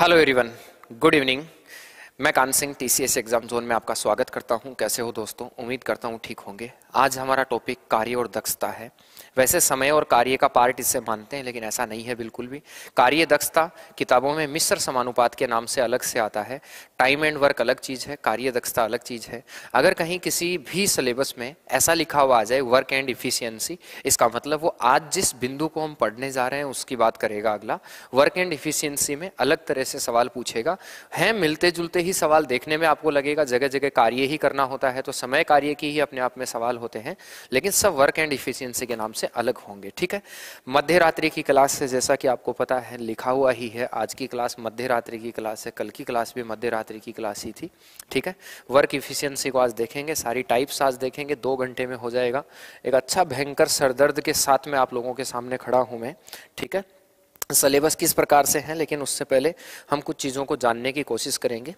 Hello everyone good evening मैं Kan Singh TCS exam zone में आपका स्वागत करता हूं कैसे हो दोस्तों उम्मीद करता हूं ठीक होंगे आज हमारा टॉपिक कार्य और दक्षता है वैसे समय और कार्य का पार्ट इससे मानते हैं लेकिन ऐसा नहीं है बिल्कुल भी कार्य दक्षता किताबों में मिश्र समानुपात के नाम से अलग से आता है टाइम एंड वर्क अलग चीज़ है कार्य दक्षता अलग चीज़ है अगर कहीं किसी भी सिलेबस में ऐसा लिखा हुआ आ जाए वर्क एंड इफिशियंसी इसका मतलब वो आज जिस बिंदु को हम पढ़ने जा रहे हैं उसकी बात करेगा अगला वर्क एंड इफिशियंसी में अलग तरह से सवाल पूछेगा हैं मिलते जुलते ही सवाल देखने में आपको लगेगा जगह जगह कार्य ही करना होता है तो समय कार्य की ही अपने आप में सवाल होते हैं लेकिन सब वर्क एंड इफिशियंसी के नाम से अलग होंगे ठीक है मध्य रात्रि की क्लास से जैसा कि आपको पता है लिखा हुआ ही है आज की क्लास मध्य रात्रि की क्लास है कल की क्लास भी मध्य रात्रि की क्लास ही थी ठीक है वर्क इफिशियंसी को आज देखेंगे सारी टाइप्स आज देखेंगे दो घंटे में हो जाएगा एक अच्छा भयंकर सरदर्द के साथ में आप लोगों के सामने खड़ा हूँ मैं ठीक है सलेबस किस प्रकार से है लेकिन उससे पहले हम कुछ चीज़ों को जानने की कोशिश करेंगे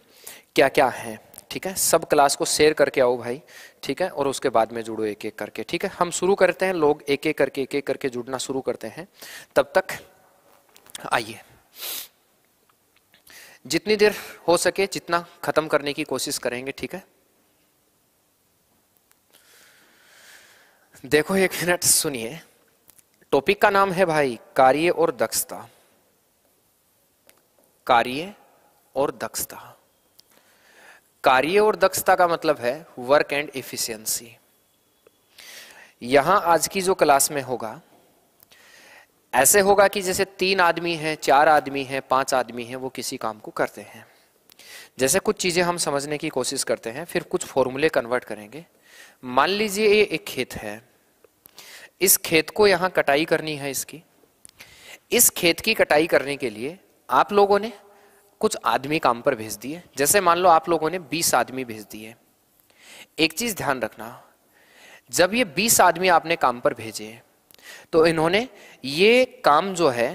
क्या क्या है ठीक है सब क्लास को शेयर करके आओ भाई ठीक है और उसके बाद में जुड़ो एक एक करके ठीक है हम शुरू करते हैं लोग एक एक करके एक एक करके जुड़ना शुरू करते हैं तब तक आइए जितनी देर हो सके जितना खत्म करने की कोशिश करेंगे ठीक है देखो एक मिनट सुनिए टॉपिक का नाम है भाई कार्य और दक्षता कार्य और दक्षता कार्य और दक्षता का मतलब है वर्क एंड एफिशिएंसी यहां आज की जो क्लास में होगा ऐसे होगा कि जैसे तीन आदमी हैं चार आदमी हैं पांच आदमी हैं वो किसी काम को करते हैं जैसे कुछ चीज़ें हम समझने की कोशिश करते हैं फिर कुछ फॉर्मूले कन्वर्ट करेंगे मान लीजिए ये एक खेत है इस खेत को यहां कटाई करनी है इसकी इस खेत की कटाई करने के लिए आप लोगों ने कुछ आदमी काम पर भेज दिए जैसे मान लो आप लोगों ने 20 आदमी भेज दिए एक चीज ध्यान रखना जब ये 20 आदमी आपने काम पर भेजे तो इन्होंने ये काम जो है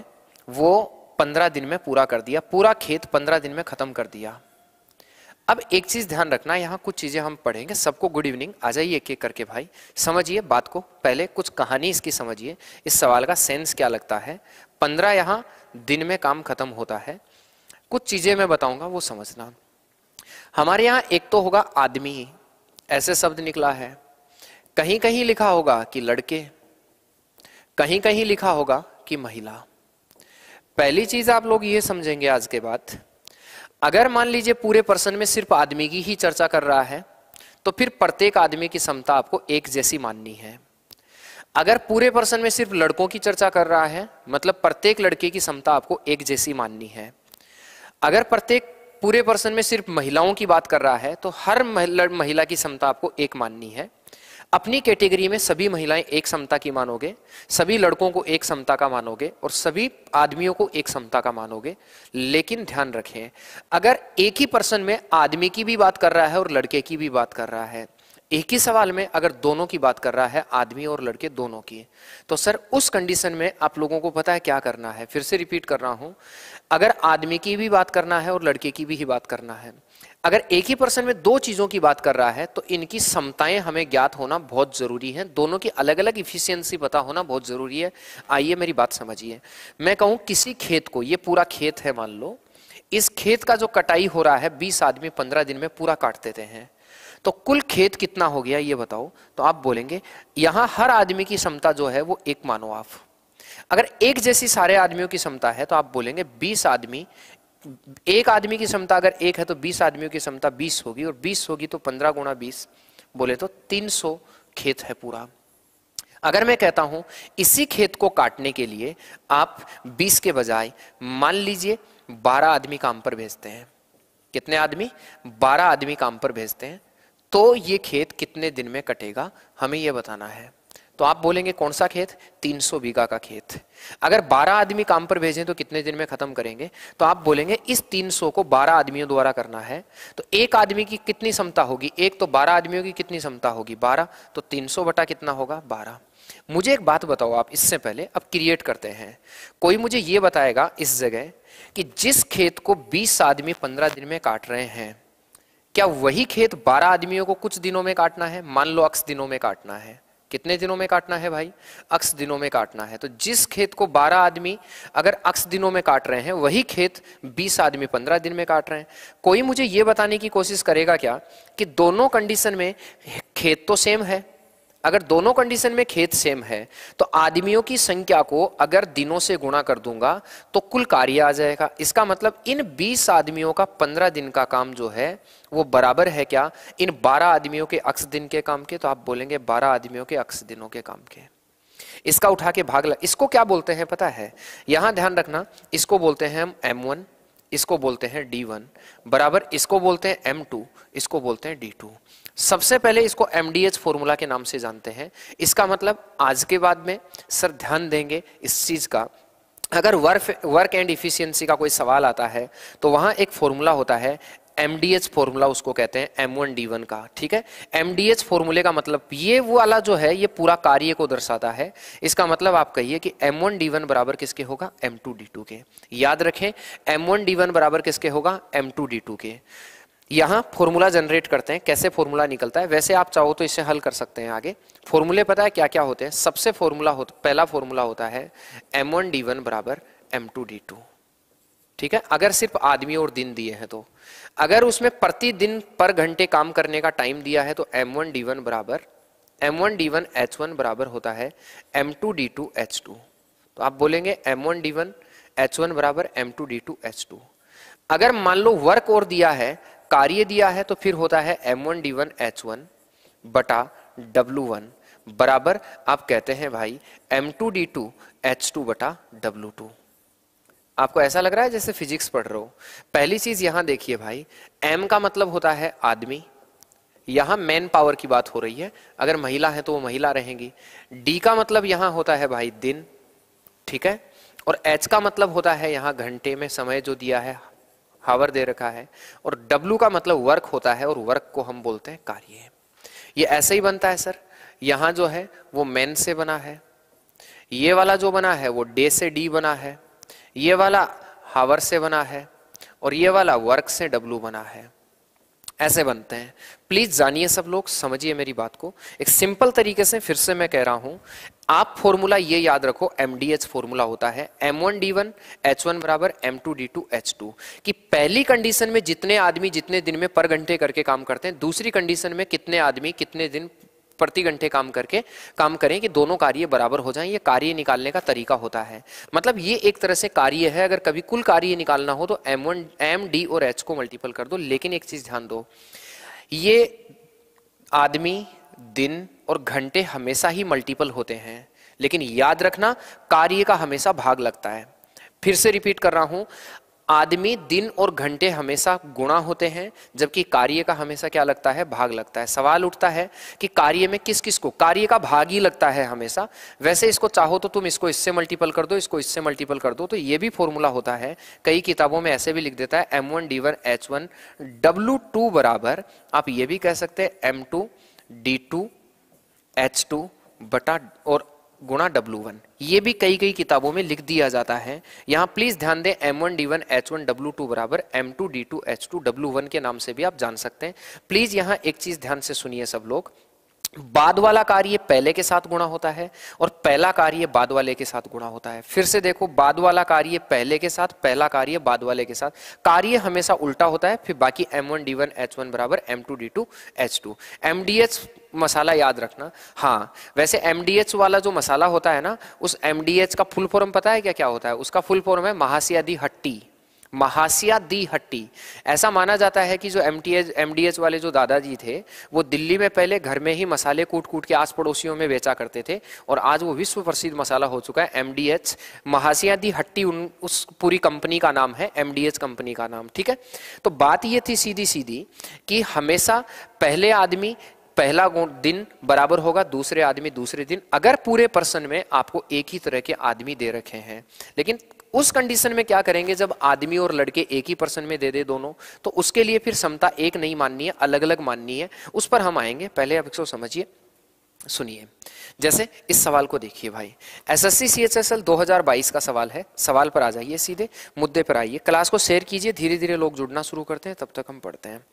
वो पंद्रह दिन में पूरा कर दिया पूरा खेत पंद्रह दिन में खत्म कर दिया अब एक चीज ध्यान रखना यहां कुछ चीजें हम पढ़ेंगे सबको गुड इवनिंग आ जाइए एक एक करके भाई समझिए बात को पहले कुछ कहानी इसकी समझिए इस सवाल का सेंस क्या लगता है पंद्रह यहां दिन में काम खत्म होता है कुछ चीजें मैं बताऊंगा वो समझना हमारे यहां एक तो होगा आदमी ऐसे शब्द निकला है कहीं कहीं लिखा होगा कि लड़के कहीं कहीं लिखा होगा कि महिला पहली चीज आप लोग ये समझेंगे आज के बाद अगर मान लीजिए पूरे पर्सन में सिर्फ आदमी की ही चर्चा कर रहा है तो फिर प्रत्येक आदमी की क्षमता आपको एक जैसी माननी है अगर पूरे पर्सन में सिर्फ लड़कों की चर्चा कर रहा है मतलब प्रत्येक लड़के की क्षमता आपको एक जैसी माननी है अगर प्रत्येक पूरे पर्सन में सिर्फ महिलाओं की बात कर रहा है तो हर महिला की क्षमता आपको एक माननी है अपनी कैटेगरी में सभी महिलाएं एक समता की मानोगे सभी लड़कों को एक समता का मानोगे और सभी आदमियों को एक समता का मानोगे लेकिन ध्यान रखें अगर एक ही पर्सन में आदमी की भी बात कर रहा है और लड़के की भी बात कर रहा है एक ही सवाल में अगर दोनों की बात कर रहा है आदमी और लड़के दोनों की तो सर उस कंडीशन में आप लोगों को पता है क्या करना है फिर से रिपीट कर रहा हूं अगर आदमी की भी बात करना है और लड़के की भी ही बात करना है अगर एक ही पर्सन में दो चीजों की बात कर रहा है तो इनकी समताएं हमें ज्ञात होना बहुत जरूरी है दोनों की अलग अलग इफिशियंसी पता होना बहुत जरूरी है आइए मेरी बात समझिए मैं कहूं किसी खेत को ये पूरा खेत है मान लो इस खेत का जो कटाई हो रहा है बीस आदमी पंद्रह दिन में पूरा काट देते हैं तो कुल खेत कितना हो गया ये बताओ तो आप बोलेंगे यहां हर आदमी की क्षमता जो है वो एक मानो आप अगर एक जैसी सारे आदमियों की क्षमता है तो आप बोलेंगे 20 आदमी एक आदमी की क्षमता अगर एक है तो बीस आदमियों की क्षमता बीस होगी और बीस होगी तो पंद्रह गुणा बीस बोले तो तीन सौ खेत है पूरा अगर मैं कहता हूं इसी खेत को काटने के लिए आप बीस के बजाय मान लीजिए बारह आदमी काम पर भेजते हैं कितने आदमी बारह आदमी काम पर भेजते हैं तो ये खेत कितने दिन में कटेगा हमें यह बताना है तो आप बोलेंगे कौन सा खेत 300 बीघा का खेत अगर 12 आदमी काम पर भेजें तो कितने दिन में खत्म करेंगे तो आप बोलेंगे इस 300 को 12 आदमियों द्वारा करना है तो एक आदमी की कितनी क्षमता होगी एक तो 12 आदमियों की कितनी क्षमता होगी 12 तो 300 बटा कितना होगा 12 मुझे एक बात बताओ आप इससे पहले अब क्रिएट करते हैं कोई मुझे ये बताएगा इस जगह कि जिस खेत को बीस आदमी पंद्रह दिन में काट रहे हैं क्या वही खेत बारह आदमियों को कुछ दिनों में काटना है मान लो अक्स दिनों में काटना है कितने दिनों में काटना है भाई अक्स दिनों में काटना है तो जिस खेत को 12 आदमी अगर अक्स दिनों में काट रहे हैं वही खेत 20 आदमी 15 दिन में काट रहे हैं कोई मुझे ये बताने की कोशिश करेगा क्या कि दोनों कंडीशन में खेत तो सेम है अगर दोनों कंडीशन में खेत सेम है तो आदमियों की संख्या को अगर दिनों से गुणा कर दूंगा तो कुल कार्य आ जाएगा इसका मतलब इन 20 आदमियों का 15 दिन का काम जो है वो बराबर है क्या इन 12 आदमियों के अक्स दिन के काम के तो आप बोलेंगे 12 आदमियों के अक्स दिनों के काम के इसका उठा के भाग लगा इसको क्या बोलते हैं पता है यहां ध्यान रखना इसको बोलते हैं हम एम वन इसको बोलते हैं डी वन बराबर इसको बोलते हैं एम टू इसको बोलते हैं डी टू सबसे पहले इसको एमडीएच फॉर्मूला के नाम से जानते हैं इसका मतलब आज के बाद में सर ध्यान देंगे इस चीज का अगर वर्क वर्क एंड इफिशियंसी का कोई सवाल आता है तो वहां एक फॉर्मूला होता है एमडीएच फॉर्मूला उसको कहते हैं एम वन डी वन का ठीक है एमडीएच फॉर्मूले का मतलब ये वाला जो है ये पूरा कार्य को दर्शाता है इसका मतलब आप कहिए कि एम वन डी वन बराबर किसके होगा एम टू डी टू के याद रखें एम वन डी वन बराबर किसके होगा एम टू डी टू के यहाँ फॉर्मूला जनरेट करते हैं कैसे फॉर्मूला निकलता है वैसे आप चाहो तो इसे हल कर सकते हैं आगे फॉर्मूले पता है क्या क्या होते हैं सबसे फॉर्मूला होता पहला फॉर्मूला होता है एम वन डी वन बराबर एम टू डी टू ठीक है अगर सिर्फ आदमी और दिन दिए हैं तो अगर उसमें प्रतिदिन पर घंटे काम करने का टाइम दिया है तो एम वन डी वन बराबर M one D one H one बराबर होता है M two D two H two तो आप बोलेंगे M one D one H one बराबर M two D two H two अगर मान लो वर्क और दिया है कार्य दिया है तो फिर होता है M one D one H one बटा डब्लू वन बराबर आप कहते हैं भाई M two D two H two बटा डब्लू टू आपको ऐसा लग रहा है जैसे फिजिक्स पढ़ रहे हो पहली चीज यहां देखिए भाई एम का मतलब होता है आदमी यहां मैन पावर की बात हो रही है अगर महिला है तो वो महिला रहेंगी डी का मतलब यहां होता है भाई दिन ठीक है और एच का मतलब होता है यहां घंटे में समय जो दिया है हावर दे रखा है और W का मतलब वर्क होता है और वर्क को हम बोलते हैं कार्य ये ऐसे ही बनता है सर यहां जो है वो मैन से बना है ये वाला जो बना है वो डे से डी बना है ये वाला हावर से बना है और ये वाला वर्क से W बना है ऐसे बनते हैं प्लीज जानिए सब लोग समझिए मेरी बात को एक सिंपल तरीके से फिर से मैं कह रहा हूं आप फॉर्मूला ये याद रखो एच फॉर्मूला होता है M one D one H one बराबर M two D two H two कि पहली कंडीशन में जितने आदमी जितने दिन में पर घंटे करके काम करते हैं दूसरी कंडीशन में कितने आदमी कितने दिन प्रति घंटे काम करके काम करें कि दोनों कार्य बराबर हो जाएं ये कार्य निकालने का तरीका होता है मतलब ये एक तरह से कार्य है अगर कभी कुल कार्य निकालना हो तो एम वन एम डी और एच को मल्टीपल कर दो लेकिन एक चीज ध्यान दो ये आदमी दिन और घंटे हमेशा ही मल्टीपल होते हैं लेकिन याद रखना कार्य का हमेशा भाग लगता है फिर से रिपीट कर रहा हूं आदमी दिन और घंटे हमेशा गुणा होते हैं जबकि कार्य का हमेशा क्या लगता है भाग लगता है सवाल उठता है कि कार्य में किस किस को कार्य का भाग ही लगता है हमेशा वैसे इसको चाहो तो तुम इसको इससे मल्टीपल कर दो इसको इससे मल्टीपल कर दो तो ये भी फॉर्मूला होता है कई किताबों में ऐसे भी लिख देता है M one D one H one W two बराबर आप ये भी कह सकते हैं M two D two H two बटा और गुणा डब्लू वन ये भी कई कई किताबों में लिख दिया जाता है यहाँ प्लीज ध्यान दें M one D one H one W two बराबर M two D two H two W one के नाम से भी आप जान सकते हैं प्लीज यहाँ एक चीज ध्यान से सुनिए सब लोग बाद वाला कार्य पहले के साथ गुणा होता है और पहला कार्य बाद वाले के साथ गुणा होता है फिर से देखो बाद वाला कार्य पहले के साथ पहला कार्य बाद वाले के साथ कार्य हमेशा उल्टा होता है फिर बाकी M one D one H one बराबर M two D two H two M D H masala याद रखना हाँ वैसे एम डी एच वाला जो मसाला होता है ना उस एम डी एच का फुल फॉर्म पता है क्या क्या होता है उसका फुल फॉर्म है महासियादी हट्टी महासिया दी हट्टी ऐसा माना जाता है कि जो एम टी वाले जो दादाजी थे वो दिल्ली में पहले घर में ही मसाले कूट कूट के आस पड़ोसियों में बेचा करते थे और आज वो विश्व प्रसिद्ध मसाला हो चुका है एम महासिया दी हट्टी उन उस पूरी कंपनी का नाम है एम कंपनी का नाम ठीक है तो बात ये थी सीधी सीधी कि हमेशा पहले आदमी पहला दिन बराबर होगा दूसरे आदमी दूसरे दिन अगर पूरे पर्सन में आपको एक ही तरह के आदमी दे रखे हैं लेकिन उस कंडीशन में क्या करेंगे जब आदमी और लड़के एक ही पर्सन में दे दे दोनों तो उसके लिए फिर समता एक नहीं माननी है अलग अलग माननी है उस पर हम आएंगे पहले आप इसको समझिए सुनिए जैसे इस सवाल को देखिए भाई एसएससी सीएचएसएल 2022 का सवाल है सवाल पर आ जाइए सीधे मुद्दे पर आइए क्लास को शेयर कीजिए धीरे धीरे लोग जुड़ना शुरू करते हैं तब तक हम पढ़ते हैं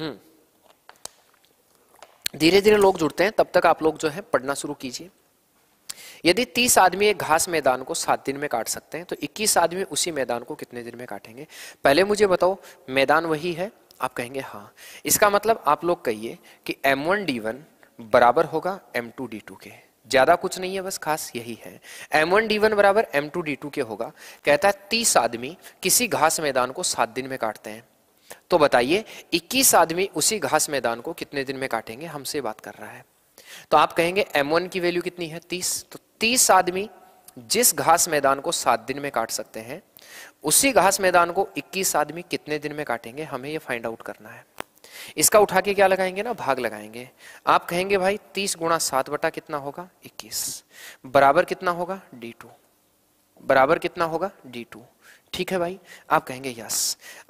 हम्म। धीरे धीरे लोग जुड़ते हैं तब तक आप लोग जो है पढ़ना शुरू कीजिए यदि 30 आदमी एक घास मैदान को सात दिन में काट सकते हैं तो 21 आदमी उसी मैदान को कितने दिन में काटेंगे पहले मुझे बताओ मैदान वही है आप कहेंगे हाँ इसका मतलब आप लोग कहिए कि वन बराबर होगा टू के ज्यादा कुछ नहीं है बस खास यही है वन बराबर टू के होगा कहता है तीस आदमी किसी घास मैदान को सात दिन में काटते हैं तो बताइए 21 आदमी उसी घास मैदान को कितने दिन में काटेंगे हमसे बात कर रहा है तो आप कहेंगे M1 की वैल्यू कितनी है 30 तो 30 आदमी जिस घास मैदान को सात दिन में काट सकते हैं उसी घास मैदान को 21 आदमी कितने दिन में काटेंगे हमें ये फाइंड आउट करना है इसका उठा के क्या लगाएंगे ना भाग लगाएंगे आप कहेंगे भाई 30 गुणा सात बटा कितना होगा 21 बराबर कितना होगा D2 बराबर कितना होगा D2 ठीक है भाई आप कहेंगे यस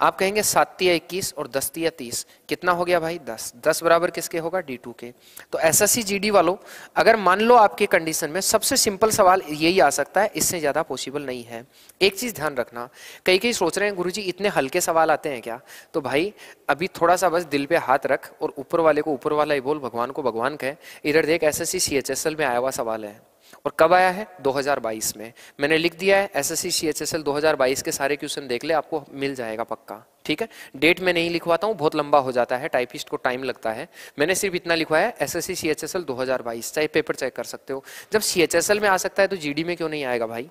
आप कहेंगे सातिया इक्कीस और तिया तीस कितना हो गया भाई दस दस बराबर किसके होगा डी टू के तो S S C G D वालों अगर मान लो आपके कंडीशन में सबसे सिंपल सवाल यही आ सकता है इससे ज़्यादा पॉसिबल नहीं है एक चीज़ ध्यान रखना कई कई सोच रहे हैं गुरु जी इतने हल्के सवाल आते हैं क्या तो भाई अभी थोड़ा सा बस दिल पे हाथ रख और ऊपर वाले को ऊपर वाला ही बोल भगवान को भगवान कहे इधर देख S S C C H S L में आया हुआ सवाल है और कब आया है 2022 में मैंने लिख दिया है S S C C H S L दो के सारे क्वेश्चन देख ले आपको मिल जाएगा पक्का ठीक है डेट में नहीं लिखवाता हूँ बहुत लंबा हो जाता है टाइपिस्ट को टाइम लगता है मैंने सिर्फ इतना लिखवाया है S S C C H S L दो चाहे पेपर चेक कर सकते हो जब सी एच एस एल में आ सकता है तो जी डी में क्यों नहीं आएगा भाई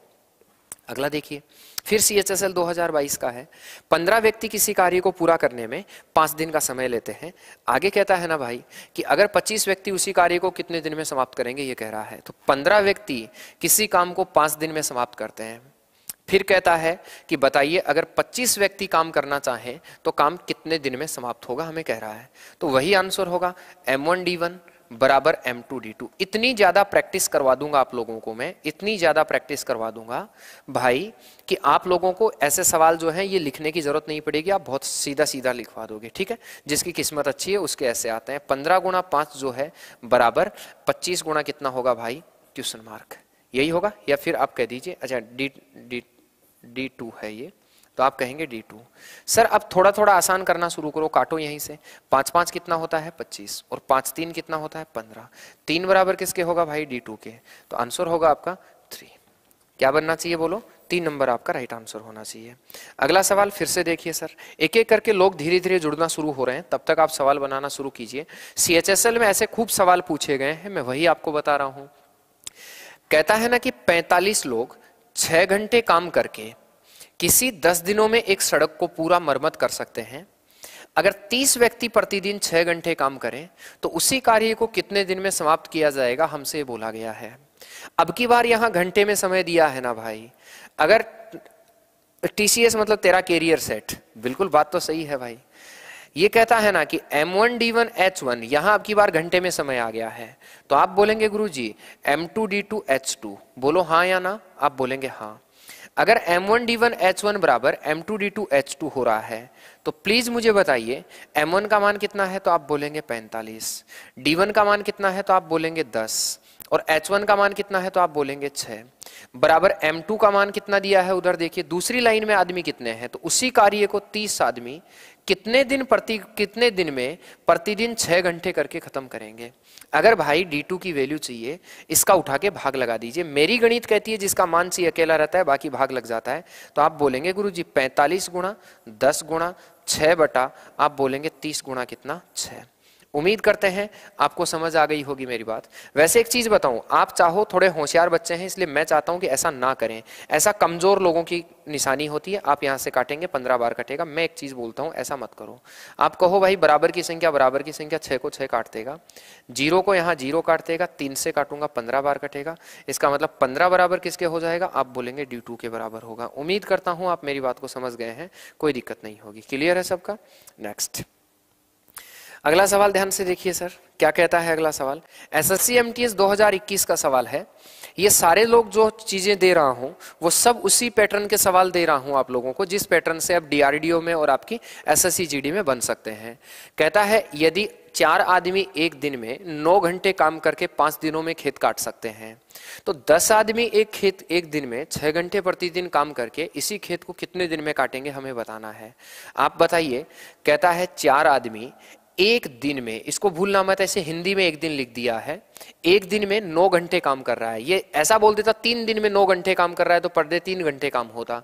अगला देखिए फिर सी एच एस एल दो हजार बाईस का है पंद्रह व्यक्ति किसी कार्य को पूरा करने में पांच दिन का समय लेते हैं आगे कहता है ना भाई कि अगर पच्चीस व्यक्ति उसी कार्य को कितने दिन में समाप्त करेंगे ये कह रहा है तो पंद्रह व्यक्ति किसी काम को पांच दिन में समाप्त करते हैं फिर कहता है कि बताइए अगर 25 व्यक्ति काम करना चाहें तो काम कितने दिन में समाप्त होगा हमें कह रहा है तो वही आंसर होगा एम वन डी वन बराबर एम टू डी टू इतनी ज़्यादा प्रैक्टिस करवा दूंगा आप लोगों को मैं इतनी ज़्यादा प्रैक्टिस करवा दूंगा भाई कि आप लोगों को ऐसे सवाल जो है ये लिखने की ज़रूरत नहीं पड़ेगी आप बहुत सीधा सीधा लिखवा दोगे ठीक है जिसकी किस्मत अच्छी है उसके ऐसे आते हैं पंद्रह गुणा पाँच जो है बराबर पच्चीस गुणा कितना होगा भाई क्वेश्चन मार्क यही होगा या फिर आप कह दीजिए अच्छा डी डी डी टू है ये तो आप कहेंगे डी टू सर अब थोड़ा थोड़ा आसान करना शुरू करो काटो यहीं से पांच पांच कितना होता है पच्चीस और पांच तीन कितना होता है पंद्रह तीन बराबर किसके होगा भाई डी टू के तो आंसर होगा आपका थ्री क्या बनना चाहिए बोलो तीन नंबर आपका राइट आंसर होना चाहिए अगला सवाल फिर से देखिए सर एक एक करके लोग धीरे धीरे जुड़ना शुरू हो रहे हैं तब तक आप सवाल बनाना शुरू कीजिए एल में ऐसे खूब सवाल पूछे गए हैं मैं वही आपको बता रहा हूं कहता है ना कि 45 लोग छह घंटे काम करके किसी दस दिनों में एक सड़क को पूरा मरम्मत कर सकते हैं अगर तीस व्यक्ति प्रतिदिन छह घंटे काम करें तो उसी कार्य को कितने दिन में समाप्त किया जाएगा हमसे बोला गया है अब की बार यहां घंटे में समय दिया है ना भाई अगर टीसीएस मतलब तेरा कैरियर सेट बिल्कुल बात तो सही है भाई ये कहता है ना कि M1 one D one H one यहां आपकी बार घंटे में समय आ गया है तो आप बोलेंगे गुरु जी M two D two H two बोलो हाँ या ना आप बोलेंगे हाँ अगर M one D one H one बराबर M two D two H two हो रहा है तो प्लीज मुझे बताइए एम वन का मान कितना है तो आप बोलेंगे पैंतालीस डी वन का मान कितना है तो आप बोलेंगे दस और एच वन का मान कितना है तो आप बोलेंगे छह बराबर एम टू का मान कितना दिया है उधर देखिए दूसरी लाइन में आदमी कितने हैं तो उसी कार्य को तीस आदमी कितने दिन प्रति कितने दिन में प्रतिदिन छह घंटे करके खत्म करेंगे अगर भाई d2 की वैल्यू चाहिए इसका उठा के भाग लगा दीजिए मेरी गणित कहती है जिसका मान सी अकेला रहता है बाकी भाग लग जाता है तो आप बोलेंगे गुरु जी पैंतालीस गुणा दस गुणा छः बटा आप बोलेंगे तीस गुणा कितना छः उम्मीद करते हैं आपको समझ आ गई होगी मेरी बात वैसे एक चीज बताऊं आप चाहो थोड़े होशियार बच्चे हैं इसलिए मैं चाहता हूं कि ऐसा ना करें ऐसा कमजोर लोगों की निशानी होती है आप यहां से काटेंगे पंद्रह बार कटेगा मैं एक चीज बोलता हूं ऐसा मत करो आप कहो भाई बराबर की संख्या बराबर की संख्या छह को छह काट देगा जीरो को यहाँ जीरो काट देगा तीन से काटूंगा पंद्रह बार कटेगा इसका मतलब पंद्रह बराबर किसके हो जाएगा आप बोलेंगे डी टू के बराबर होगा उम्मीद करता हूं आप मेरी बात को समझ गए हैं कोई दिक्कत नहीं होगी क्लियर है सबका नेक्स्ट अगला सवाल ध्यान से देखिए सर क्या कहता है अगला सवाल दो हजार इक्कीस का सवाल है ये सारे लोग जो चीजें दे रहा हूं वो सब उसी पैटर्न के सवाल दे रहा हूं आप लोगों को जिस पैटर्न से आप डीआरडीओ में और आपकी जी डी में बन सकते हैं कहता है यदि चार आदमी एक दिन में नौ घंटे काम करके पांच दिनों में खेत काट सकते हैं तो दस आदमी एक खेत एक दिन में छह घंटे प्रतिदिन काम करके इसी खेत को कितने दिन में काटेंगे हमें बताना है आप बताइए कहता है चार आदमी एक दिन में इसको भूलना मत ऐसे हिंदी में एक दिन लिख दिया है एक दिन में नौ घंटे काम कर रहा है ये ऐसा बोल देता तीन दिन में नौ घंटे काम कर रहा है तो डे तीन घंटे काम होता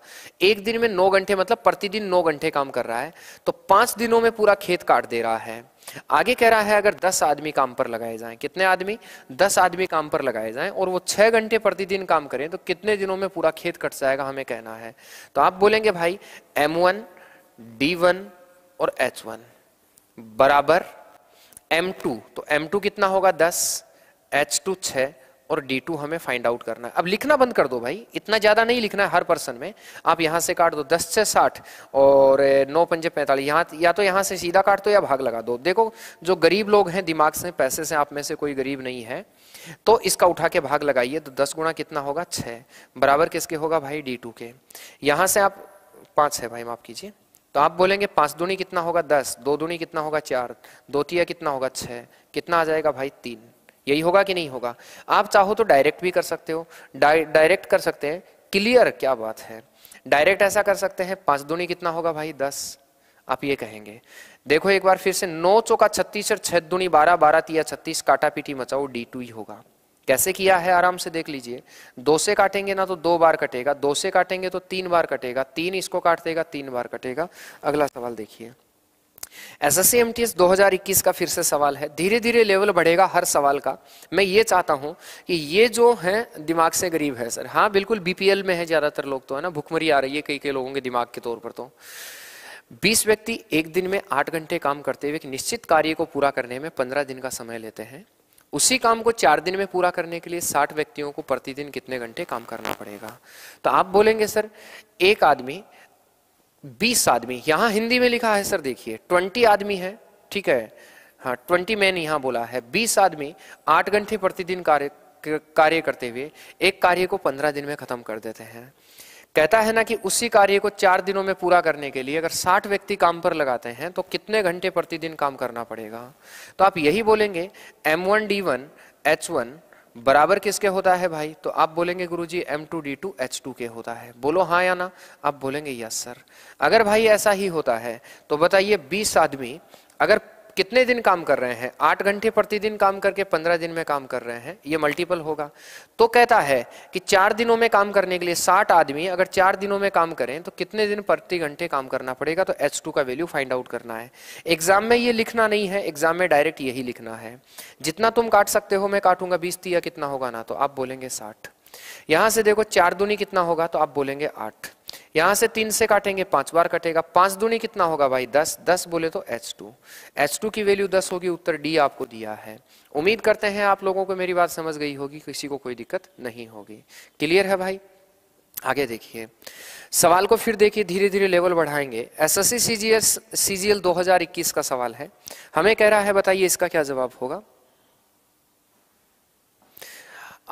एक दिन में नौ घंटे मतलब प्रतिदिन नौ घंटे काम कर रहा है तो पांच दिनों में पूरा खेत काट दे रहा है आगे कह रहा है अगर दस आदमी काम पर लगाए जाए कितने आदमी दस आदमी काम पर लगाए जाए और वो छह घंटे प्रतिदिन काम करें तो कितने दिनों में पूरा खेत कट जाएगा हमें कहना है तो आप बोलेंगे भाई एम वन डी वन और एच वन बराबर M2 तो M2 कितना होगा 10 H2 टू और D2 हमें फाइंड आउट करना है अब लिखना बंद कर दो भाई इतना ज्यादा नहीं लिखना है हर पर्सन में आप यहां से काट दो 10 से 60 और 9 पंजे पैंतालीस यहाँ या तो यहां से सीधा काट दो या भाग लगा दो देखो जो गरीब लोग हैं दिमाग से पैसे से आप में से कोई गरीब नहीं है तो इसका उठा के भाग लगाइए तो दस गुणा कितना होगा छ बराबर किसके होगा भाई डी के यहाँ से आप पांच है भाई माफ कीजिए तो आप बोलेंगे पांच दुनी कितना होगा दस दो दूनी कितना होगा चार दो तिया कितना होगा छह कितना आ जाएगा भाई तीन यही होगा कि नहीं होगा आप चाहो तो डायरेक्ट भी कर सकते हो डायरेक्ट कर सकते हैं क्लियर क्या बात है डायरेक्ट ऐसा कर सकते हैं पांच दुनी कितना होगा भाई दस आप ये कहेंगे देखो एक बार फिर से नौ चौका छत्तीस और छह दुनी बारह बारह तिया छत्तीस काटा पीटी मचाओ डी टू ही होगा कैसे किया है आराम से देख लीजिए दो से काटेंगे ना तो दो बार कटेगा दो से काटेंगे तो तीन बार कटेगा तीन इसको काट देगा तीन बार कटेगा अगला सवाल देखिए दो हजार इक्कीस का फिर से सवाल है धीरे धीरे लेवल बढ़ेगा हर सवाल का मैं ये चाहता हूं कि ये जो है दिमाग से गरीब है सर हाँ बिल्कुल बीपीएल में है ज्यादातर लोग तो है ना भुखमरी आ रही है कई कई लोगों के दिमाग के तौर पर तो 20 व्यक्ति एक दिन में आठ घंटे काम करते हुए एक निश्चित कार्य को पूरा करने में पंद्रह दिन का समय लेते हैं उसी काम को चार दिन में पूरा करने के लिए साठ व्यक्तियों को प्रतिदिन कितने घंटे काम करना पड़ेगा तो आप बोलेंगे सर एक आदमी बीस आदमी यहां हिंदी में लिखा है सर देखिए ट्वेंटी आदमी है ठीक है हाँ ट्वेंटी मैन यहां बोला है बीस आदमी आठ घंटे प्रतिदिन कार्य कार्य करते हुए एक कार्य को पंद्रह दिन में खत्म कर देते हैं कहता है ना कि उसी कार्य को चार दिनों में पूरा करने के लिए अगर साठ व्यक्ति काम पर लगाते हैं तो कितने घंटे प्रतिदिन काम करना पड़ेगा तो आप यही बोलेंगे M one D one H one बराबर किसके होता है भाई तो आप बोलेंगे गुरु जी M two D two H two के होता है बोलो हाँ या ना आप बोलेंगे यस सर अगर भाई ऐसा ही होता है तो बताइए बीस आदमी अगर कितने दिन काम कर रहे हैं आठ घंटे प्रतिदिन काम करके पंद्रह दिन में काम कर रहे हैं ये मल्टीपल होगा तो कहता है कि चार दिनों में काम करने के लिए साठ आदमी अगर चार दिनों में काम करें तो कितने दिन प्रति घंटे काम करना पड़ेगा तो एच का वैल्यू फाइंड आउट करना है एग्जाम में ये लिखना नहीं है एग्जाम में डायरेक्ट यही लिखना है जितना तुम काट सकते हो मैं काटूंगा बीस या कितना होगा ना तो आप बोलेंगे साठ यहां से देखो चार दूनी कितना होगा तो आप बोलेंगे आठ यहां से तीन से काटेंगे पांच बार कटेगा पांच दूनी कितना होगा भाई दस दस बोले तो एच टू एच टू की वैल्यू दस होगी उत्तर डी आपको दिया है उम्मीद करते हैं आप लोगों को मेरी बात समझ गई होगी किसी को कोई दिक्कत नहीं होगी क्लियर है भाई आगे देखिए सवाल को फिर देखिए धीरे धीरे लेवल बढ़ाएंगे एस एल दो हजार इक्कीस का सवाल है हमें कह रहा है बताइए इसका क्या जवाब होगा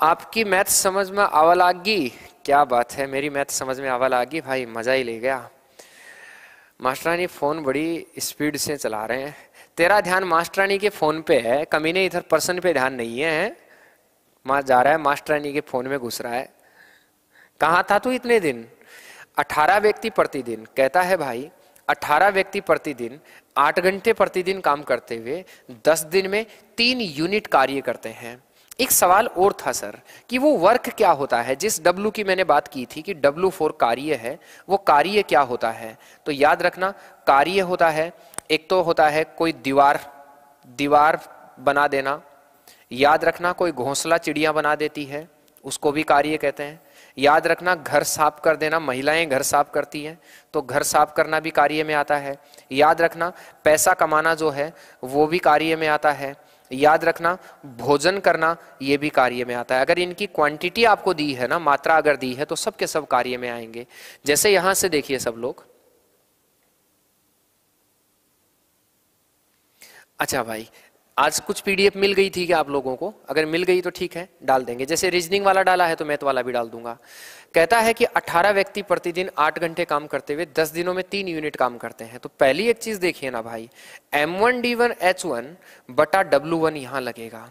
आपकी मैथ समझ में आवल आ गई क्या बात है मेरी मैथ समझ में आवल आगी भाई मज़ा ही ले गया मास्टरानी फ़ोन बड़ी स्पीड से चला रहे हैं तेरा ध्यान मास्टरानी के फ़ोन पे है कमीने इधर पर्सन पे ध्यान नहीं है माँ जा रहा है मास्टरानी के फ़ोन में घुस रहा है कहाँ था तू इतने दिन अठारह व्यक्ति प्रतिदिन कहता है भाई अठारह व्यक्ति प्रतिदिन आठ घंटे प्रतिदिन काम करते हुए दस दिन में तीन यूनिट कार्य करते हैं एक सवाल और था सर कि वो वर्क क्या होता है जिस W की मैंने बात की थी कि डब्लू फोर कार्य है वो कार्य क्या होता है तो याद रखना कार्य होता है एक तो होता है कोई दीवार दीवार बना देना याद रखना कोई घोंसला चिड़िया बना देती है उसको भी कार्य कहते हैं याद रखना घर साफ कर देना महिलाएं घर साफ करती हैं तो घर साफ करना भी कार्य में आता है याद रखना पैसा कमाना जो है वो भी कार्य में आता है याद रखना भोजन करना ये भी कार्य में आता है अगर इनकी क्वांटिटी आपको दी है ना मात्रा अगर दी है तो सब के सब कार्य में आएंगे जैसे यहां से देखिए सब लोग अच्छा भाई आज कुछ पीडीएफ मिल गई थी क्या आप लोगों को अगर मिल गई तो ठीक है डाल देंगे जैसे रीजनिंग वाला डाला है तो मैथ वाला भी डाल दूंगा कहता है कि 18 व्यक्ति प्रतिदिन 8 घंटे काम करते हुए 10 दिनों में तीन यूनिट काम करते हैं तो पहली एक चीज देखिए ना भाई M one D one H one बटा डब्लू वन यहां लगेगा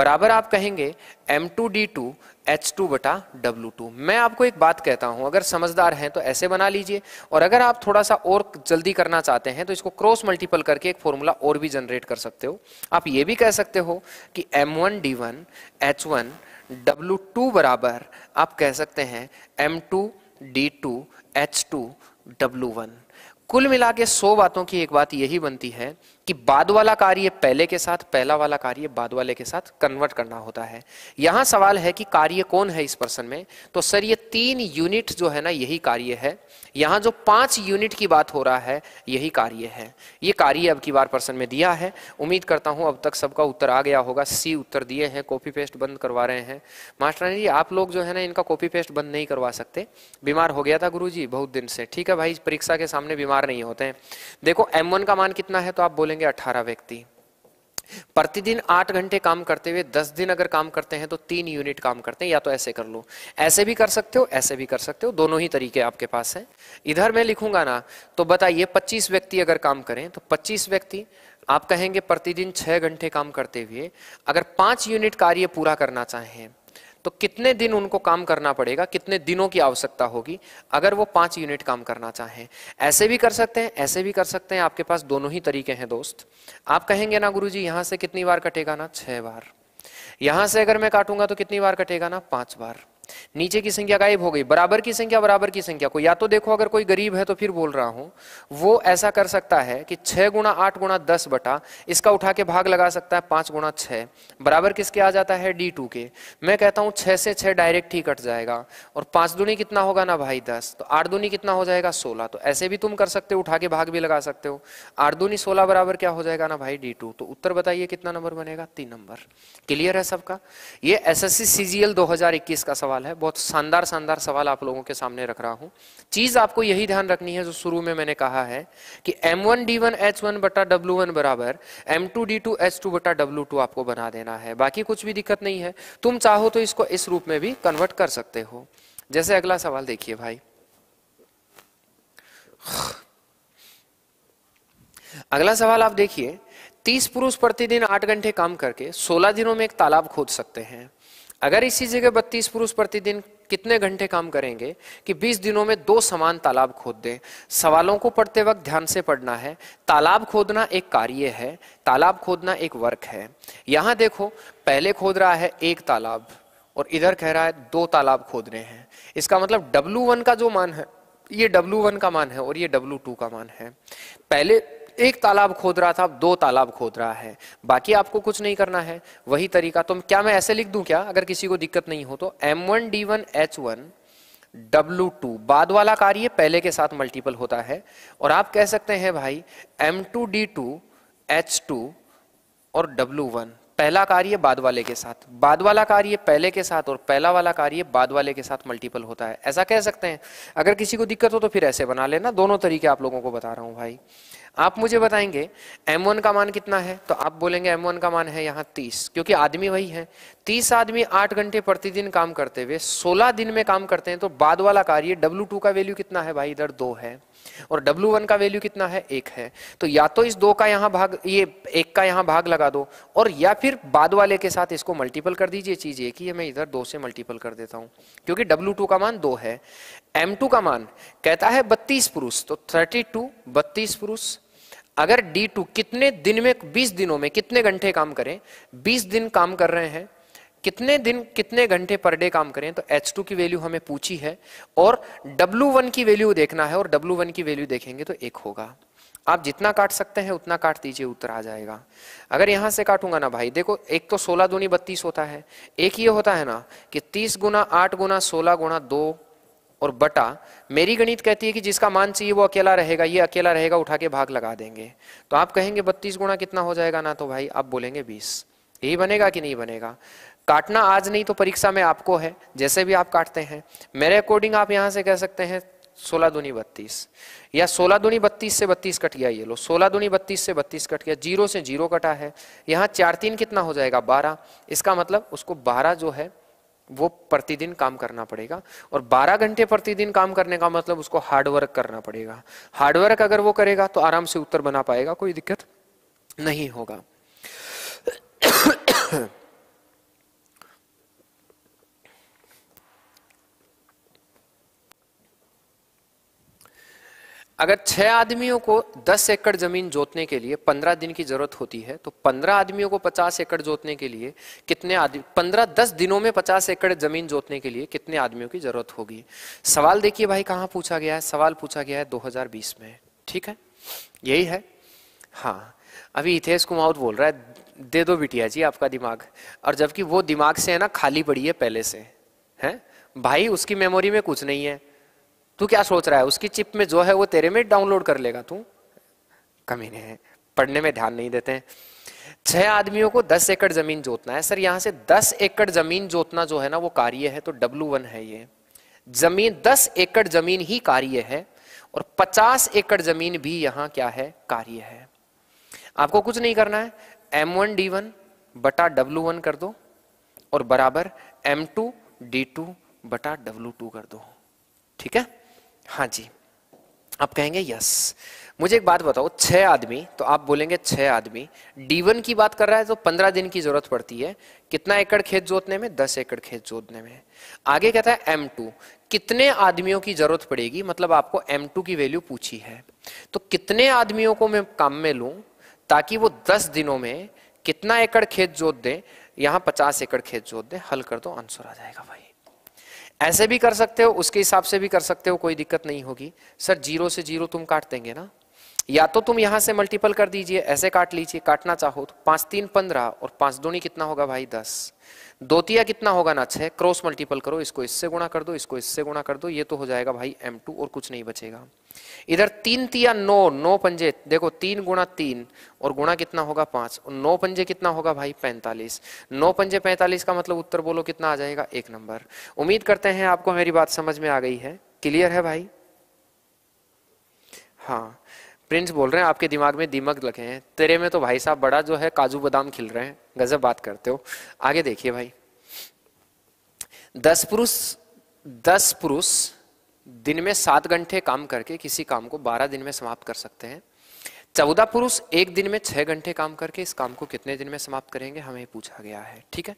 बराबर आप कहेंगे M two D two H two बटा डब्लू टू मैं आपको एक बात कहता हूं अगर समझदार हैं तो ऐसे बना लीजिए और अगर आप थोड़ा सा और जल्दी करना चाहते हैं तो इसको क्रॉस मल्टीपल करके एक फॉर्मूला और भी जनरेट कर सकते हो आप ये भी कह सकते हो कि M one D one H one W two बराबर आप कह सकते हैं M two D two H two W one कुल मिला के सौ बातों की एक बात यही बनती है कि बाद वाला कार्य पहले के साथ पहला वाला कार्य बाद वाले के साथ कन्वर्ट करना होता है यहां सवाल है कि कार्य कौन है इस पर्सन में तो सर ये तीन यूनिट जो है ना यही कार्य है यहां जो पांच यूनिट की बात हो रहा है यही कार्य है ये कार्य अब की बार पर्सन में दिया है उम्मीद करता हूं अब तक सबका उत्तर आ गया होगा सी उत्तर दिए हैं कॉपी पेस्ट बंद करवा रहे हैं मास्टर जी आप लोग जो है ना इनका कॉपी पेस्ट बंद नहीं करवा सकते बीमार हो गया था गुरु बहुत दिन से ठीक है भाई परीक्षा के सामने बीमार नहीं होते हैं देखो एम का मान कितना है तो आप बोलेंगे करेंगे अठारह व्यक्ति प्रतिदिन आठ घंटे काम करते हुए दस दिन अगर काम करते हैं तो तीन यूनिट काम करते हैं या तो ऐसे कर लो ऐसे भी कर सकते हो ऐसे भी कर सकते हो दोनों ही तरीके आपके पास हैं इधर मैं लिखूंगा ना तो बताइए पच्चीस व्यक्ति अगर काम करें तो पच्चीस व्यक्ति आप कहेंगे प्रतिदिन छह घंटे काम करते हुए अगर पांच यूनिट कार्य पूरा करना चाहें तो कितने दिन उनको काम करना पड़ेगा कितने दिनों की आवश्यकता होगी अगर वो पांच यूनिट काम करना चाहें ऐसे भी कर सकते हैं ऐसे भी कर सकते हैं आपके पास दोनों ही तरीके हैं दोस्त आप कहेंगे ना गुरु जी यहां से कितनी बार कटेगा ना छह बार यहां से अगर मैं काटूंगा तो कितनी बार कटेगा ना पांच बार नीचे की संख्या गायब हो गई बराबर की संख्या बराबर की संख्या को या तो देखो अगर कोई गरीब है तो फिर बोल रहा हूं वो ऐसा कर सकता है कि छह गुणा आठ गुणा दस बटा इसका उठा के भाग लगा सकता है पांच गुणा छह बराबर किसके आ जाता है डी टू के मैं कहता हूं छह से छह डायरेक्ट ही कट जाएगा और पांच दुनी कितना होगा ना भाई दस तो आठ दुनी कितना हो जाएगा सोलह तो ऐसे भी तुम कर सकते हो उठा के भाग भी लगा सकते हो आठ दुनी सोलह बराबर क्या हो जाएगा ना भाई डी टू तो उत्तर बताइए कितना नंबर बनेगा तीन नंबर क्लियर है सबका ये एस एस सी सीजीएल दो का सवाल सवाल है बहुत शानदार शानदार सवाल आप लोगों के सामने रख रहा हूं चीज आपको यही ध्यान रखनी है जो शुरू में मैंने कहा है कि M one D one H one बटा डब्ल्यू वन बराबर M two D two H two बटा डब्ल्यू टू आपको बना देना है बाकी कुछ भी दिक्कत नहीं है तुम चाहो तो इसको इस रूप में भी कन्वर्ट कर सकते हो जैसे अगला सवाल देखिए भाई अगला सवाल आप देखिए तीस पुरुष प्रतिदिन आठ घंटे काम करके सोलह दिनों में एक तालाब खोद सकते हैं अगर इसी जगह बत्तीस पुरुष प्रतिदिन कितने घंटे काम करेंगे कि 20 दिनों में दो समान तालाब खोद दें सवालों को पढ़ते वक्त ध्यान से पढ़ना है तालाब खोदना एक कार्य है तालाब खोदना एक वर्क है यहां देखो पहले खोद रहा है एक तालाब और इधर कह रहा है दो तालाब खोदने हैं इसका मतलब डब्लू वन का जो मान है ये डब्लू वन का मान है और ये डब्लू टू का मान है पहले एक तालाब खोद रहा था अब दो तालाब खोद रहा है बाकी आपको कुछ नहीं करना है वही तरीका तो क्या मैं ऐसे लिख दूं क्या अगर किसी को दिक्कत नहीं हो तो M one D one H one W two बाद वाला कार्य पहले के साथ मल्टीपल होता है और आप कह सकते हैं भाई M two D two H two और डब्लू वन पहला कार्य बाद वाले के साथ बाद वाला कार्य पहले के साथ और पहला वाला कार्य बाद वाले के साथ मल्टीपल होता है ऐसा कह सकते हैं अगर किसी को दिक्कत हो तो फिर ऐसे बना लेना दोनों तरीके आप लोगों को बता रहा हूं भाई आप मुझे बताएंगे M1 का मान कितना है तो आप बोलेंगे M1 का मान है यहाँ 30 क्योंकि आदमी वही है 30 आदमी 8 घंटे प्रतिदिन काम करते हुए 16 दिन में काम करते हैं तो बाद वाला कार्य W2 का वैल्यू कितना है भाई इधर दो है और डब्ल्यू वन का वैल्यू कितना है एक है तो या तो इस दो का यहां भाग ये एक का यहां भाग लगा दो और या फिर बाद वाले के साथ इसको मल्टीपल कर दीजिए चीज एक ही है मैं इधर दो से मल्टीपल कर देता हूं क्योंकि डब्ल्यू टू का मान दो है एम टू का मान कहता है बत्तीस पुरुष तो थर्टी टू बत्तीस पुरुष अगर डी टू कितने दिन में बीस दिनों में कितने घंटे काम करें बीस दिन काम कर रहे हैं कितने दिन कितने घंटे पर डे काम करें तो H2 की वैल्यू हमें पूछी है और W1 की वैल्यू देखना है और W1 की वैल्यू देखेंगे तो एक होगा आप जितना काट सकते हैं उतना काट दीजिए उत्तर आ जाएगा अगर यहां से काटूंगा ना भाई देखो एक तो सोलह दूनी बत्तीस होता है एक ये होता है ना कि तीस गुना आठ गुना सोलह गुना दो और बटा मेरी गणित कहती है कि जिसका मान चाहिए वो अकेला रहेगा ये अकेला रहेगा उठा के भाग लगा देंगे तो आप कहेंगे बत्तीस गुना कितना हो जाएगा ना तो भाई आप बोलेंगे बीस यही बनेगा कि नहीं बनेगा काटना आज नहीं तो परीक्षा में आपको है जैसे भी आप काटते हैं मेरे अकॉर्डिंग आप यहाँ से कह सकते हैं सोलह दूनी बत्तीस या सोलह दूनी बत्तीस से बत्तीस कट गया ये लो सोलह दूनी बत्तीस से बत्तीस कट गया जीरो से जीरो कटा है यहाँ चार तीन कितना हो जाएगा बारह इसका मतलब उसको बारह जो है वो प्रतिदिन काम करना पड़ेगा और 12 घंटे प्रतिदिन काम करने का मतलब उसको हार्डवर्क करना पड़ेगा हार्डवर्क अगर वो करेगा तो आराम से उत्तर बना पाएगा कोई दिक्कत नहीं होगा अगर छह आदमियों को दस एकड़ जमीन जोतने के लिए पंद्रह दिन की जरूरत होती है तो पंद्रह आदमियों को पचास एकड़ जोतने के लिए कितने आदमी पंद्रह दस दिनों में पचास एकड़ जमीन जोतने के लिए कितने आदमियों की जरूरत होगी सवाल देखिए भाई कहाँ पूछा गया है सवाल पूछा गया है 2020 में ठीक है यही है हाँ अभी हितेश कुमार बोल रहा है दे दो बिटिया जी आपका दिमाग और जबकि वो दिमाग से है ना खाली पड़ी है पहले से है भाई उसकी मेमोरी में कुछ नहीं है तू क्या सोच रहा है उसकी चिप में जो है वो तेरे में डाउनलोड कर लेगा तू कमी नहीं है पढ़ने में ध्यान नहीं देते हैं छह आदमियों को दस एकड़ जमीन जोतना है सर यहां से दस एकड़ जमीन जोतना जो है ना वो कार्य है तो डब्लू वन है ये जमीन दस एकड़ जमीन ही कार्य है और पचास एकड़ जमीन भी यहां क्या है कार्य है आपको कुछ नहीं करना है एम वन डी वन बटा डब्लू वन कर दो और बराबर एम टू डी टू बटा डब्लू टू कर दो ठीक है हाँ जी आप कहेंगे यस मुझे एक बात बताओ छह आदमी तो आप बोलेंगे छह आदमी डी वन की बात कर रहा है तो पंद्रह दिन की जरूरत पड़ती है कितना एकड़ खेत जोतने में दस एकड़ खेत जोतने में आगे कहता है एम टू कितने आदमियों की जरूरत पड़ेगी मतलब आपको एम टू की वैल्यू पूछी है तो कितने आदमियों को मैं काम में लूं ताकि वो दस दिनों में कितना एकड़ खेत जोत दे यहां पचास एकड़ खेत जोत दे हल कर दो आंसर आ जाएगा भाई ऐसे भी कर सकते हो उसके हिसाब से भी कर सकते हो कोई दिक्कत नहीं होगी सर जीरो से जीरो तुम काट देंगे ना या तो तुम यहां से मल्टीपल कर दीजिए ऐसे काट लीजिए काटना चाहो तो पांच तीन पंद्रह और पांच दूनी कितना होगा भाई दस दोतिया कितना होगा ना छह क्रॉस मल्टीपल करो इसको इससे गुणा कर दो इसको इससे गुणा कर दो ये तो हो जाएगा भाई एम टू और कुछ नहीं बचेगा इधर तीन तिया नौ नौ पंजे देखो तीन गुणा तीन और गुणा कितना होगा पांच और नौ पंजे कितना होगा भाई पैंतालीस नौ पंजे पैंतालीस का मतलब उत्तर बोलो कितना आ जाएगा एक नंबर उम्मीद करते हैं आपको मेरी बात समझ में आ गई है क्लियर है भाई हाँ प्रिंस बोल रहे हैं आपके दिमाग में दीमक लगे हैं तेरे में तो भाई साहब बड़ा जो है काजू बादाम खिल रहे हैं गजब बात करते हो आगे देखिए भाई दस पुरुष दस पुरुष दिन में सात घंटे काम करके किसी काम को बारह दिन में समाप्त कर सकते हैं चौदह पुरुष एक दिन में छह घंटे काम करके इस काम को कितने दिन में समाप्त करेंगे हमें पूछा गया है ठीक है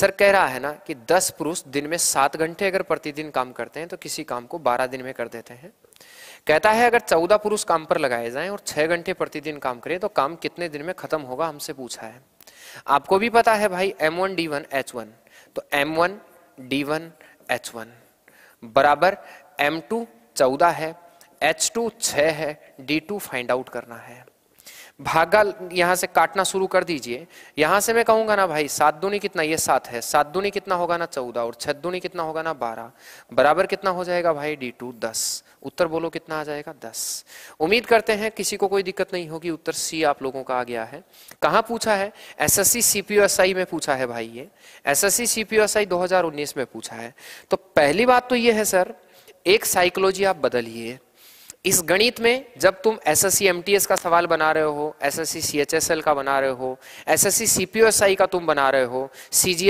सर कह रहा है ना कि दस पुरुष दिन में सात घंटे अगर प्रतिदिन काम करते हैं तो किसी काम को बारह दिन में कर देते हैं कहता है अगर चौदह पुरुष काम पर लगाए जाएं और छह घंटे प्रतिदिन काम करें तो काम कितने दिन में खत्म होगा हमसे पूछा है आपको भी पता है भाई M one D one H one तो M one D one H one बराबर एम टू चौदह है एच टू छ है डी टू फाइंड आउट करना है भागा यहां से काटना शुरू कर दीजिए यहां से मैं कहूंगा ना भाई सात दूनी कितना ये सात है सात दूनी कितना होगा ना चौदह और छत दूनी कितना होगा ना बारह बराबर कितना हो जाएगा भाई डी टू दस उत्तर बोलो कितना आ जाएगा दस उम्मीद करते हैं किसी को कोई दिक्कत नहीं होगी उत्तर सी आप लोगों का आ गया है कहाँ पूछा है एस एस एसएससी सीपीएसआई में पूछा है भाई ये एस एस दो सीपीएसआई उन्नीस में पूछा है तो पहली बात तो ये है सर एक साइकोलॉजी आप बदलिए इस गणित में जब तुम एस एस एस का सवाल बना रहे हो एस एस एल का बना रहे हो एस एस आई का तुम बना रहे हो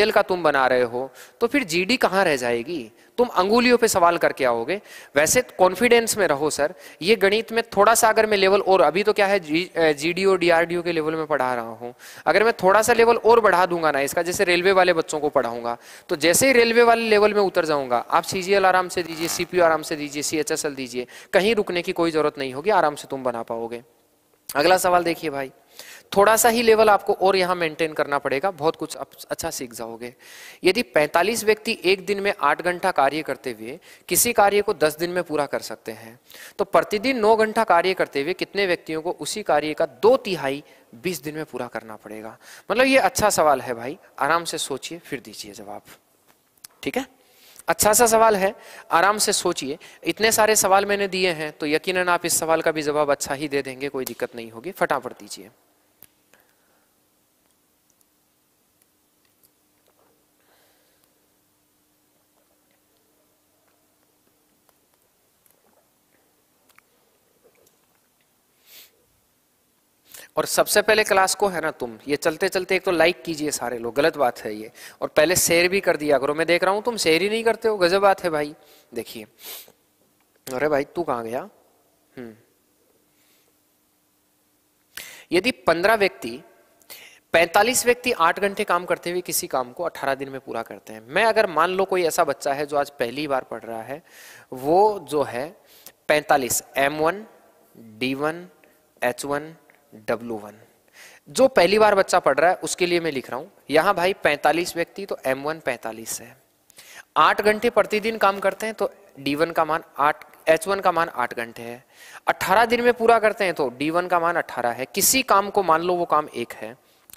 एल का तुम बना रहे हो तो फिर जी डी कहाँ रह जाएगी तुम अंगुलियों पे सवाल करके आओगे वैसे कॉन्फिडेंस में रहो सर ये गणित में थोड़ा सा अगर मैं लेवल और अभी तो क्या है जी डी ओ डीआरडीओ के लेवल में पढ़ा रहा हूँ अगर मैं थोड़ा सा लेवल और बढ़ा दूंगा ना इसका जैसे रेलवे वाले बच्चों को पढ़ाऊंगा तो जैसे ही रेलवे वाले लेवल में उतर जाऊंगा आप सी आराम से दीजिए सी आराम से दीजिए सी दीजिए कहीं रुकने की कोई जरूरत नहीं होगी आराम से तुम बना पाओगे अगला सवाल देखिए भाई थोड़ा सा ही लेवल आपको और यहाँ मेंटेन करना पड़ेगा बहुत कुछ आप अच्छा सीख जाओगे यदि 45 व्यक्ति एक दिन में आठ घंटा कार्य करते हुए किसी कार्य को दस दिन में पूरा कर सकते हैं तो प्रतिदिन नौ घंटा कार्य करते हुए कितने व्यक्तियों को उसी कार्य का दो तिहाई बीस दिन में पूरा करना पड़ेगा मतलब ये अच्छा सवाल है भाई आराम से सोचिए फिर दीजिए जवाब ठीक है अच्छा सा सवाल है आराम से सोचिए इतने सारे सवाल मैंने दिए हैं तो यकीनन आप इस सवाल का भी जवाब अच्छा ही दे देंगे कोई दिक्कत नहीं होगी फटाफट दीजिए और सबसे पहले क्लास को है ना तुम ये चलते चलते एक तो लाइक कीजिए सारे लोग गलत बात है ये और पहले शेयर भी कर दिया करो मैं देख रहा हूं तुम शेयर ही नहीं करते हो गजब बात है भाई देखिए अरे भाई तू कहां गया हम्म यदि पंद्रह व्यक्ति पैंतालीस व्यक्ति आठ घंटे काम करते हुए किसी काम को अठारह दिन में पूरा करते हैं मैं अगर मान लो कोई ऐसा बच्चा है जो आज पहली बार पढ़ रहा है वो जो है पैंतालीस M one D one H one W one जो पहली बार बच्चा पढ़ रहा है उसके लिए मैं लिख रहा हूं यहां भाई 45 व्यक्ति तो एम वन पैंतालीस है आठ घंटे प्रतिदिन काम करते हैं तो डी वन का मान आठ एच वन का मान आठ घंटे है अट्ठारह दिन में पूरा करते हैं तो डी वन का मान अट्ठारह है किसी काम को मान लो वो काम एक है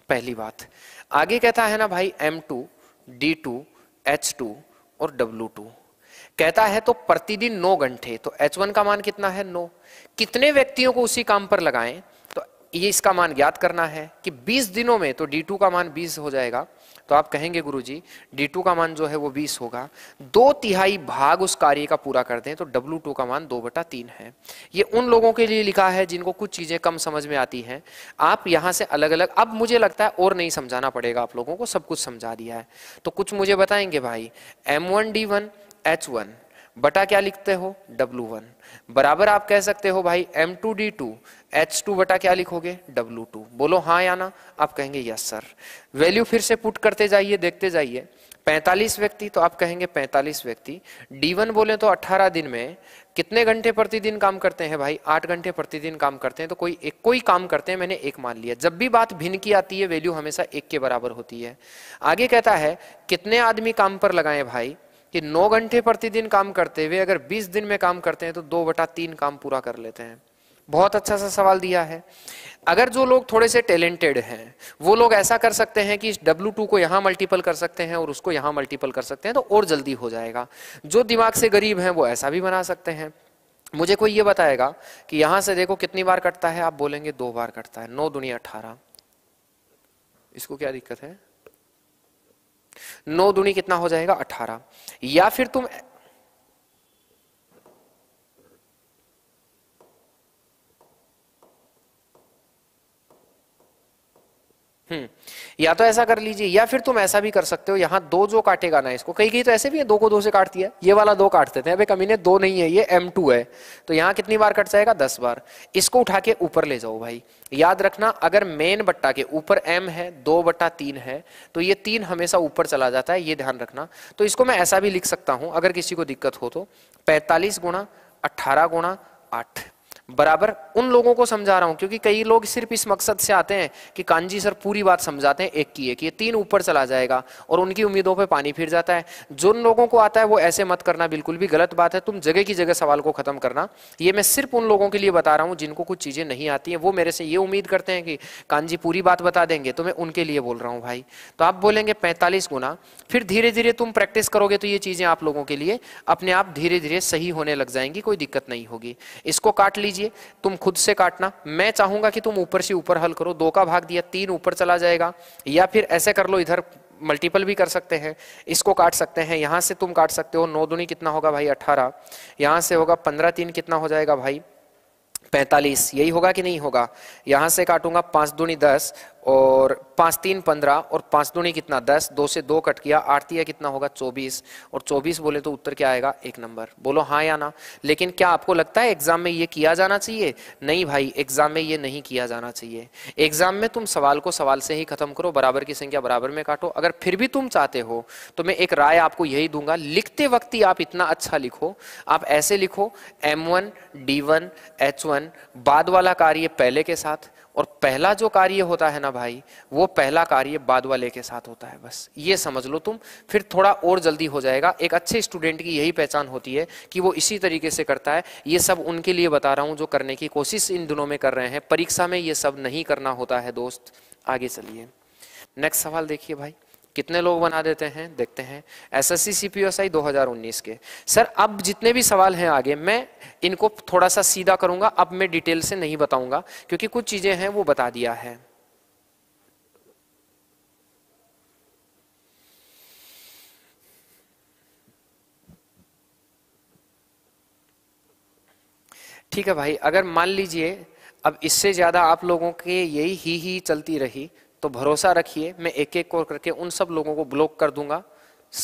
पहली बात आगे कहता है ना भाई M two D two H two और डब्लू टू कहता है तो प्रतिदिन नौ घंटे तो एच वन का मान कितना है नौ कितने व्यक्तियों को उसी काम पर लगाएं ये इसका मान ज्ञात करना है कि 20 दिनों में तो D2 का मान 20 हो जाएगा तो आप कहेंगे गुरुजी D2 का मान जो है वो 20 होगा दो तिहाई भाग उस कार्य का पूरा कर दें तो W2 का मान दो बटा तीन है ये उन लोगों के लिए लिखा है जिनको कुछ चीज़ें कम समझ में आती हैं आप यहाँ से अलग अलग अब मुझे लगता है और नहीं समझाना पड़ेगा आप लोगों को सब कुछ समझा दिया है तो कुछ मुझे बताएंगे भाई M one D one H one बटा क्या लिखते हो W1 बराबर आप कह सकते हो भाई M2D2 H2 बटा क्या लिखोगे W2 बोलो हाँ या ना आप कहेंगे यस सर वैल्यू फिर से पुट करते जाइए देखते जाइए 45 व्यक्ति तो आप कहेंगे 45 व्यक्ति D1 बोले तो 18 दिन में कितने घंटे प्रतिदिन काम करते हैं भाई आठ घंटे प्रतिदिन काम करते हैं तो कोई एक कोई काम करते हैं मैंने एक मान लिया जब भी बात भिन्न की आती है वैल्यू हमेशा एक के बराबर होती है आगे कहता है कितने आदमी काम पर लगाए भाई कि नौ घंटे प्रतिदिन काम करते हुए अगर बीस दिन में काम करते हैं तो दो बटा तीन काम पूरा कर लेते हैं बहुत अच्छा सा सवाल दिया है अगर जो लोग थोड़े से टैलेंटेड हैं वो लोग ऐसा कर सकते हैं कि इस डब्ल्यू टू को यहां मल्टीपल कर सकते हैं और उसको यहां मल्टीपल कर सकते हैं तो और जल्दी हो जाएगा जो दिमाग से गरीब हैं वो ऐसा भी बना सकते हैं मुझे कोई ये बताएगा कि यहां से देखो कितनी बार कटता है आप बोलेंगे दो बार कटता है नौ दुनिया अठारह इसको क्या दिक्कत है नौ दुनी कितना हो जाएगा अठारह या फिर तुम हम्म। या तो ऐसा कर लीजिए या फिर तुम ऐसा भी कर सकते हो यहाँ दो जो काटेगा ना इसको कहीं कहीं तो ऐसे भी है दो को दो से काट दिया ये वाला दो काटते थे अभी कमीने दो नहीं है ये एम टू है तो यहाँ कितनी बार कट जाएगा दस बार इसको उठा के ऊपर ले जाओ भाई याद रखना अगर मेन बट्टा के ऊपर एम है दो बट्टा तीन है तो ये तीन हमेशा ऊपर चला जाता है ये ध्यान रखना तो इसको मैं ऐसा भी लिख सकता हूँ अगर किसी को दिक्कत हो तो पैंतालीस गुणा अट्ठारह गुणा आठ बराबर उन लोगों को समझा रहा हूं क्योंकि कई लोग सिर्फ इस मकसद से आते हैं कि कांजी सर पूरी बात समझाते हैं एक की एक ये तीन ऊपर चला जाएगा और उनकी उम्मीदों पे पानी फिर जाता है जिन लोगों को आता है वो ऐसे मत करना बिल्कुल भी गलत बात है तुम जगह की जगह सवाल को खत्म करना ये मैं सिर्फ उन लोगों के लिए बता रहा हूं जिनको कुछ चीजें नहीं आती है वो मेरे से ये उम्मीद करते हैं कि कांजी पूरी बात बता देंगे तो मैं उनके लिए बोल रहा हूँ भाई तो आप बोलेंगे पैंतालीस गुना फिर धीरे धीरे तुम प्रैक्टिस करोगे तो ये चीजें आप लोगों के लिए अपने आप धीरे धीरे सही होने लग जाएंगी कोई दिक्कत नहीं होगी इसको काट लीजिए कीजिए तुम खुद से काटना मैं चाहूंगा कि तुम ऊपर से ऊपर हल करो दो का भाग दिया तीन ऊपर चला जाएगा या फिर ऐसे कर लो इधर मल्टीपल भी कर सकते हैं इसको काट सकते हैं यहां से तुम काट सकते हो नौ दुनी कितना होगा भाई अठारह यहां से होगा पंद्रह तीन कितना हो जाएगा भाई पैंतालीस यही होगा कि नहीं होगा यहां से काटूंगा पांच दुनी दस और पाँच तीन पंद्रह और पाँच दूनी कितना दस दो से दो कट किया आठ तीया कितना होगा चौबीस और चौबीस बोले तो उत्तर क्या आएगा एक नंबर बोलो हाँ या ना लेकिन क्या आपको लगता है एग्जाम में ये किया जाना चाहिए नहीं भाई एग्जाम में ये नहीं किया जाना चाहिए एग्जाम में तुम सवाल को सवाल से ही खत्म करो बराबर की संख्या बराबर में काटो अगर फिर भी तुम चाहते हो तो मैं एक राय आपको यही दूंगा लिखते वक्त ही आप इतना अच्छा लिखो आप ऐसे लिखो M one D one H one बाद वाला कार्य पहले के साथ और पहला जो कार्य होता है ना भाई वो पहला कार्य बाद वाले के साथ होता है बस ये समझ लो तुम फिर थोड़ा और जल्दी हो जाएगा एक अच्छे स्टूडेंट की यही पहचान होती है कि वो इसी तरीके से करता है ये सब उनके लिए बता रहा हूँ जो करने की कोशिश इन दिनों में कर रहे हैं परीक्षा में ये सब नहीं करना होता है दोस्त आगे चलिए नेक्स्ट सवाल देखिए भाई कितने लोग बना देते हैं देखते हैं एस एस सी दो हजार उन्नीस के सर अब जितने भी सवाल हैं आगे मैं इनको थोड़ा सा सीधा करूंगा अब मैं डिटेल से नहीं बताऊंगा क्योंकि कुछ चीजें हैं वो बता दिया है ठीक है भाई अगर मान लीजिए अब इससे ज्यादा आप लोगों के यही ही ही चलती रही तो भरोसा रखिए मैं एक एक को करके उन सब लोगों को ब्लॉक कर दूंगा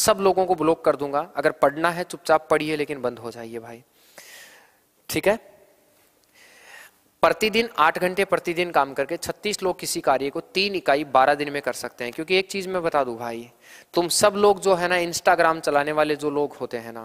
सब लोगों को ब्लॉक कर दूंगा अगर पढ़ना है चुपचाप पढ़िए लेकिन बंद हो जाइए भाई ठीक है प्रतिदिन आठ घंटे प्रतिदिन काम करके छत्तीस लोग किसी कार्य को तीन इकाई बारह दिन में कर सकते हैं क्योंकि एक चीज मैं बता दू भाई तुम सब लोग जो है ना इंस्टाग्राम चलाने वाले जो लोग होते हैं ना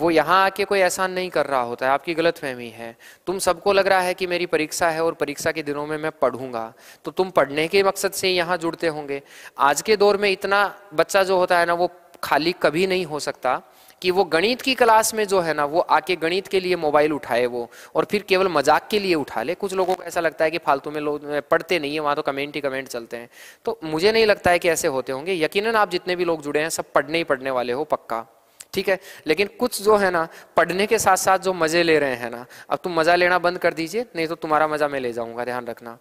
वो यहाँ आके कोई ऐसा नहीं कर रहा होता है आपकी गलत फहमी है तुम सबको लग रहा है कि मेरी परीक्षा है और परीक्षा के दिनों में मैं पढ़ूंगा तो तुम पढ़ने के मकसद से यहाँ जुड़ते होंगे आज के दौर में इतना बच्चा जो होता है ना वो खाली कभी नहीं हो सकता कि वो गणित की क्लास में जो है ना वो आके गणित के लिए मोबाइल उठाए वो और फिर केवल मजाक के लिए उठा ले कुछ लोगों को ऐसा लगता है कि फालतू में लोग पढ़ते नहीं है वहां तो कमेंट ही कमेंट चलते हैं तो मुझे नहीं लगता है कि ऐसे होते होंगे यकीन आप जितने भी लोग जुड़े हैं सब पढ़ने ही पढ़ने वाले हो पक्का ठीक है लेकिन कुछ जो है ना पढ़ने के साथ साथ जो मजे ले रहे हैं ना अब तुम मजा लेना बंद कर दीजिए नहीं तो तुम्हारा मजा मैं ले जाऊंगा ध्यान रखना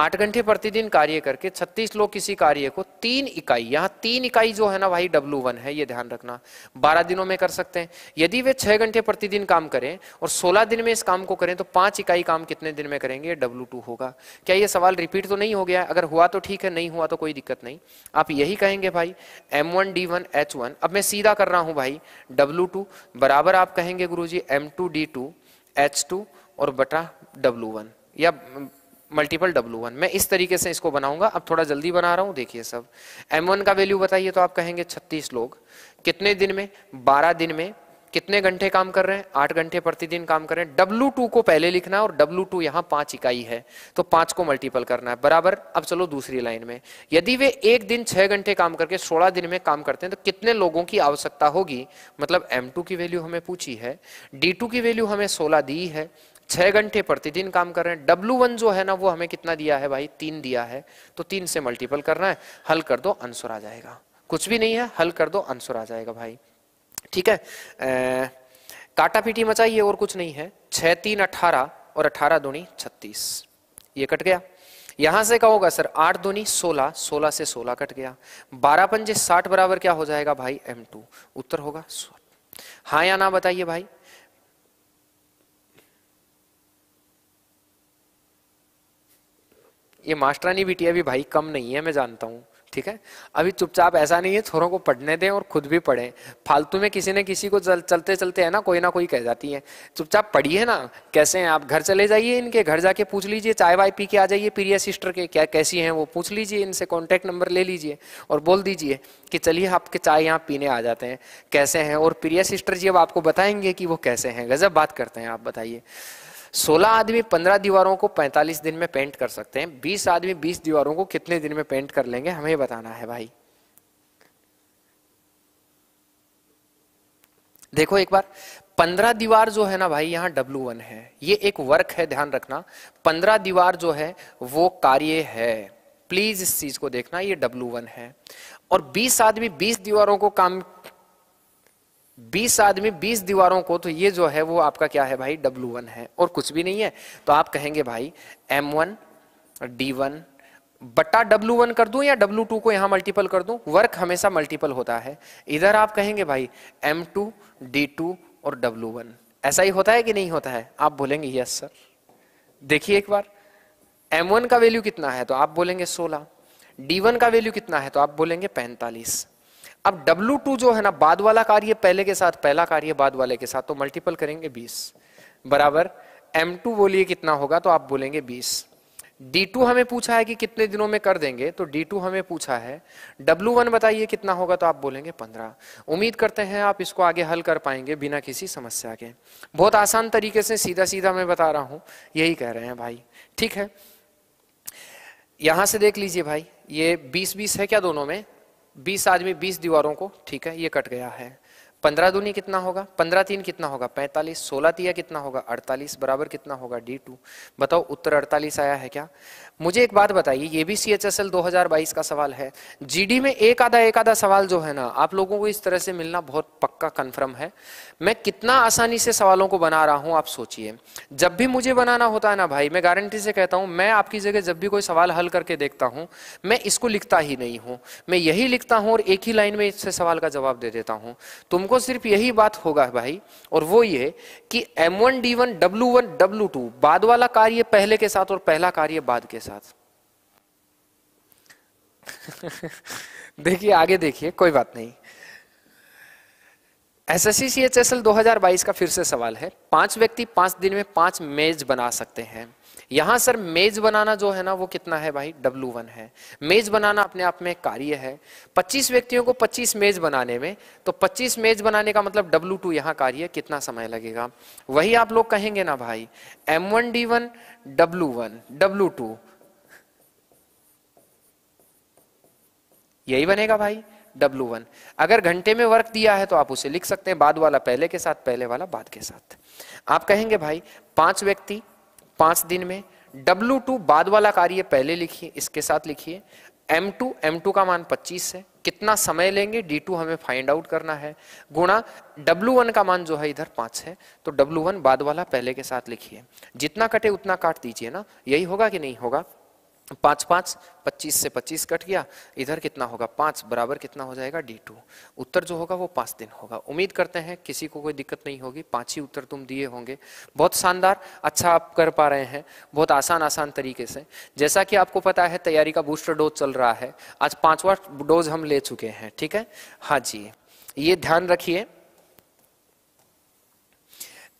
आठ घंटे प्रतिदिन कार्य करके छत्तीस लोग किसी कार्य को तीन इकाई यहाँ तीन इकाई जो है ना भाई W1 वन है ये ध्यान रखना बारह दिनों में कर सकते हैं यदि वे छह घंटे प्रतिदिन काम करें और सोलह दिन में इस काम को करें तो पांच इकाई काम कितने दिन में करेंगे डब्ल्यू टू होगा क्या ये सवाल रिपीट तो नहीं हो गया अगर हुआ तो ठीक है नहीं हुआ तो कोई दिक्कत नहीं आप यही कहेंगे भाई M one D one H one अब मैं सीधा कर रहा हूँ भाई डब्लू टू बराबर आप कहेंगे गुरु जी M two D two H two और बटा डब्लू वन या मल्टीपल डब्लू वन मैं इस तरीके से इसको बनाऊंगा अब थोड़ा जल्दी बना रहा हूँ देखिए सब एम वन का वैल्यू बताइए तो आप कहेंगे छत्तीस लोग कितने दिन में बारह दिन में कितने घंटे काम कर रहे हैं आठ घंटे प्रतिदिन काम कर रहे हैं डब्लू टू को पहले लिखना है और डब्लू टू यहाँ पांच इकाई है तो पांच को मल्टीपल करना है बराबर अब चलो दूसरी लाइन में यदि वे एक दिन छह घंटे काम करके सोलह दिन में काम करते हैं तो कितने लोगों की आवश्यकता होगी मतलब एम टू की वैल्यू हमें पूछी है डी टू की वैल्यू हमें सोलह दी है छह घंटे प्रतिदिन काम कर रहे हैं डब्लू वन जो है ना वो हमें कितना दिया है भाई तीन दिया है तो तीन से मल्टीपल करना है हल कर दो आंसर आ जाएगा कुछ भी नहीं है हल कर दो आंसर आ जाएगा भाई ठीक है ए, काटा पीटी मचाइए और कुछ नहीं है छह तीन अठारह और अठारह दूनी छत्तीस ये कट गया यहां से कहोगा सर आठ दूनी सोलह सोलह से सोलह कट गया बारह पंजे साठ बराबर क्या हो जाएगा भाई एम टू उत्तर होगा हाँ या ना बताइए भाई ये मास्टरानी बिटिया भी भाई कम नहीं है मैं जानता हूँ ठीक है अभी चुपचाप ऐसा नहीं है छोरों को पढ़ने दें और खुद भी पढ़ें फालतू में किसी ने किसी को चल, चलते चलते है ना कोई ना कोई कह जाती है चुपचाप पढ़िए ना कैसे हैं आप घर चले जाइए इनके घर जाके पूछ लीजिए चाय वाय पी के आ जाइए प्रिया सिस्टर के क्या कैसी हैं वो पूछ लीजिए इनसे कॉन्टैक्ट नंबर ले लीजिए और बोल दीजिए कि चलिए आपके चाय यहाँ पीने आ जाते हैं कैसे हैं और प्रिया सिस्टर जी अब आपको बताएंगे कि वो कैसे हैं गजब बात करते हैं आप बताइए सोलह आदमी पंद्रह दीवारों को पैंतालीस दिन में पेंट कर सकते हैं बीस आदमी बीस दीवारों को कितने दिन में पेंट कर लेंगे हमें बताना है भाई देखो एक बार पंद्रह दीवार जो है ना भाई यहां W1 वन है ये एक वर्क है ध्यान रखना पंद्रह दीवार जो है वो कार्य है प्लीज इस चीज को देखना ये W1 वन है और बीस आदमी बीस दीवारों को काम बीस आदमी बीस दीवारों को तो ये जो है वो आपका क्या है भाई डब्ल्यू वन है और कुछ भी नहीं है तो आप कहेंगे भाई एम वन डी वन बट्टा डब्ल्यू वन कर दूं या डब्ल्यू टू को यहां मल्टीपल कर दूं वर्क हमेशा मल्टीपल होता है इधर आप कहेंगे भाई एम टू डी टू और डब्ल्यू वन ऐसा ही होता है कि नहीं होता है आप बोलेंगे यस सर देखिए एक बार एम वन का वैल्यू कितना है तो आप बोलेंगे सोलह डी वन का वैल्यू कितना है तो आप बोलेंगे पैंतालीस अब W2 जो है ना बाद वाला कार्य पहले के साथ पहला कार्य बाद वाले के साथ तो मल्टीपल करेंगे 20 बराबर M2 बोलिए कितना होगा तो आप बोलेंगे 20 D2 हमें पूछा है कि कितने दिनों में कर देंगे तो D2 हमें पूछा है W1 बताइए कितना होगा तो आप बोलेंगे 15 उम्मीद करते हैं आप इसको आगे हल कर पाएंगे बिना किसी समस्या के बहुत आसान तरीके से सीधा सीधा मैं बता रहा हूं यही कह रहे हैं भाई ठीक है यहां से देख लीजिए भाई ये 20 20 है क्या दोनों में बीस आदमी बीस दीवारों को ठीक है ये कट गया है पंद्रह दूनी कितना होगा पंद्रह तीन कितना होगा पैंतालीस सोलह तीया कितना होगा अड़तालीस बराबर कितना होगा डी टू बताओ उत्तर अड़तालीस आया है क्या मुझे एक बात बताइए ये भी सी एच एस एल दो हजार बाईस का सवाल है जीडी में एक आधा एक आधा सवाल जो है ना आप लोगों को इस तरह से मिलना बहुत पक्का कन्फर्म है मैं कितना आसानी से सवालों को बना रहा हूँ आप सोचिए जब भी मुझे बनाना होता है ना भाई मैं गारंटी से कहता हूँ मैं आपकी जगह जब भी कोई सवाल हल करके देखता हूँ मैं इसको लिखता ही नहीं हूँ मैं यही लिखता हूँ और एक ही लाइन में इससे सवाल का जवाब दे देता हूँ तुमको उनको सिर्फ यही बात होगा भाई और वो ये कि M one D one W one W two बाद वाला कार्य पहले के साथ और पहला कार्य बाद के साथ देखिए आगे देखिए कोई बात नहीं दो हजार बाईस का फिर से सवाल है पांच व्यक्ति पांच दिन में पांच मेज बना सकते हैं यहां सर मेज बनाना जो है ना वो कितना है भाई W1 वन है मेज बनाना अपने आप में कार्य है 25 व्यक्तियों को 25 मेज बनाने में तो 25 मेज बनाने का मतलब डब्लू टू यहां कार्य कितना समय लगेगा वही आप लोग कहेंगे ना भाई M one D one W one W two यही बनेगा भाई डब्लू वन अगर घंटे में वर्क दिया है तो आप उसे लिख सकते हैं बाद वाला पहले के साथ पहले वाला बाद के साथ आप कहेंगे भाई पांच व्यक्ति पांच दिन में डब्ल्यू टू बाद वाला कार्य पहले लिखिए इसके साथ लिखिए एम टू एम टू का मान 25 है कितना समय लेंगे डी टू हमें फाइंड आउट करना है गुणा डब्ल्यू वन का मान जो है इधर पांच है तो डब्ल्यू वन बाद वाला पहले के साथ लिखिए जितना कटे उतना काट दीजिए ना यही होगा कि नहीं होगा पाँच पाँच पच्चीस से पच्चीस कट गया इधर कितना होगा पाँच बराबर कितना हो जाएगा डी टू उत्तर जो होगा वो पाँच दिन होगा उम्मीद करते हैं किसी को कोई दिक्कत नहीं होगी पाँच ही उत्तर तुम दिए होंगे बहुत शानदार अच्छा आप कर पा रहे हैं बहुत आसान आसान तरीके से जैसा कि आपको पता है तैयारी का बूस्टर डोज चल रहा है आज पाँचवा डोज हम ले चुके हैं ठीक है हाँ जी ये ध्यान रखिए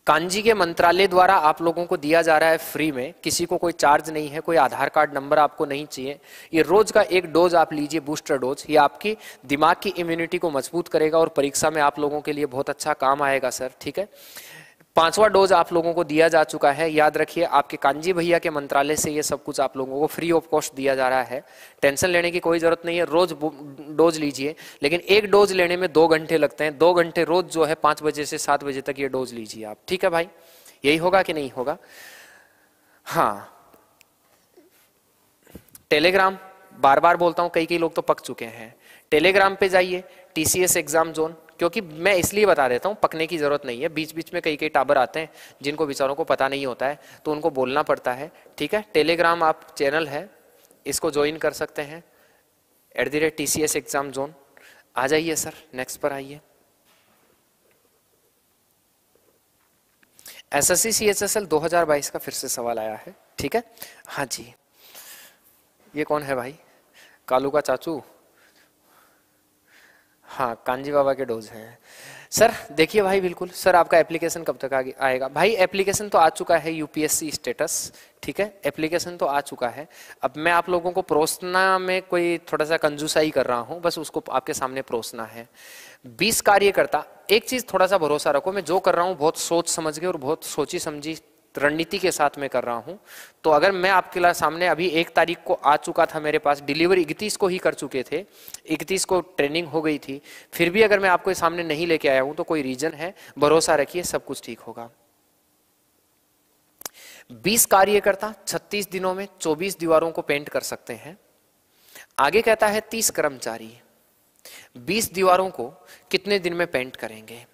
कांजी के मंत्रालय द्वारा आप लोगों को दिया जा रहा है फ्री में किसी को कोई चार्ज नहीं है कोई आधार कार्ड नंबर आपको नहीं चाहिए ये रोज का एक डोज आप लीजिए बूस्टर डोज ये आपकी दिमाग की इम्यूनिटी को मजबूत करेगा और परीक्षा में आप लोगों के लिए बहुत अच्छा काम आएगा सर ठीक है पांचवा डोज आप लोगों को दिया जा चुका है याद रखिए आपके कांजी भैया के मंत्रालय से ये सब कुछ आप लोगों को फ्री ऑफ कॉस्ट दिया जा रहा है टेंशन लेने की कोई जरूरत नहीं है रोज डोज लीजिए लेकिन एक डोज लेने में दो घंटे लगते हैं दो घंटे रोज जो है पांच बजे से सात बजे तक ये डोज लीजिए आप ठीक है भाई यही होगा कि नहीं होगा हाँ टेलीग्राम बार बार बोलता हूं कई कई लोग तो पक चुके हैं टेलीग्राम पे जाइए टीसीएस एग्जाम जोन क्योंकि मैं इसलिए बता देता हूँ पकने की ज़रूरत नहीं है बीच बीच में कई कई टाबर आते हैं जिनको बेचारों को पता नहीं होता है तो उनको बोलना पड़ता है ठीक है टेलीग्राम आप चैनल है इसको ज्वाइन कर सकते हैं at the rate T C S exam zone आ जाइए सर नेक्स्ट पर आइए S S C C H S L दो हज़ार बाईस का फिर से सवाल आया है ठीक है हाँ जी ये कौन है भाई कालू का चाचू हाँ कांजी बाबा के डोज हैं सर देखिए भाई बिल्कुल सर आपका एप्लीकेशन कब तक आएगा भाई एप्लीकेशन तो आ चुका है यूपीएससी स्टेटस ठीक है एप्लीकेशन तो आ चुका है अब मैं आप लोगों को परोसना में कोई थोड़ा सा कंजूसा ही कर रहा हूँ बस उसको आपके सामने परोसना है बीस कार्यकर्ता एक चीज थोड़ा सा भरोसा रखो मैं जो कर रहा हूँ बहुत सोच समझ के और बहुत सोची समझी रणनीति के साथ में कर रहा हूं तो अगर मैं आपके सामने अभी एक तारीख को आ चुका था मेरे पास डिलीवरी इकतीस को ही कर चुके थे इकतीस को ट्रेनिंग हो गई थी फिर भी अगर मैं आपको सामने नहीं लेके आया हूं तो कोई रीजन है भरोसा रखिए सब कुछ ठीक होगा 20 कार्यकर्ता 36 दिनों में 24 दीवारों को पेंट कर सकते हैं आगे कहता है 30 कर्मचारी 20 दीवारों को कितने दिन में पेंट करेंगे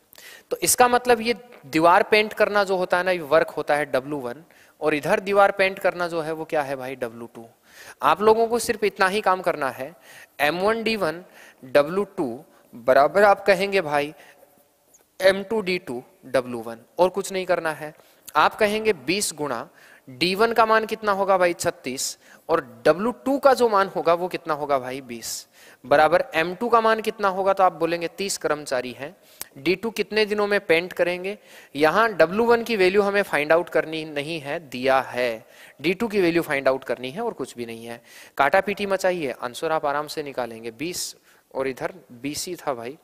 तो इसका मतलब ये दीवार पेंट करना जो होता है ना ये वर्क होता है डब्लू वन और इधर दीवार पेंट करना जो है वो क्या है भाई डब्लू टू आप लोगों को सिर्फ इतना ही काम करना है M one D one W two बराबर आप कहेंगे भाई M two D two W one और कुछ नहीं करना है आप कहेंगे बीस गुणा डी वन का मान कितना होगा भाई छत्तीस और डब्लू टू का जो मान होगा वो कितना होगा भाई बीस बराबर M2 का मान कितना होगा तो आप बोलेंगे 30 कर्मचारी हैं D2 कितने दिनों में पेंट करेंगे यहाँ W1 की वैल्यू हमें फाइंड आउट करनी नहीं है दिया है D2 की वैल्यू फाइंड आउट करनी है और कुछ भी नहीं है काटा पीटी मचाइए आंसर आप आराम से निकालेंगे बीस और इधर बीसी था भाई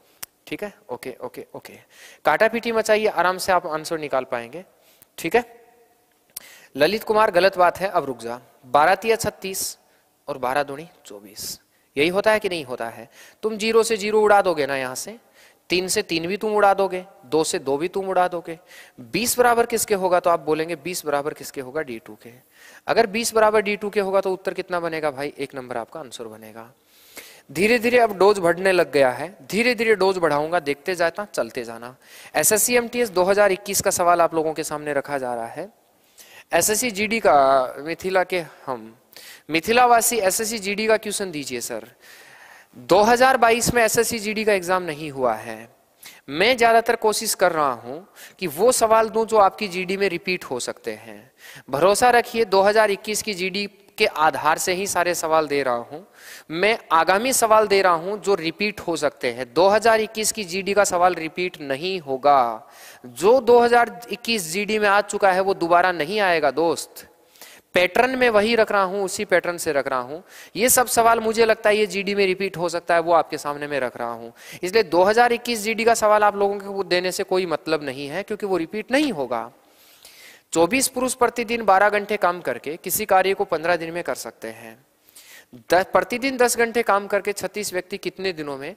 ठीक है ओके ओके ओके काटा पीटी मचाइए आराम से आप आंसर निकाल पाएंगे ठीक है ललित कुमार गलत बात है अब रुक जा बारह तिया छत्तीस और बारह दूनी चौबीस यही होता है कि नहीं होता है तुम जीरो से जीरो उड़ा दोगे ना यहां से तीन से तीन भी तुम उड़ा दोगे दो से दो भी तुम उड़ा दोगे बीस बराबर किसके होगा तो आप बोलेंगे बीस बराबर किसके होगा डी के अगर बीस बराबर डी के होगा तो उत्तर कितना बनेगा भाई एक नंबर आपका आंसर बनेगा धीरे धीरे अब डोज बढ़ने लग गया है धीरे धीरे डोज बढ़ाऊंगा देखते जाता चलते जाना S S C M T S दो हजार इक्कीस का सवाल आप लोगों के सामने रखा जा रहा है S S C G D का मिथिला के हम मिथिलावासी एसएससी जीडी का क्वेश्चन दीजिए सर 2022 में एसएससी जीडी का एग्जाम नहीं हुआ है मैं ज्यादातर कोशिश कर रहा हूं कि वो सवाल दूं जो आपकी जीडी में रिपीट हो सकते हैं भरोसा रखिए 2021 की जीडी के आधार से ही सारे सवाल दे रहा हूं मैं आगामी सवाल दे रहा हूं जो रिपीट हो सकते हैं 2021 की जीडी का सवाल रिपीट नहीं होगा जो 2021 जीडी में आ चुका है वो दोबारा नहीं आएगा दोस्त पैटर्न में वही रख रहा हूं उसी पैटर्न से रख रहा हूं ये सब सवाल मुझे लगता है ये जीडी में रिपीट हो सकता है वो आपके सामने में रख रहा हूं इसलिए 2021 जीडी का सवाल आप लोगों को देने से कोई मतलब नहीं है क्योंकि वो रिपीट नहीं होगा 24 पुरुष प्रतिदिन 12 घंटे काम करके किसी कार्य को 15 दिन में कर सकते हैं प्रतिदिन 10 घंटे काम करके 36 व्यक्ति कितने दिनों में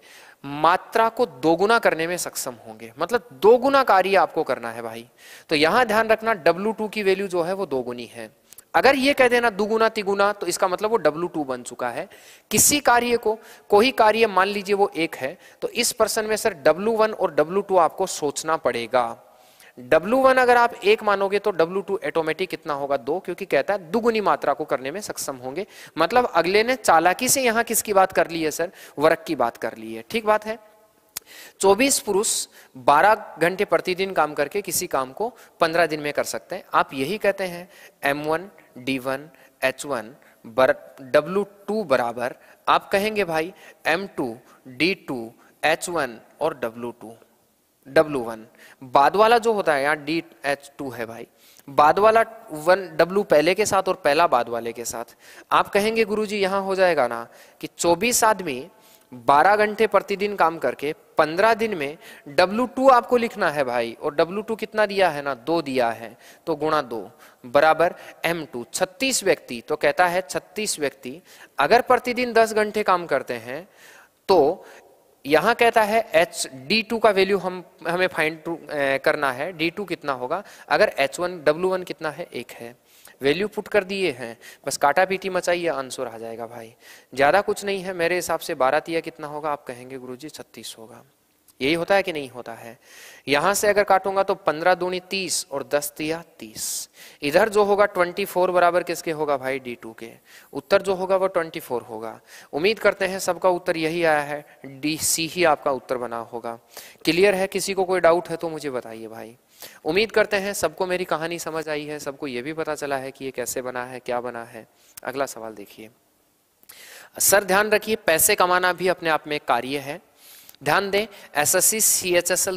मात्रा को दोगुना करने में सक्षम होंगे मतलब दोगुना कार्य आपको करना है भाई तो यहां ध्यान रखना W2 की वैल्यू जो है वो दोगुनी है अगर ये कह देना दुगुना तिगुना तो इसका मतलब वो डब्लू टू बन चुका है किसी कार्य को कोई कार्य मान लीजिए वो एक है तो इस पर्सन में सर डब्लू वन और डब्लू टू आपको सोचना पड़ेगा डब्लू वन अगर आप एक मानोगे तो डब्लू टू एटोमेटिक कितना होगा दो क्योंकि कहता है दुगुनी मात्रा को करने में सक्षम होंगे मतलब अगले ने चालाकी से यहां किसकी बात कर ली है सर वर्क की बात कर ली है ठीक बात है 24 पुरुष 12 घंटे प्रतिदिन काम करके किसी काम को 15 दिन में कर सकते हैं आप यही कहते हैं M1 D one H one बर डब्लू टू बराबर आप कहेंगे भाई M two D two H one और डब्लू टू डब्लू वन बाद वाला जो होता है यहाँ डी एच टू है भाई बाद वाला वन डब्लू पहले के साथ और पहला बाद वाले के साथ आप कहेंगे गुरुजी यहाँ हो जाएगा ना कि चौबीस आदमी बारह घंटे प्रतिदिन काम करके पंद्रह दिन में डब्लू टू आपको लिखना है भाई और डब्लू टू कितना दिया है ना दो दिया है तो गुणा दो बराबर एम टू छत्तीस व्यक्ति तो कहता है छत्तीस व्यक्ति अगर प्रतिदिन दस घंटे काम करते हैं तो यहां कहता है एच डी टू का वैल्यू हम हमें फाइंड करना है डी टू कितना होगा अगर एच वन डब्लू वन कितना है एक है वैल्यू पुट कर दिए हैं बस काटा पीटी मचाइए आंसर आ जाएगा भाई ज़्यादा कुछ नहीं है मेरे हिसाब से बारह तिया कितना होगा आप कहेंगे गुरु जी छत्तीस होगा यही होता है कि नहीं होता है यहां से अगर काटूंगा तो पंद्रह दूनी तीस और दस तिया तीस इधर जो होगा ट्वेंटी फोर बराबर किसके होगा भाई डी टू के उत्तर जो होगा वो ट्वेंटी फोर होगा उम्मीद करते हैं सबका उत्तर यही आया है डी सी ही आपका उत्तर बना होगा क्लियर है किसी को कोई डाउट है तो मुझे बताइए भाई उम्मीद करते हैं सबको मेरी कहानी समझ आई है सबको ये भी पता चला है कि ये कैसे बना है क्या बना है अगला सवाल देखिए सर ध्यान रखिए पैसे कमाना भी अपने आप में कार्य है ध्यान दें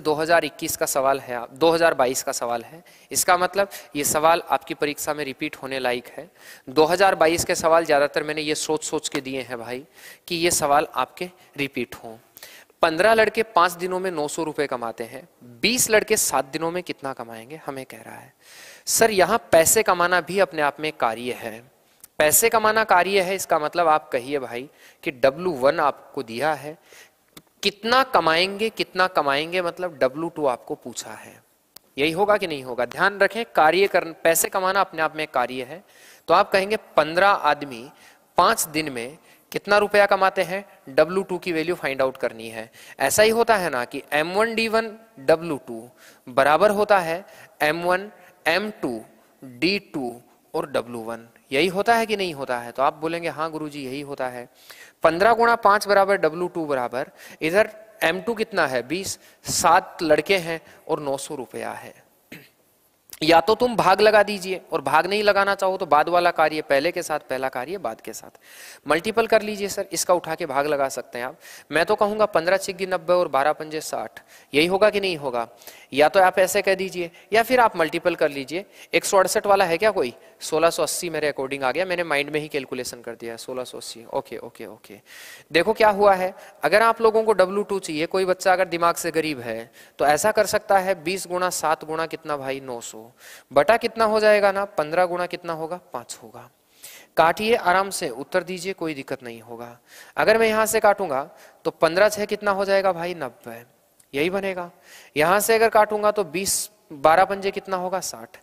दो हजार इक्कीस का सवाल है दो हजार बाईस का सवाल है इसका मतलब ये सवाल आपकी परीक्षा में रिपीट होने लायक है दो हजार बाईस के सवाल ज़्यादातर मैंने ये सोच सोच के दिए हैं भाई कि ये सवाल आपके रिपीट हों पंद्रह लड़के पांच दिनों में नौ सौ रुपए कमाते हैं बीस लड़के सात दिनों में कितना कमाएंगे हमें कह रहा है सर यहां पैसे कमाना भी अपने आप में कार्य है पैसे कमाना कार्य है इसका मतलब आप कहिए भाई कि डब्लू वन आपको दिया है कितना कमाएंगे कितना कमाएंगे मतलब डब्लू टू आपको पूछा है यही होगा कि नहीं होगा ध्यान रखें कार्य कर पैसे कमाना अपने आप में कार्य है तो आप कहेंगे पंद्रह आदमी पांच दिन में कितना रुपया कमाते हैं डब्लू टू की वैल्यू फाइंड आउट करनी है ऐसा ही होता है ना कि M one D one W two बराबर होता है M one M two D two और डब्लू वन यही होता है कि नहीं होता है तो आप बोलेंगे हाँ गुरु जी यही होता है पंद्रह गुणा पांच बराबर डब्लू टू बराबर इधर एम टू कितना है बीस सात लड़के हैं और नौ सौ रुपया है या तो तुम भाग लगा दीजिए और भाग नहीं लगाना चाहो तो बाद वाला कार्य पहले के साथ पहला कार्य बाद के साथ मल्टीपल कर लीजिए सर इसका उठा के भाग लगा सकते हैं आप मैं तो कहूंगा पंद्रह छिग्गी नब्बे और बारह पंजे साठ यही होगा कि नहीं होगा या तो आप ऐसे कह दीजिए या फिर आप मल्टीपल कर लीजिए एक वाला है क्या कोई 1680 मेरे अकॉर्डिंग आ गया मैंने माइंड में ही कैलकुलेशन कर दिया है सोलह ओके ओके ओके देखो क्या हुआ है अगर आप लोगों को डब्लू टू चाहिए कोई बच्चा अगर दिमाग से गरीब है तो ऐसा कर सकता है बीस गुणा सात गुणा कितना भाई 900 बटा कितना हो जाएगा ना पंद्रह गुणा कितना होगा पांच होगा काटिए आराम से उत्तर दीजिए कोई दिक्कत नहीं होगा अगर मैं यहाँ से काटूंगा तो पंद्रह छह कितना हो जाएगा भाई नब्बे यही बनेगा यहाँ से अगर काटूंगा तो बीस बारह पंजे कितना होगा साठ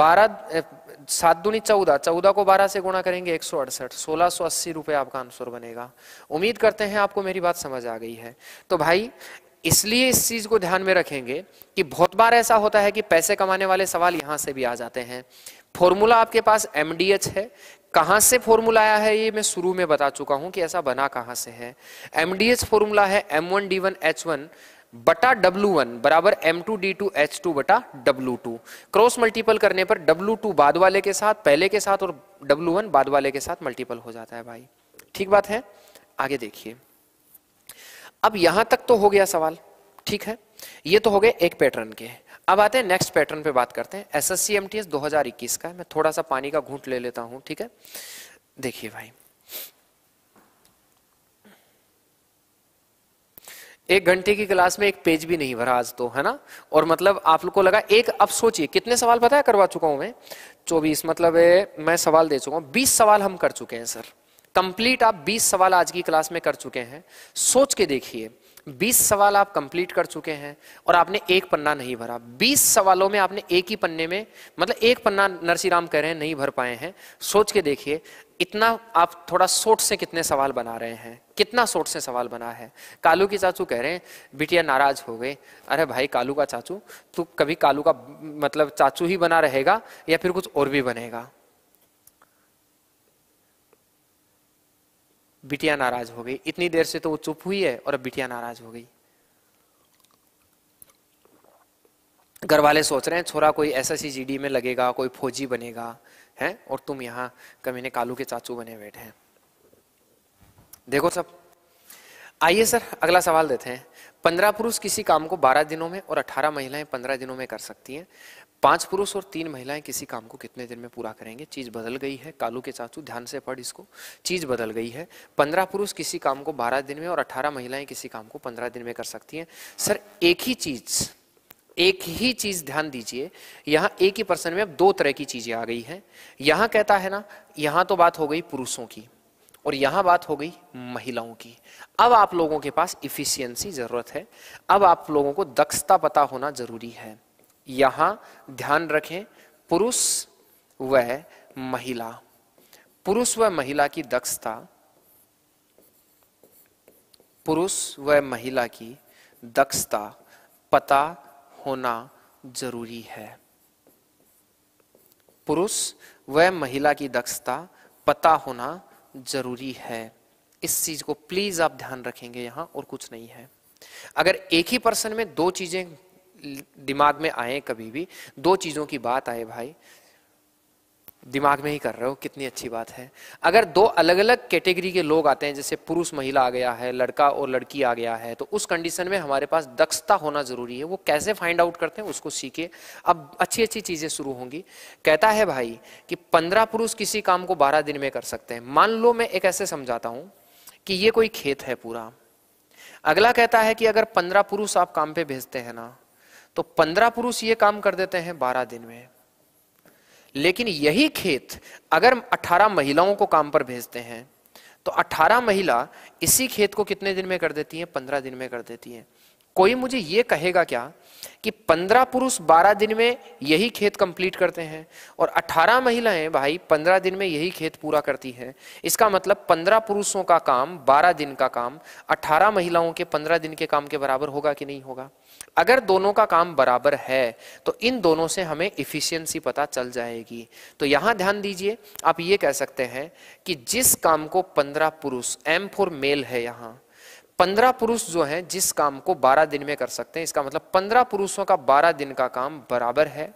बारह सात दूनी चौदह चौदह को बारह से गुणा करेंगे एक सौ अड़सठ सोलह सौ अस्सी रुपये आपका आंसर बनेगा उम्मीद करते हैं आपको मेरी बात समझ आ गई है तो भाई इसलिए इस चीज को ध्यान में रखेंगे कि बहुत बार ऐसा होता है कि पैसे कमाने वाले सवाल यहां से भी आ जाते हैं फॉर्मूला आपके पास एम है कहां से फॉर्मूला आया है ये मैं शुरू में बता चुका हूं कि ऐसा बना कहां से है एमडीएच फॉर्मूला है M one D one H one बटा डब्ल्यू वन बराबर M two D two H two बटा डब्ल्यू टू क्रॉस मल्टीपल करने पर डब्ल्यू टू बाद वाले के साथ पहले के साथ और डब्ल्यू वन बाद वाले के साथ मल्टीपल हो जाता है भाई ठीक बात है आगे देखिए अब यहां तक तो हो गया सवाल ठीक है ये तो हो गए एक पैटर्न के अब आते हैं नेक्स्ट पैटर्न पे बात करते हैं S S C M T S दो हजार इक्कीस का मैं थोड़ा सा पानी का घूंट ले लेता हूं ठीक है देखिए भाई एक घंटे की क्लास में एक पेज भी नहीं भरा आज तो है ना और मतलब आप लोग को लगा एक अब सोचिए कितने सवाल पता है करवा चुका हूं मैं चौबीस मतलब मैं सवाल दे चुका हूं बीस सवाल हम कर चुके हैं सर कंप्लीट आप बीस सवाल आज की क्लास में कर चुके हैं सोच के देखिए बीस सवाल आप कंप्लीट कर चुके हैं और आपने एक पन्ना नहीं भरा बीस सवालों में आपने एक ही पन्ने में मतलब एक पन्ना राम कह रहे हैं नहीं भर पाए हैं सोच के देखिए इतना आप थोड़ा सोट से कितने सवाल बना रहे हैं कितना सोट से सवाल बना है कालू की चाचू कह रहे हैं बिटिया नाराज हो गए अरे भाई कालू का चाचू तू कभी कालू का मतलब चाचू ही बना रहेगा या फिर कुछ और भी बनेगा बिटिया नाराज हो गई इतनी देर से तो वो चुप हुई है और अब बिटिया नाराज हो गई घर वाले सोच रहे हैं छोरा कोई एस एस में लगेगा कोई फौजी बनेगा है और तुम यहाँ कमीने कालू के चाचू बने बैठे हैं देखो सब आइए सर अगला सवाल देते हैं पंद्रह पुरुष किसी काम को बारह दिनों में और अठारह महिलाएं पंद्रह दिनों में कर सकती हैं पांच पुरुष और तीन महिलाएं किसी काम को कितने दिन में पूरा करेंगे चीज बदल गई है कालू के चाचू ध्यान से पढ़ इसको चीज बदल गई है पंद्रह पुरुष किसी काम को बारह दिन में और अठारह महिलाएं किसी काम को पंद्रह दिन में कर सकती हैं सर एक ही चीज एक ही चीज ध्यान दीजिए यहाँ एक ही पर्सन में अब दो तरह की चीजें आ गई हैं यहाँ कहता है ना यहाँ तो बात हो गई पुरुषों की और यहां बात हो गई महिलाओं की अब आप लोगों के पास इफिशियंसी जरूरत है अब आप लोगों को दक्षता पता होना जरूरी है यहां ध्यान रखें पुरुष व महिला पुरुष व महिला की दक्षता पुरुष व महिला की दक्षता पता होना जरूरी है पुरुष व महिला की दक्षता पता होना जरूरी है इस चीज को प्लीज आप ध्यान रखेंगे यहां और कुछ नहीं है अगर एक ही पर्सन में दो चीजें दिमाग में आए कभी भी दो चीज़ों की बात आए भाई दिमाग में ही कर रहे हो कितनी अच्छी बात है अगर दो अलग अलग कैटेगरी के लोग आते हैं जैसे पुरुष महिला आ गया है लड़का और लड़की आ गया है तो उस कंडीशन में हमारे पास दक्षता होना जरूरी है वो कैसे फाइंड आउट करते हैं उसको सीखे अब अच्छी अच्छी चीजें शुरू होंगी कहता है भाई कि पंद्रह पुरुष किसी काम को बारह दिन में कर सकते हैं मान लो मैं एक ऐसे समझाता हूं कि ये कोई खेत है पूरा अगला कहता है कि अगर पंद्रह पुरुष आप काम पे भेजते हैं ना तो पंद्रह पुरुष ये काम कर देते हैं बारह दिन में लेकिन यही खेत अगर अठारह महिलाओं को काम पर भेजते हैं तो 18 महिला इसी खेत को कितने दिन में कर देती हैं 15 दिन में कर देती हैं कोई मुझे ये कहेगा क्या कि 15 पुरुष 12 दिन में यही खेत कंप्लीट करते हैं और 18 महिलाएं भाई 15 दिन में यही खेत पूरा करती हैं इसका मतलब 15 पुरुषों का काम 12 दिन का काम 18 महिलाओं के 15 दिन के काम के बराबर होगा कि नहीं होगा अगर दोनों का काम बराबर है तो इन दोनों से हमें इफिशियंसी पता चल जाएगी तो यहां ध्यान दीजिए आप ये कह सकते हैं कि जिस काम को पंद्रह पुरुष एम फोर मेल है यहां पंद्रह पुरुष जो हैं जिस काम को बारह दिन में कर सकते हैं इसका मतलब पंद्रह पुरुषों का बारह दिन का काम बराबर है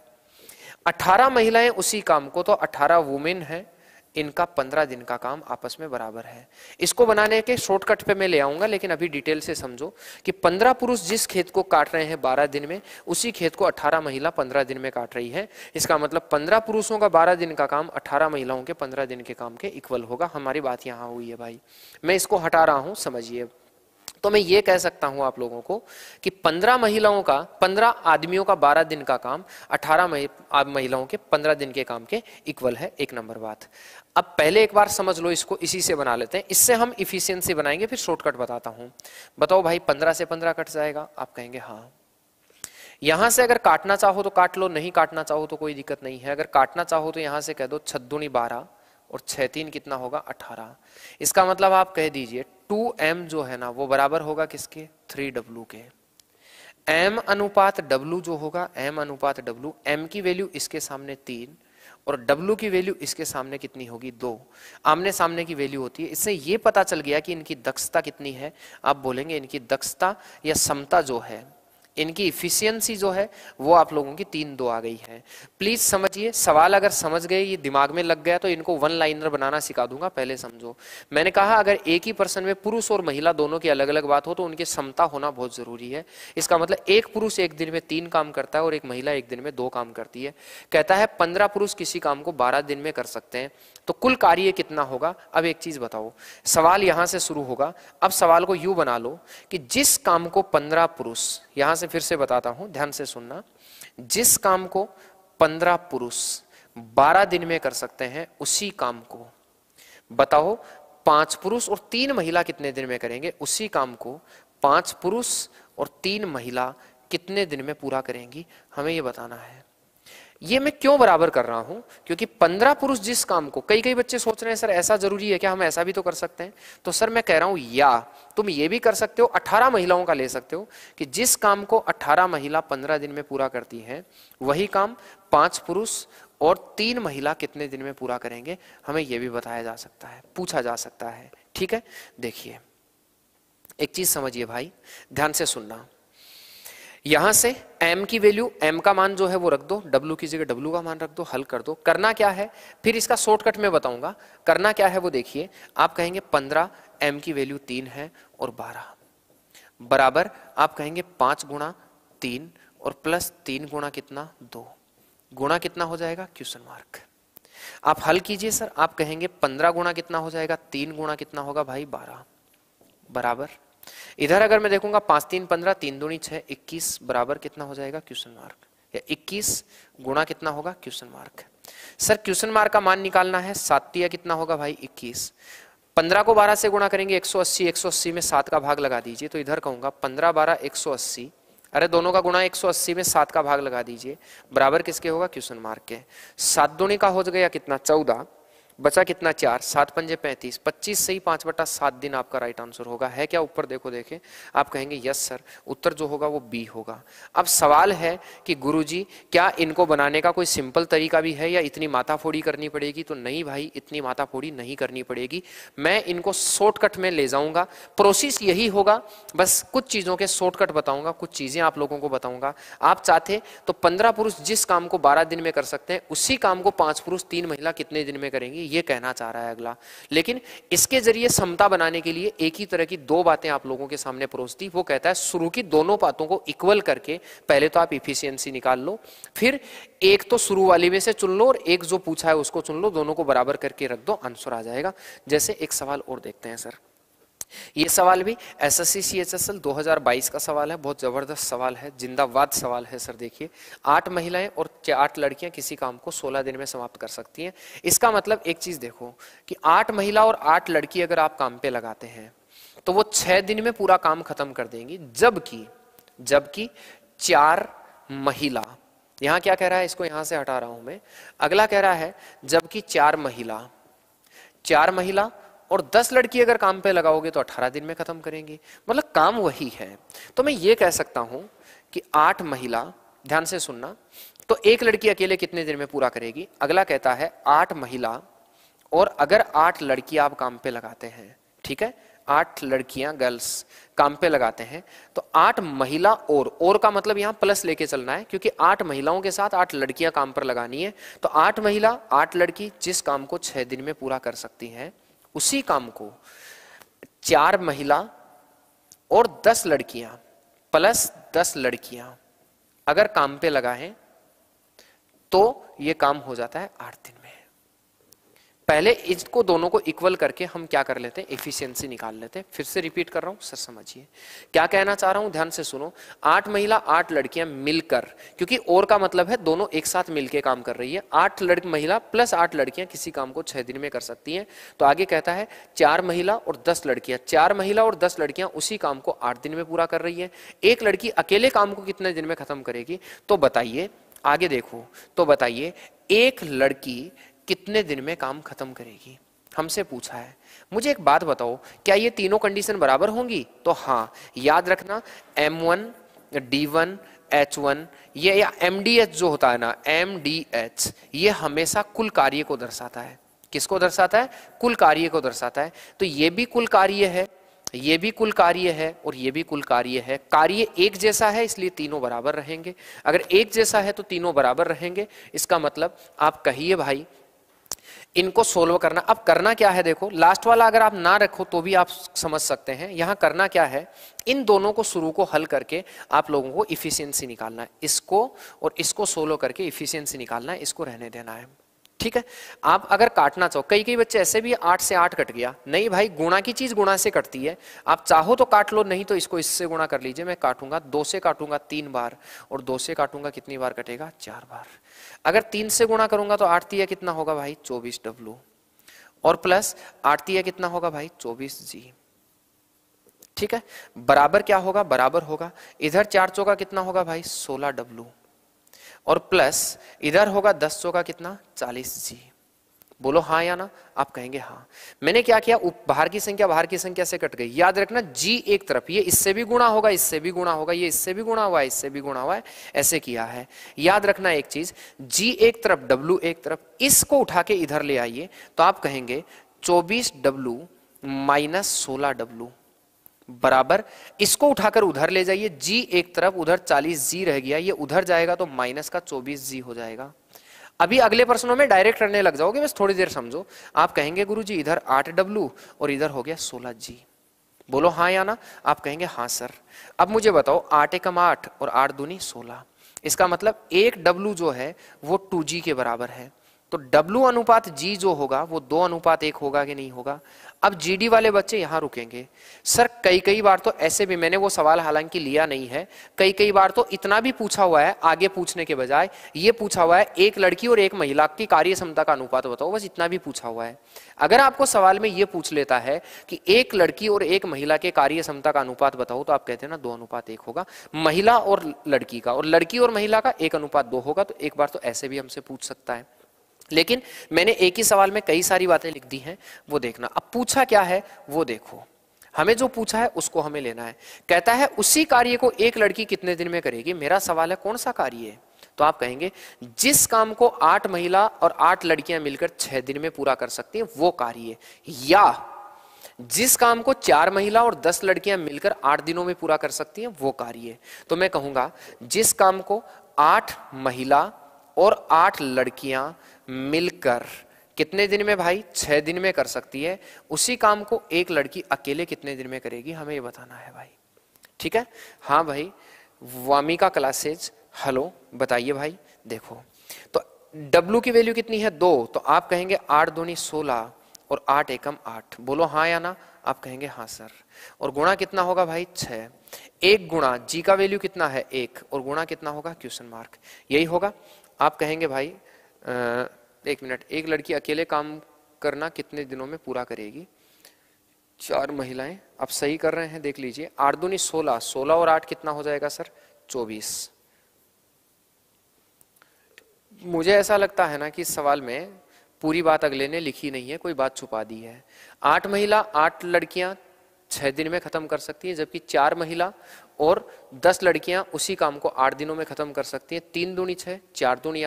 अठारह महिलाएं उसी काम को तो अठारह वुमेन है इनका पंद्रह दिन का काम आपस में बराबर है इसको बनाने के शॉर्टकट पे मैं ले आऊंगा लेकिन अभी डिटेल से समझो कि पंद्रह पुरुष जिस खेत को काट रहे हैं बारह दिन में उसी खेत को अठारह महिला पंद्रह दिन में काट रही है इसका मतलब पंद्रह पुरुषों का बारह दिन का काम अठारह महिलाओं के पंद्रह दिन के काम के इक्वल होगा हमारी बात यहाँ हुई है भाई मैं इसको हटा रहा हूँ समझिए तो मैं ये कह सकता हूं आप लोगों को कि पंद्रह महिलाओं का पंद्रह आदमियों का बारह दिन का काम अठारह महिलाओं के पंद्रह दिन के काम के इक्वल है एक नंबर बात अब पहले एक बार समझ लो इसको इसी से बना लेते हैं इससे हम इफिशियंसी बनाएंगे फिर शॉर्टकट बताता हूं बताओ भाई पंद्रह से पंद्रह कट जाएगा आप कहेंगे हाँ यहां से अगर काटना चाहो तो काट लो नहीं काटना चाहो तो कोई दिक्कत नहीं है अगर काटना चाहो तो यहां से कह दो छद्दुनी बारह और छह तीन कितना होगा अठारह इसका मतलब आप कह दीजिए टू एम जो है ना वो बराबर होगा किसके थ्री डब्लू के एम अनुपात डब्लू जो होगा एम अनुपात डब्लू एम की वैल्यू इसके सामने तीन और डब्लू की वैल्यू इसके सामने कितनी होगी दो आमने सामने की वैल्यू होती है इससे ये पता चल गया कि इनकी दक्षता कितनी है आप बोलेंगे इनकी दक्षता या समता जो है इनकी इफिशियंसी जो है वो आप लोगों की तीन दो आ गई है प्लीज समझिए सवाल अगर समझ गए ये दिमाग में लग गया तो इनको वन लाइनर बनाना सिखा दूंगा पहले समझो मैंने कहा अगर एक ही पर्सन में पुरुष और महिला दोनों की अलग अलग बात हो तो उनकी क्षमता होना बहुत जरूरी है इसका मतलब एक पुरुष एक दिन में तीन काम करता है और एक महिला एक दिन में दो काम करती है कहता है पंद्रह पुरुष किसी काम को बारह दिन में कर सकते हैं तो कुल कार्य कितना होगा अब एक चीज बताओ सवाल यहां से शुरू होगा अब सवाल को यू बना लो कि जिस काम को पंद्रह पुरुष यहां से से फिर से बताता हूं ध्यान से सुनना जिस काम को पंद्रह पुरुष बारह दिन में कर सकते हैं उसी काम को बताओ पांच पुरुष और तीन महिला कितने दिन में करेंगे उसी काम को पांच पुरुष और तीन महिला कितने दिन में पूरा करेंगी हमें यह बताना है ये मैं क्यों बराबर कर रहा हूं क्योंकि पंद्रह पुरुष जिस काम को कई कई बच्चे सोच रहे हैं सर ऐसा जरूरी है क्या हम ऐसा भी तो कर सकते हैं तो सर मैं कह रहा हूं या तुम ये भी कर सकते हो अठारह महिलाओं का ले सकते हो कि जिस काम को अठारह महिला पंद्रह दिन में पूरा करती है वही काम पांच पुरुष और तीन महिला कितने दिन में पूरा करेंगे हमें यह भी बताया जा सकता है पूछा जा सकता है ठीक है देखिए एक चीज समझिए भाई ध्यान से सुनना यहां से m की वैल्यू m का मान जो है वो रख दो w की जगह w का मान रख दो हल कर दो करना क्या है फिर इसका शॉर्टकट में बताऊंगा करना क्या है वो देखिए आप कहेंगे 15 m की वैल्यू तीन है और 12 बराबर आप कहेंगे पांच गुणा तीन और प्लस तीन गुणा कितना दो गुणा कितना हो जाएगा क्वेश्चन मार्क आप हल कीजिए सर आप कहेंगे पंद्रह गुणा कितना हो जाएगा तीन गुणा कितना होगा भाई बारह बराबर इधर अगर मैं देखूंगा पांच तीन पंद्रह तीन दूनी छह इक्कीस बराबर कितना हो जाएगा क्वेश्चन मार्क या इक्कीस गुणा कितना होगा question mark sir question mark का मान निकालना है सातिया कितना होगा भाई इक्कीस पंद्रह को बारह से गुणा करेंगे एक एक सौ अस्सी सौ अस्सी में सात का भाग लगा दीजिए तो इधर कहूंगा पंद्रह बारह एक सौ अस्सी अरे दोनों का गुणा एक सौ अस्सी में सात का भाग लगा दीजिए बराबर किसके होगा क्वेश्चन मार्क के सात दुणी का हो गया कितना चौदह बचा कितना चार सात पंजे पैंतीस पच्चीस से ही पांच बटा सात दिन आपका राइट आंसर होगा है क्या ऊपर देखो देखे आप कहेंगे यस सर उत्तर जो होगा वो बी होगा अब सवाल है कि गुरुजी क्या इनको बनाने का कोई सिंपल तरीका भी है या इतनी माथाफोड़ी करनी पड़ेगी तो नहीं भाई इतनी माथाफोड़ी नहीं करनी पड़ेगी मैं इनको शॉर्टकट में ले जाऊंगा प्रोसेस यही होगा बस कुछ चीजों के शॉर्टकट बताऊंगा कुछ चीजें आप लोगों को बताऊंगा आप चाहते तो पंद्रह पुरुष जिस काम को बारह दिन में कर सकते हैं उसी काम को पांच पुरुष तीन महिला कितने दिन में करेंगी ये कहना चाह रहा है अगला लेकिन इसके जरिए समता बनाने के लिए एक ही तरह की दो बातें आप लोगों के सामने परोसती वो कहता है शुरू की दोनों बातों को इक्वल करके पहले तो आप इफिशियंसी निकाल लो फिर एक तो शुरू वाली में से चुन लो और एक जो पूछा है उसको चुन लो दोनों को बराबर करके रख दो आंसर आ जाएगा जैसे एक सवाल और देखते हैं सर ये सवाल भी S S C C S L दो का सवाल है बहुत ज़बरदस्त सवाल है जिंदाबाद सवाल है सर देखिए आठ महिलाएं और आठ लड़कियां किसी काम को 16 दिन में समाप्त कर सकती हैं इसका मतलब एक चीज़ देखो कि आठ महिला और आठ लड़की अगर आप काम पे लगाते हैं तो वो छह दिन में पूरा काम खत्म कर देंगी जबकि जबकि चार महिला यहां क्या कह रहा है इसको यहां से हटा रहा हूं मैं अगला कह रहा है जबकि चार महिला चार महिला और 10 लड़की अगर काम पे लगाओगे तो 18 दिन में खत्म करेंगी मतलब काम वही है तो मैं ये कह सकता हूं कि आठ महिला ध्यान से सुनना तो एक लड़की अकेले कितने दिन में पूरा करेगी अगला कहता है आठ महिला और अगर आठ लड़की आप काम पे लगाते हैं ठीक है आठ लड़कियां गर्ल्स काम पे लगाते हैं तो आठ महिला और और का मतलब यहां प्लस लेके चलना है क्योंकि आठ महिलाओं के साथ आठ लड़कियां काम पर लगानी है तो आठ महिला आठ लड़की जिस काम को छह दिन में पूरा कर सकती हैं उसी काम को चार महिला और दस लड़कियां प्लस दस लड़कियां अगर काम पे लगा है तो ये काम हो जाता है आठ दिन में पहले इसको दोनों को इक्वल करके हम क्या कर लेते हैं एफिशिएंसी निकाल लेते हैं फिर से रिपीट कर रहा हूं सर समझिए क्या कहना चाह रहा हूं ध्यान से सुनो आठ महिला आठ लड़कियां मिलकर क्योंकि और का मतलब है दोनों एक साथ मिलकर काम कर रही है आठ लड़की महिला प्लस आठ लड़कियां किसी काम को छह दिन में कर सकती है तो आगे कहता है चार महिला और दस लड़कियां चार महिला और दस लड़कियां उसी काम को आठ दिन में पूरा कर रही है एक लड़की अकेले काम को कितने दिन में खत्म करेगी तो बताइए आगे देखो तो बताइए एक लड़की कितने दिन में काम खत्म करेगी हमसे पूछा है मुझे एक बात बताओ क्या ये तीनों कंडीशन बराबर होंगी तो हाँ याद रखना M one D one H one ये या MDH जो होता है ना एम डी एच ये हमेशा कुल कार्य को दर्शाता है किसको दर्शाता है कुल कार्य को दर्शाता है तो ये भी कुल कार्य है ये भी कुल कार्य है और ये भी कुल कार्य है कार्य एक जैसा है इसलिए तीनों बराबर रहेंगे अगर एक जैसा है तो तीनों बराबर रहेंगे इसका मतलब आप कहिए भाई इनको सोल्व करना अब करना क्या है देखो लास्ट वाला अगर आप ना रखो तो भी आप समझ सकते हैं यहाँ करना क्या है इन दोनों को शुरू को हल करके आप लोगों को इफिशियंसी निकालना है इसको और इसको सोल्व करके इफिशियंसी निकालना है इसको रहने देना है ठीक है आप अगर काटना चाहो कई कई बच्चे ऐसे भी आठ से आठ कट गया नहीं भाई गुणा की चीज गुणा से कटती है आप चाहो तो काट लो नहीं तो इसको इससे गुणा कर लीजिए मैं काटूंगा दो से काटूंगा तीन बार और दो से काटूंगा कितनी बार कटेगा चार बार अगर तीन से गुणा करूंगा तो आठती कितना होगा भाई चौबीस डब्लू और प्लस आठ कितना होगा भाई चौबीस जी ठीक है बराबर क्या होगा बराबर होगा इधर चार चौका कितना होगा भाई सोलह डब्लू और प्लस इधर होगा दस सौ का कितना चालीस जी बोलो हाँ या ना आप कहेंगे हाँ मैंने क्या किया बाहर की संख्या बाहर की संख्या से कट गई याद रखना जी एक तरफ ये इससे भी गुणा होगा इससे भी गुणा होगा ये इससे भी गुणा हुआ है इससे भी गुणा हुआ है ऐसे किया है याद रखना एक चीज जी एक तरफ डब्लू एक तरफ इसको उठा के इधर ले आइए तो आप कहेंगे चौबीस डब्लू माइनस सोलह डब्लू बराबर इसको उठाकर उधर ले जाइए जी एक तरफ उधर चालीस जी रह गया ये उधर जाएगा तो माइनस का चौबीस जी हो जाएगा अभी अगले प्रश्नों में डायरेक्ट करने लग जाओगे बस थोड़ी देर समझो आप कहेंगे गुरु जी इधर आठ डब्लू और इधर हो गया सोलह जी बोलो हाँ या ना आप कहेंगे हाँ सर अब मुझे बताओ आठ एकम आठ और आठ दूनी सोलह इसका मतलब एक डब्लू जो है वो टू जी के बराबर है तो W अनुपात G जो होगा वो दो अनुपात एक होगा कि नहीं होगा अब GD वाले बच्चे यहां रुकेंगे सर कई कई बार तो ऐसे भी मैंने वो सवाल हालांकि लिया नहीं है कई कई बार तो इतना भी पूछा हुआ है आगे पूछने के बजाय ये पूछा हुआ है एक लड़की और एक महिला की कार्य क्षमता का अनुपात बताओ बस इतना भी पूछा हुआ है अगर आपको सवाल में ये पूछ लेता है कि एक लड़की और एक महिला के कार्य क्षमता का अनुपात बताओ तो आप कहते हैं ना दो अनुपात एक होगा महिला और लड़की का और लड़की और महिला का एक अनुपात दो होगा तो एक बार तो ऐसे भी हमसे पूछ सकता है लेकिन मैंने एक ही सवाल में कई सारी बातें लिख दी हैं वो देखना अब पूछा क्या है वो देखो हमें जो पूछा है उसको हमें लेना है कहता है उसी कार्य को एक लड़की कितने दिन में करेगी मेरा सवाल है कौन सा कार्य है तो आप कहेंगे जिस काम को आठ महिला और आठ लड़कियां मिलकर छह दिन में पूरा कर सकती है वो कार्य या जिस काम को चार महिला और दस लड़कियां मिलकर आठ दिनों में पूरा कर सकती हैं वो कार्य तो मैं कहूंगा जिस काम को आठ महिला और आठ लड़कियां मिलकर कितने दिन में भाई छह दिन में कर सकती है उसी काम को एक लड़की अकेले कितने दिन में करेगी हमें ये बताना है भाई ठीक है हाँ भाई वामिका क्लासेज हेलो बताइए भाई देखो तो डब्लू की वैल्यू कितनी है दो तो आप कहेंगे आठ दूनी सोलह और आठ एकम आठ बोलो हाँ या ना आप कहेंगे हाँ सर और गुणा कितना होगा भाई छह एक गुणा जी का वैल्यू कितना है एक और गुणा कितना होगा क्वेश्चन मार्क यही होगा आप कहेंगे भाई एक मिनट एक लड़की अकेले काम करना कितने दिनों में पूरा करेगी चार महिलाएं आप सही कर रहे हैं देख लीजिए आठ दूनी सोलह सोलह और आठ कितना हो जाएगा सर चौबीस मुझे ऐसा लगता है ना कि इस सवाल में पूरी बात अगले ने लिखी नहीं है कोई बात छुपा दी है आठ महिला आठ लड़कियां छह दिन में ख़त्म कर सकती है जबकि चार महिला और दस लड़कियां उसी काम को आठ दिनों में ख़त्म कर सकती हैं तीन दूनी छह चार दूनी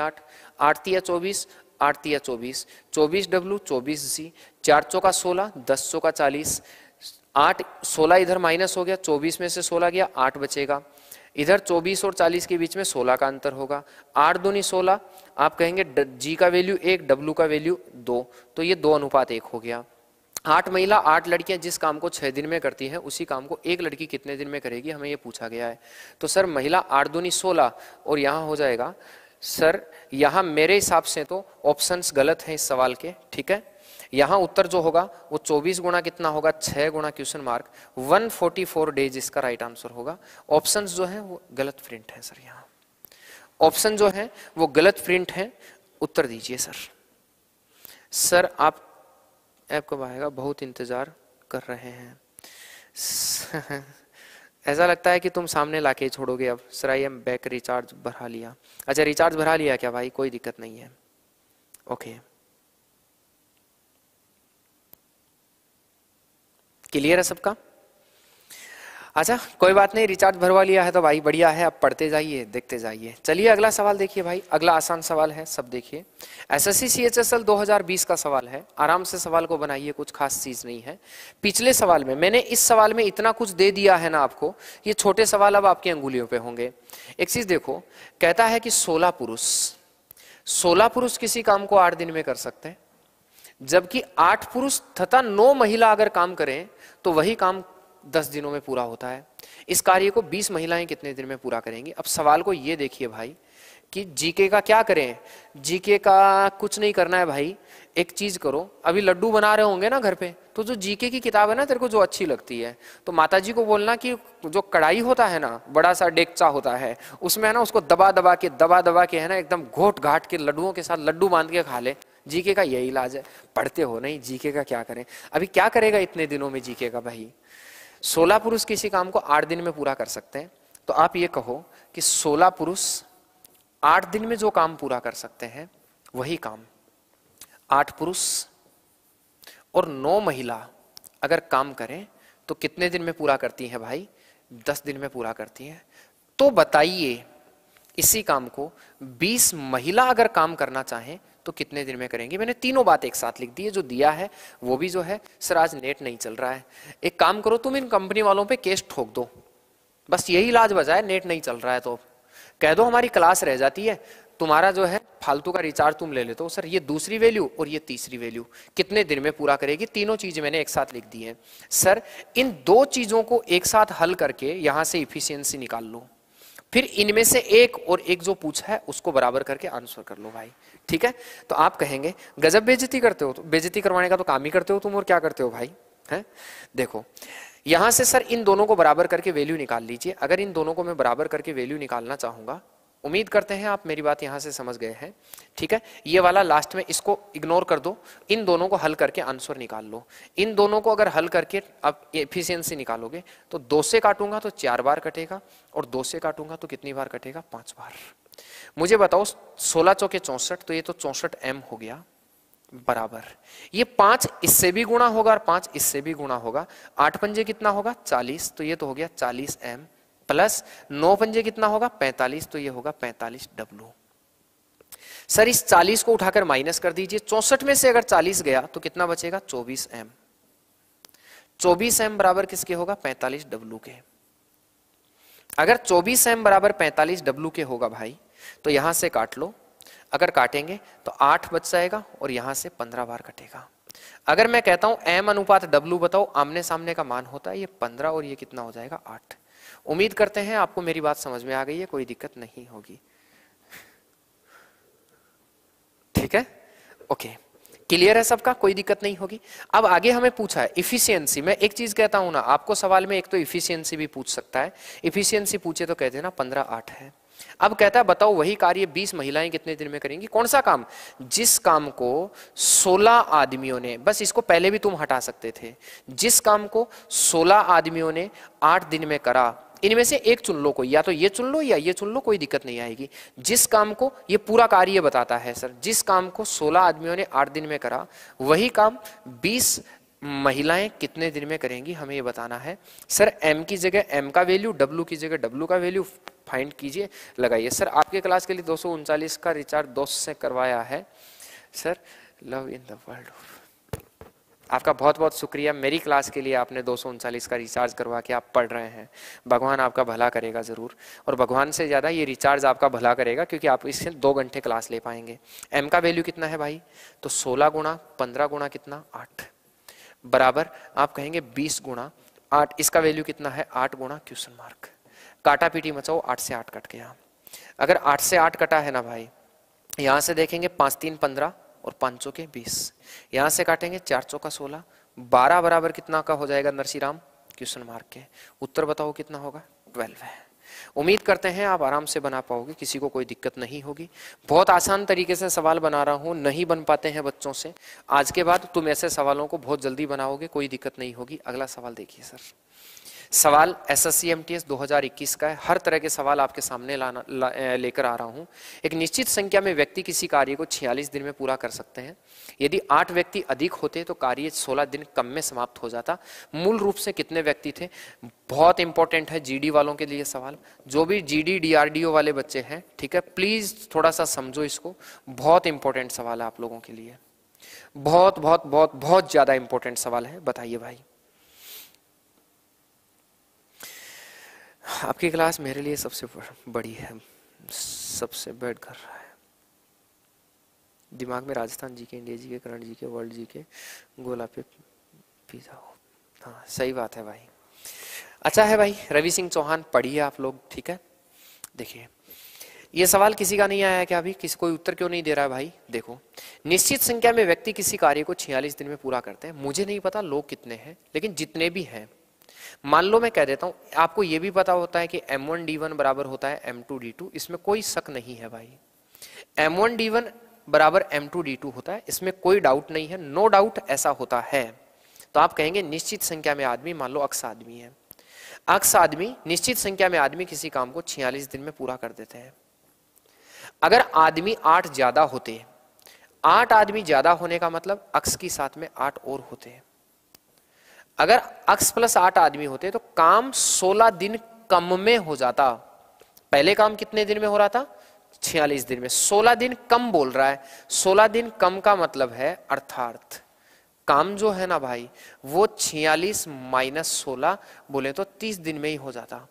आठ या चौबीस आठतिया चौबीस चौबीस डब्लू चौबीस जी चार चौका सोलह दस चौका चालीस आठ सोलह इधर माइनस हो गया चौबीस में से सोलह गया आठ बचेगा इधर चौबीस और चालीस के बीच में सोलह का अंतर होगा आठ दूनी सोलह आप कहेंगे जी का वैल्यू एक डब्लू का वैल्यू दो तो ये दो अनुपात एक हो गया आठ महिला आठ लड़कियां जिस काम को छह दिन में करती हैं उसी काम को एक लड़की कितने दिन में करेगी हमें ये पूछा गया है तो सर महिला आठ दूनी सोलह और यहाँ हो जाएगा सर यहाँ मेरे हिसाब से तो ऑप्शंस गलत हैं इस सवाल के ठीक है यहाँ उत्तर जो होगा वो 24 गुणा कितना होगा 6 गुणा क्वेश्चन मार्क 144 डेज इसका राइट आंसर होगा ऑप्शंस जो है वो गलत प्रिंट है सर यहाँ ऑप्शन जो है वो गलत प्रिंट है उत्तर दीजिए सर सर आप ऐप कब आएगा बहुत इंतज़ार कर रहे हैं ऐसा लगता है कि तुम सामने लाके छोड़ोगे अब सराई एम बैक रिचार्ज भरा लिया अच्छा रिचार्ज भरा लिया क्या भाई कोई दिक्कत नहीं है ओके क्लियर है सबका अच्छा कोई बात नहीं रिचार्ज भरवा लिया है तो भाई बढ़िया है आप पढ़ते जाइए देखते जाइए चलिए अगला सवाल देखिए भाई अगला आसान सवाल है सब देखिए एसएससी सीएचएसएल 2020 का सवाल है आराम से सवाल को बनाइए कुछ खास चीज नहीं है पिछले सवाल में मैंने इस सवाल में इतना कुछ दे दिया है ना आपको ये छोटे सवाल अब आपकी अंगुलियों पर होंगे एक चीज देखो कहता है कि सोलह पुरुष सोलह पुरुष किसी काम को आठ दिन में कर सकते हैं जबकि आठ पुरुष तथा नौ महिला अगर काम करें तो वही काम दस दिनों में पूरा होता है इस कार्य को बीस महिलाएं कितने दिन में पूरा करेंगी अब सवाल को ये देखिए भाई कि जीके का क्या करें जीके का कुछ नहीं करना है भाई एक चीज करो अभी लड्डू बना रहे होंगे ना घर पे तो जो जीके की किताब है ना तेरे को जो अच्छी लगती है तो माता जी को बोलना कि जो कढ़ाई होता है ना बड़ा सा डेकचा होता है उसमें है ना उसको दबा दबा के दबा दबा के है ना एकदम घोट घाट के लड्डुओं के साथ लड्डू बांध के खा ले जीके का यही इलाज है पढ़ते हो नहीं जीके का क्या करें अभी क्या करेगा इतने दिनों में जीके का भाई सोलह पुरुष किसी काम को आठ दिन में पूरा कर सकते हैं तो आप ये कहो कि सोलह पुरुष आठ दिन में जो काम पूरा कर सकते हैं वही काम आठ पुरुष और नौ महिला अगर काम करें तो कितने दिन में पूरा करती हैं भाई दस दिन में पूरा करती हैं तो बताइए इसी काम को बीस महिला अगर काम करना चाहें तो कितने दिन में करेंगे मैंने तीनों बात एक साथ लिख दी है जो दिया है वो भी जो है सर आज नेट नहीं चल रहा है एक काम करो तुम इन कंपनी वालों पर केस ठोक दो बस यही इलाज बजाय नेट नहीं चल रहा है तो कह दो हमारी क्लास रह जाती है तुम्हारा जो है फालतू का रिचार्ज तुम ले लेते हो सर ये दूसरी वैल्यू और ये तीसरी वैल्यू कितने दिन में पूरा करेगी तीनों चीजें मैंने एक साथ लिख दी है सर इन दो चीजों को एक साथ हल करके यहां से इफिशियंसी निकाल लो फिर इनमें से एक और एक जो पूछा है उसको बराबर करके आंसर कर लो भाई ठीक है तो आप कहेंगे गजब बेजती करते हो तो बेजती करवाने का तो काम ही करते हो तुम और क्या करते हो भाई है देखो यहां से सर इन दोनों को बराबर करके वैल्यू निकाल लीजिए अगर इन दोनों को मैं बराबर करके वैल्यू निकालना चाहूंगा उम्मीद करते हैं आप मेरी बात यहां से समझ गए हैं ठीक है ये वाला लास्ट में इसको इग्नोर कर दो इन दोनों को हल करके आंसर निकाल लो इन दोनों को अगर हल करके आप एफिशिएंसी निकालोगे तो दो से काटूंगा तो चार बार कटेगा और दो से काटूंगा तो कितनी बार कटेगा पांच बार मुझे बताओ सोलह चौके चौसठ तो ये तो चौसठ एम हो गया बराबर ये पांच इससे भी गुणा होगा और पांच इससे भी गुणा होगा आठ पंजे कितना होगा चालीस तो ये तो हो गया चालीस एम प्लस नौ पंजे कितना होगा पैंतालीस तो ये होगा पैंतालीस डब्लू सर इस चालीस को उठाकर माइनस कर दीजिए चौसठ में से अगर चालीस गया तो कितना बचेगा चौबीस एम चौबीस एम बराबर किसके होगा पैंतालीस डब्लू के अगर चौबीस एम बराबर पैंतालीस डब्लू के होगा भाई तो यहां से काट लो अगर काटेंगे तो आठ बच जाएगा और यहां से पंद्रह बार कटेगा अगर मैं कहता हूं एम अनुपात डब्ल्यू बताओ आमने सामने का मान होता है ये पंद्रह और ये कितना हो जाएगा आठ उम्मीद करते हैं आपको मेरी बात समझ में आ गई है कोई दिक्कत नहीं होगी ठीक है ओके क्लियर है सबका कोई दिक्कत नहीं होगी अब आगे हमें पूछा है इफिशियंसी मैं एक चीज कहता हूं ना आपको सवाल में एक तो इफिशियंसी भी पूछ सकता है इफिशियंसी पूछे तो कहते देना ना पंद्रह आठ है अब कहता है बताओ वही कार्य 20 महिलाएं कितने दिन में करेंगी कौन सा काम जिस काम को 16 आदमियों ने बस इसको पहले भी तुम हटा सकते थे जिस काम को 16 आदमियों ने आठ दिन में करा इनमें से एक चुन लो कोई या तो ये चुन लो या ये चुन लो कोई दिक्कत नहीं आएगी जिस काम को ये पूरा कार्य बताता है सर जिस काम को 16 आदमियों ने आठ दिन में करा वही काम बीस महिलाएं कितने दिन में करेंगी हमें ये बताना है सर एम की जगह एम का वैल्यू डब्लू की जगह डब्लू का वैल्यू फाइंड कीजिए लगाइए सर आपके क्लास के लिए दो का रिचार्ज दोस्त से करवाया है sir love in the world आपका बहुत बहुत शुक्रिया मेरी क्लास के लिए आपने दो का रिचार्ज करवा के आप पढ़ रहे हैं भगवान आपका भला करेगा ज़रूर और भगवान से ज़्यादा ये रिचार्ज आपका भला करेगा क्योंकि आप इससे दो घंटे क्लास ले पाएंगे एम का वैल्यू कितना है भाई तो सोलह गुणा पंद्रह गुणा कितना आठ बराबर आप कहेंगे बीस गुणा आठ इसका वैल्यू कितना है आठ गुणा क्वेश्चन मार्क काटा पीटी मचाओ आठ से आठ कट गया अगर आठ से आठ कटा है ना भाई यहां से देखेंगे पांच तीन पंद्रह और पांच सौ के बीस यहां से काटेंगे चार सौ का सोलह बारह बराबर कितना का हो जाएगा नरसी क्वेश्चन मार्क के उत्तर बताओ कितना होगा ट्वेल्व है उम्मीद करते हैं आप आराम से बना पाओगे किसी को कोई दिक्कत नहीं होगी बहुत आसान तरीके से सवाल बना रहा हूँ नहीं बन पाते हैं बच्चों से आज के बाद तुम ऐसे सवालों को बहुत जल्दी बनाओगे कोई दिक्कत नहीं होगी अगला सवाल देखिए सर सवाल S S C M T S दो हजार इक्कीस का है हर तरह के सवाल आपके सामने लाना ला, लेकर आ रहा हूं एक निश्चित संख्या में व्यक्ति किसी कार्य को छियालीस दिन में पूरा कर सकते हैं यदि आठ व्यक्ति अधिक होते तो कार्य सोलह दिन कम में समाप्त हो जाता मूल रूप से कितने व्यक्ति थे बहुत इंपॉर्टेंट है जीडी वालों के लिए सवाल जो भी जीडी डीआरडीओ वाले बच्चे हैं ठीक है प्लीज थोड़ा सा समझो इसको बहुत इंपॉर्टेंट सवाल है आप लोगों के लिए बहुत बहुत बहुत बहुत ज्यादा इंपॉर्टेंट सवाल है बताइए भाई आपकी क्लास मेरे लिए सबसे बड़ी है सबसे बैठ कर रहा है दिमाग में राजस्थान जी के इंडिया जी के करण जी के वर्ल्ड जी के गोला पे पिज्जा हो हाँ सही बात है भाई अच्छा है भाई रवि सिंह चौहान पढ़िए आप लोग ठीक है देखिए ये सवाल किसी का नहीं आया क्या अभी किसी कोई उत्तर क्यों नहीं दे रहा है भाई देखो निश्चित संख्या में व्यक्ति किसी कार्य को छियालीस दिन में पूरा करते हैं मुझे नहीं पता लोग कितने हैं लेकिन जितने भी हैं मान लो मैं कह देता हूं आपको यह भी पता होता है कि एम वन डी वन बराबर होता है एम टू डी टू इसमें कोई शक नहीं है भाई एम वन डी वन बराबर एम टू डी टू होता है इसमें कोई डाउट नहीं है नो डाउट ऐसा होता है तो आप कहेंगे निश्चित संख्या में आदमी मान लो अक्स आदमी है अक्स आदमी निश्चित संख्या में आदमी किसी काम को छियालीस दिन में पूरा कर देते हैं अगर आदमी आठ ज्यादा होते आठ आदमी ज्यादा होने का मतलब अक्स की साथ में आठ और होते हैं अगर अक्स प्लस आठ आदमी होते तो काम सोलह दिन कम में हो जाता पहले काम कितने दिन में हो रहा था छियालीस दिन में सोलह दिन कम बोल रहा है सोलह दिन कम का मतलब है अर्थार्थ काम जो है ना भाई वो छियालीस माइनस सोलह बोले तो तीस दिन में ही हो जाता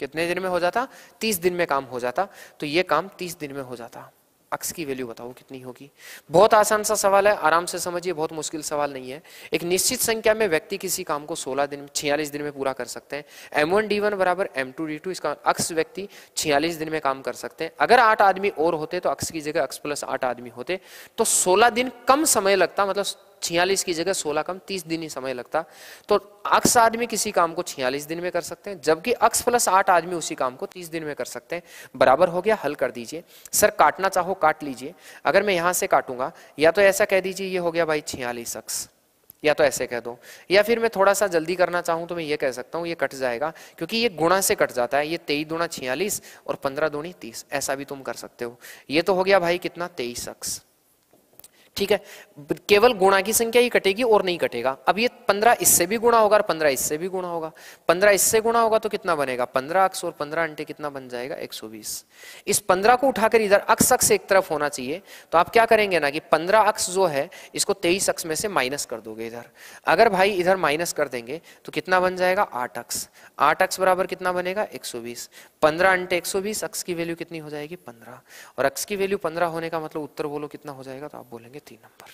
कितने दिन में हो जाता तीस दिन में काम हो जाता तो ये काम तीस दिन में हो जाता अक्स की वैल्यू बताओ कितनी होगी बहुत आसान सा सवाल है आराम से समझिए बहुत मुश्किल सवाल नहीं है एक निश्चित संख्या में व्यक्ति किसी काम को 16 दिन छियालीस दिन में पूरा कर सकते हैं एम वन डी वन बराबर एम टू डी टू इसका अक्स व्यक्ति छियालीस दिन में काम कर सकते हैं अगर आठ आदमी और होते तो अक्स की जगह अक्स प्लस आठ आदमी होते तो सोलह दिन कम समय लगता मतलब छियालीस की जगह सोलह कम तीस दिन ही समय लगता तो अक्स आदमी किसी काम को छियालीस दिन में कर सकते हैं जबकि अक्स प्लस आठ आदमी उसी काम को तीस दिन में कर सकते हैं बराबर हो गया हल कर दीजिए सर काटना चाहो काट लीजिए अगर मैं यहां से काटूंगा या तो ऐसा कह दीजिए ये हो गया भाई छियालीस अक्स या तो ऐसे कह दो या फिर मैं थोड़ा सा जल्दी करना चाहूँ तो मैं ये कह सकता हूँ ये कट जाएगा क्योंकि ये गुणा से कट जाता है ये तेईस दुणा छियालीस और पंद्रह दुणी तीस ऐसा भी तुम कर सकते हो ये तो हो गया भाई कितना तेईस अक्स ठीक है केवल गुणा की संख्या ही कटेगी और नहीं कटेगा अब ये पंद्रह इससे भी गुणा होगा और पंद्रह इससे भी गुणा होगा पंद्रह इससे गुणा होगा तो कितना बनेगा पंद्रह अक्स और पंद्रह अंटे कितना बन जाएगा एक सौ बीस इस पंद्रह को उठाकर इधर अक्स अक्स एक तरफ होना चाहिए तो आप क्या करेंगे ना कि पंद्रह अक्स जो है इसको तेईस अक्स में से माइनस कर दोगे इधर अगर भाई इधर माइनस कर देंगे तो कितना बन जाएगा आठ अक्स आठ अक्स बराबर कितना बनेगा एक सौ बीस पंद्रह अंटे एक सौ बीस अक्स की वैल्यू कितनी हो जाएगी पंद्रह और अक्स की वैल्यू पंद्रह होने का मतलब उत्तर बोलो कितना हो जाएगा तो आप बोलेंगे तीन नंबर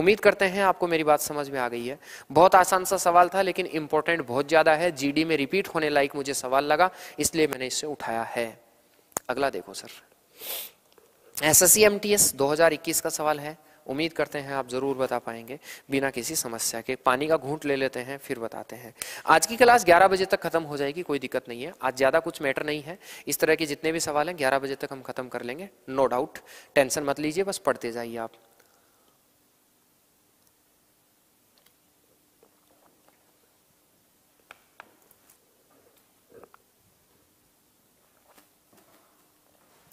उम्मीद करते हैं आपको मेरी बात समझ में आ गई है बहुत आसान सा सवाल था लेकिन इंपॉर्टेंट बहुत ज्यादा है जीडी में रिपीट होने लायक मुझे सवाल लगा इसलिए मैंने इसे उठाया है अगला देखो sir S S S C M T दो हजार इक्कीस का सवाल है उम्मीद करते हैं आप जरूर बता पाएंगे बिना किसी समस्या के पानी का घूंट ले लेते हैं फिर बताते हैं आज की क्लास 11 बजे तक खत्म हो जाएगी कोई दिक्कत नहीं है आज ज्यादा कुछ मैटर नहीं है इस तरह के जितने भी सवाल हैं 11 बजे तक हम खत्म कर लेंगे नो डाउट टेंशन मत लीजिए बस पढ़ते जाइए आप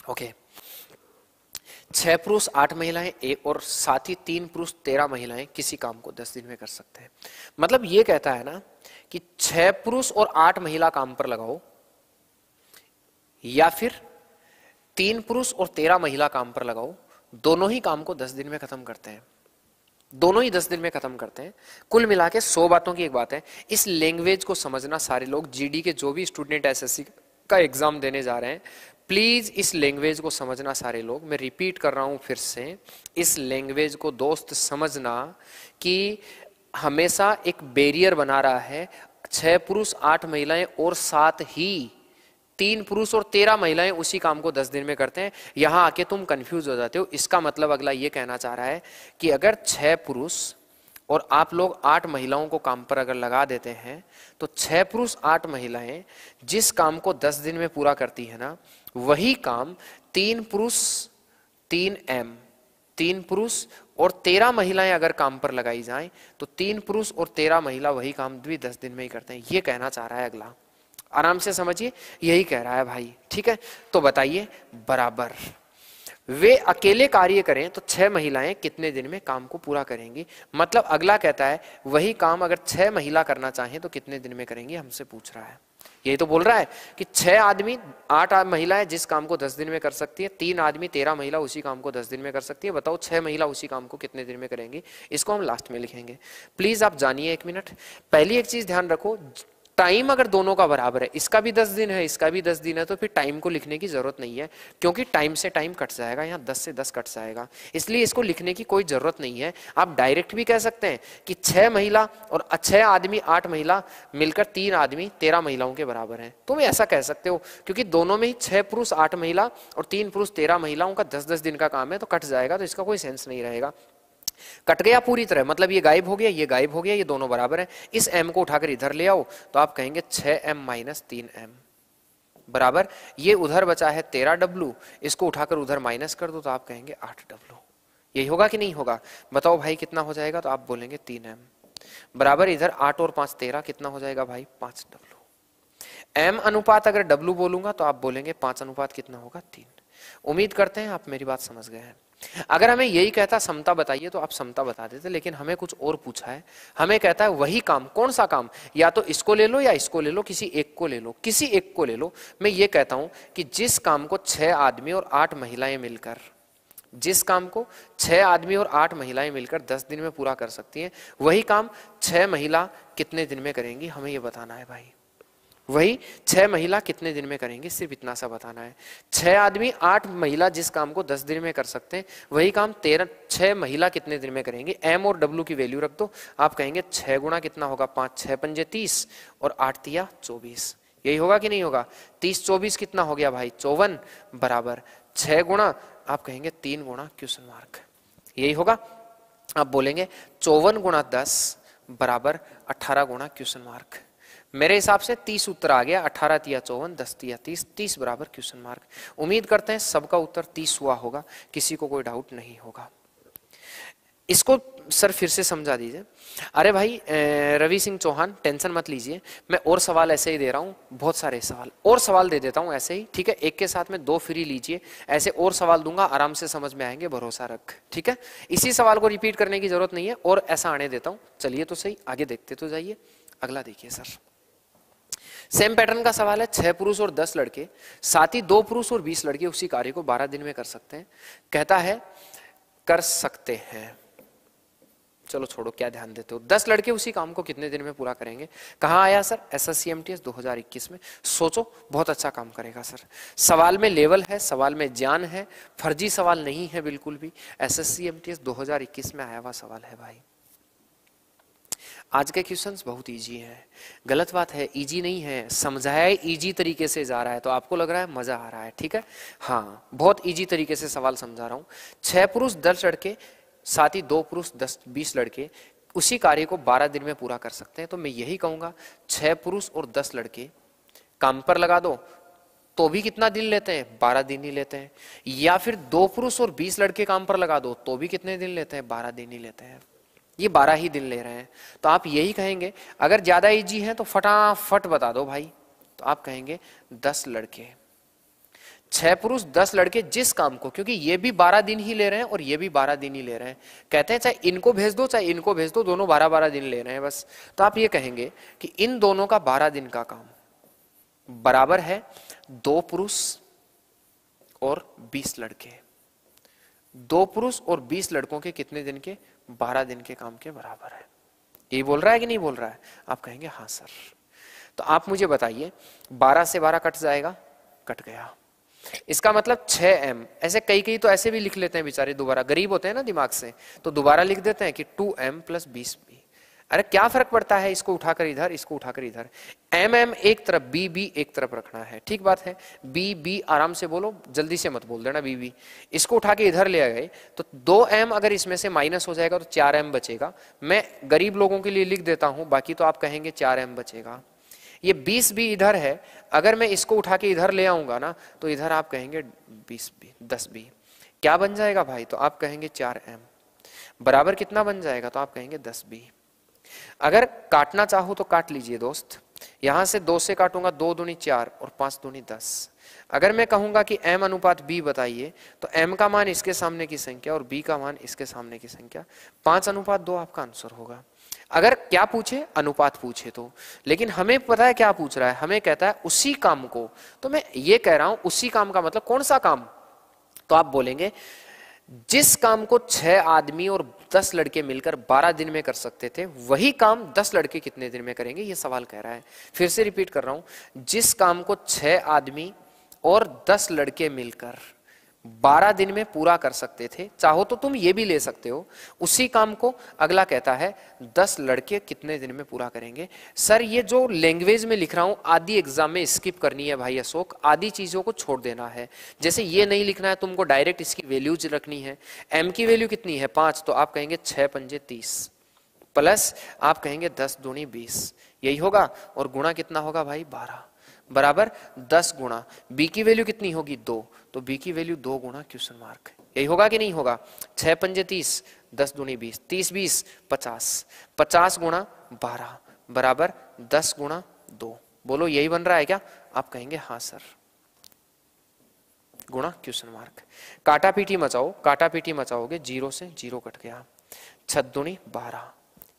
ओके छह पुरुष आठ महिलाएं एक और साथ ही तीन पुरुष तेरह महिलाएं किसी काम को दस दिन में कर सकते हैं मतलब ये कहता है ना कि छह पुरुष और आठ महिला काम पर लगाओ या फिर तीन पुरुष और तेरह महिला काम पर लगाओ दोनों ही काम को दस दिन में खत्म करते हैं दोनों ही दस दिन में खत्म करते हैं कुल मिला के सौ बातों की एक बात है इस लैंग्वेज को समझना सारे लोग जीडी के जो भी स्टूडेंट एसएससी का एग्जाम देने जा रहे हैं प्लीज़ इस लैंग्वेज को समझना सारे लोग मैं रिपीट कर रहा हूँ फिर से इस लैंग्वेज को दोस्त समझना कि हमेशा एक बैरियर बना रहा है छह पुरुष आठ महिलाएं और सात ही तीन पुरुष और तेरह महिलाएं उसी काम को दस दिन में करते हैं यहां आके तुम कंफ्यूज हो जाते हो इसका मतलब अगला ये कहना चाह रहा है कि अगर छह पुरुष और आप लोग आठ महिलाओं को काम पर अगर लगा देते हैं तो छह पुरुष आठ महिलाएं जिस काम को दस दिन में पूरा करती है ना वही काम तीन पुरुष तीन एम तीन पुरुष और तेरह महिलाएं अगर काम पर लगाई जाएं तो तीन पुरुष और तेरह महिला वही काम भी दस दिन में ही करते हैं ये कहना चाह रहा है अगला आराम से समझिए यही कह रहा है भाई ठीक है तो बताइए बराबर वे अकेले कार्य करें तो छह महिलाएं कितने दिन में काम को पूरा करेंगी मतलब अगला कहता है वही काम अगर छह महिला करना चाहें तो कितने दिन में करेंगी हमसे पूछ रहा है यही तो बोल रहा है कि छह आदमी आठ महिलाएं जिस काम को दस दिन में कर सकती है तीन आदमी तेरह महिला उसी काम को दस दिन में कर सकती है बताओ छह महिला उसी काम को कितने दिन में करेंगी इसको हम लास्ट में लिखेंगे प्लीज आप जानिए एक मिनट पहली एक चीज ध्यान रखो टाइम अगर दोनों का बराबर है इसका भी दस दिन है इसका भी दस दिन है तो फिर टाइम को लिखने की जरूरत नहीं है क्योंकि टाइम से टाइम कट जाएगा यहाँ दस से दस कट जाएगा इसलिए इसको लिखने की कोई जरूरत नहीं है आप डायरेक्ट भी कह सकते हैं कि छह महिला और छह आदमी आठ महिला मिलकर तीन आदमी तेरह महिलाओं के बराबर है तुम तो ऐसा कह सकते हो क्योंकि दोनों में ही छह पुरुष आठ महिला और तीन पुरुष तेरह महिलाओं का दस दस दिन का काम है तो कट जाएगा तो इसका कोई सेंस नहीं रहेगा कट गया पूरी तरह मतलब ये गायब हो गया ये गायब हो गया ये दोनों बराबर है इस एम को उठाकर इधर ले आओ तो आप कहेंगे छ एम माइनस तीन एम बराबर ये उधर बचा है तेरह डब्लू इसको उठाकर उधर माइनस कर दो तो आप कहेंगे आठ डब्लू यही होगा कि नहीं होगा बताओ भाई कितना हो जाएगा तो आप बोलेंगे तीन एम बराबर इधर आठ और पांच तेरह कितना हो जाएगा भाई पांच डब्लू एम अनुपात अगर डब्लू बोलूंगा तो आप बोलेंगे पांच अनुपात कितना होगा तीन उम्मीद करते हैं आप मेरी बात समझ गए हैं अगर हमें यही कहता समता बताइए तो आप समता बता देते लेकिन हमें कुछ और पूछा है हमें कहता है वही काम कौन सा काम या तो इसको ले लो या इसको ले लो किसी एक को ले लो किसी एक को ले लो मैं ये कहता हूं कि जिस काम को छह आदमी और आठ महिलाएं मिलकर जिस काम को छह आदमी और आठ महिलाएं मिलकर दस दिन में पूरा कर सकती हैं वही काम छह महिला कितने दिन में करेंगी हमें यह बताना है भाई वही छह महिला कितने दिन में करेंगे सिर्फ इतना सा बताना है छह आदमी आठ महिला जिस काम को दस दिन में कर सकते हैं वही काम तेरह छह महिला कितने दिन में करेंगे एम और डब्ल्यू की वैल्यू रख दो आप कहेंगे छह गुणा कितना होगा पांच छह पंजे तीस और आठ तिया चौबीस यही होगा कि नहीं होगा तीस चौबीस कितना हो गया भाई चौवन बराबर छह गुणा आप कहेंगे तीन गुणा क्वेश्चन मार्क यही होगा आप बोलेंगे चौवन गुणा दस बराबर अठारह गुणा क्वेश्चन मार्क मेरे हिसाब से तीस उत्तर आ गया अठारह तिया चौवन दस तिया तीस तीस बराबर क्वेश्चन मार्क उम्मीद करते हैं सबका उत्तर तीस हुआ होगा किसी को कोई डाउट नहीं होगा इसको सर फिर से समझा दीजिए अरे भाई रवि सिंह चौहान टेंशन मत लीजिए मैं और सवाल ऐसे ही दे रहा हूँ बहुत सारे सवाल और सवाल दे देता हूँ ऐसे ही ठीक है एक के साथ में दो फ्री लीजिए ऐसे और सवाल दूंगा आराम से समझ में आएंगे भरोसा रख ठीक है इसी सवाल को रिपीट करने की जरूरत नहीं है और ऐसा आने देता हूँ चलिए तो सही आगे देखते तो जाइए अगला देखिए सर सेम पैटर्न का सवाल है छह पुरुष और दस लड़के साथ ही दो पुरुष और बीस लड़के उसी कार्य को बारह दिन में कर सकते हैं कहता है कर सकते हैं चलो छोड़ो क्या ध्यान देते हो दस लड़के उसी काम को कितने दिन में पूरा करेंगे कहाँ आया sir S S C M T S दो हजार इक्कीस में सोचो बहुत अच्छा काम करेगा सर सवाल में लेवल है सवाल में ज्ञान है फर्जी सवाल नहीं है बिल्कुल भी S S C M T S दो हजार इक्कीस में आया हुआ सवाल है भाई आज के क्वेश्चंस बहुत इजी हैं गलत बात है इजी नहीं है समझाया इजी तरीके से जा रहा है तो आपको लग रहा है मजा आ रहा है ठीक है हाँ बहुत इजी तरीके से सवाल समझा रहा हूँ छह पुरुष दस लड़के साथ ही दो पुरुष दस बीस लड़के उसी कार्य को बारह दिन में पूरा कर सकते हैं तो मैं यही कहूंगा छह पुरुष और दस लड़के काम पर लगा दो तो भी कितना दिन लेते हैं बारह दिन ही लेते हैं या फिर दो पुरुष और बीस लड़के काम पर लगा दो तो भी कितने दिन लेते हैं बारह दिन ही लेते हैं ये बारह ही दिन ले रहे हैं तो आप यही कहेंगे अगर ज़्यादा ईजी है तो फटाफट बता दो भाई तो आप कहेंगे दस लड़के छह पुरुष दस लड़के जिस काम को क्योंकि ये भी बारह दिन ही ले रहे हैं और ये भी बारह दिन ही ले रहे हैं कहते हैं चाहे इनको भेज दो चाहे इनको भेज दो दोनों बारह बारह दिन ले रहे हैं बस तो आप ये कहेंगे कि इन दोनों का बारह दिन का काम बराबर है दो पुरुष और बीस लड़के दो पुरुष और बीस लड़कों के कितने दिन के बारह दिन के काम के बराबर है ये बोल रहा है कि नहीं बोल रहा है आप कहेंगे हाँ सर तो आप मुझे बताइए बारह से बारह कट जाएगा कट गया इसका मतलब छ एम ऐसे कई कई तो ऐसे भी लिख लेते हैं बेचारे दोबारा गरीब होते हैं ना दिमाग से तो दोबारा लिख देते हैं कि टू एम प्लस बीस अरे क्या फर्क पड़ता है इसको उठाकर इधर इसको उठाकर इधर एम एम एक तरफ बी बी एक तरफ रखना है ठीक बात है बी बी आराम से बोलो जल्दी से मत बोल देना बी बी इसको उठा के इधर ले गए तो दो एम अगर इसमें से माइनस हो जाएगा तो चार एम बचेगा मैं गरीब लोगों के लिए लिख देता हूं बाकी तो आप कहेंगे चार एम बचेगा ये बीस बी इधर है अगर मैं इसको उठा के इधर ले आऊंगा ना तो इधर आप कहेंगे बीस बी दस बी क्या बन जाएगा भाई तो आप कहेंगे चार एम बराबर कितना बन जाएगा तो आप कहेंगे दस बी अगर काटना चाहो तो काट लीजिए दोस्त यहां से दो से काटूंगा दो दूनी चार और पांच दूनी दस अगर मैं कहूंगा कि m अनुपात b बताइए तो m का मान इसके सामने की संख्या और b का मान इसके सामने की संख्या पांच अनुपात दो आपका आंसर होगा अगर क्या पूछे अनुपात पूछे तो लेकिन हमें पता है क्या पूछ रहा है हमें कहता है उसी काम को तो मैं ये कह रहा हूं उसी काम का मतलब कौन सा काम तो आप बोलेंगे जिस काम को छह आदमी और दस लड़के मिलकर बारह दिन में कर सकते थे वही काम दस लड़के कितने दिन में करेंगे ये सवाल कह रहा है फिर से रिपीट कर रहा हूं जिस काम को छह आदमी और दस लड़के मिलकर बारह दिन में पूरा कर सकते थे चाहो तो तुम ये भी ले सकते हो उसी काम को अगला कहता है दस लड़के कितने दिन में पूरा करेंगे सर ये जो लैंग्वेज में लिख रहा हूं आधी एग्जाम में स्किप करनी है भाई अशोक आधी चीज़ों को छोड़ देना है जैसे ये नहीं लिखना है तुमको डायरेक्ट इसकी वैल्यूज रखनी है एम की वैल्यू कितनी है पांच तो आप कहेंगे छह पंजे तीस प्लस आप कहेंगे दस दूनी बीस यही होगा और गुणा कितना होगा भाई बारह बराबर दस गुणा बी की वैल्यू कितनी होगी दो तो बी की वैल्यू दो गुणा क्वेश्चन मार्क यही होगा कि नहीं होगा छह पंजे तीस दस दूनी बीस तीस बीस पचास पचास गुणा बारह बराबर दस गुणा दो बोलो यही बन रहा है क्या आप कहेंगे हाँ सर गुणा क्वेश्चन मार्क काटा पीटी मचाओ काटा पीटी मचाओगे जीरो से जीरो कट गया छत दुनी बारह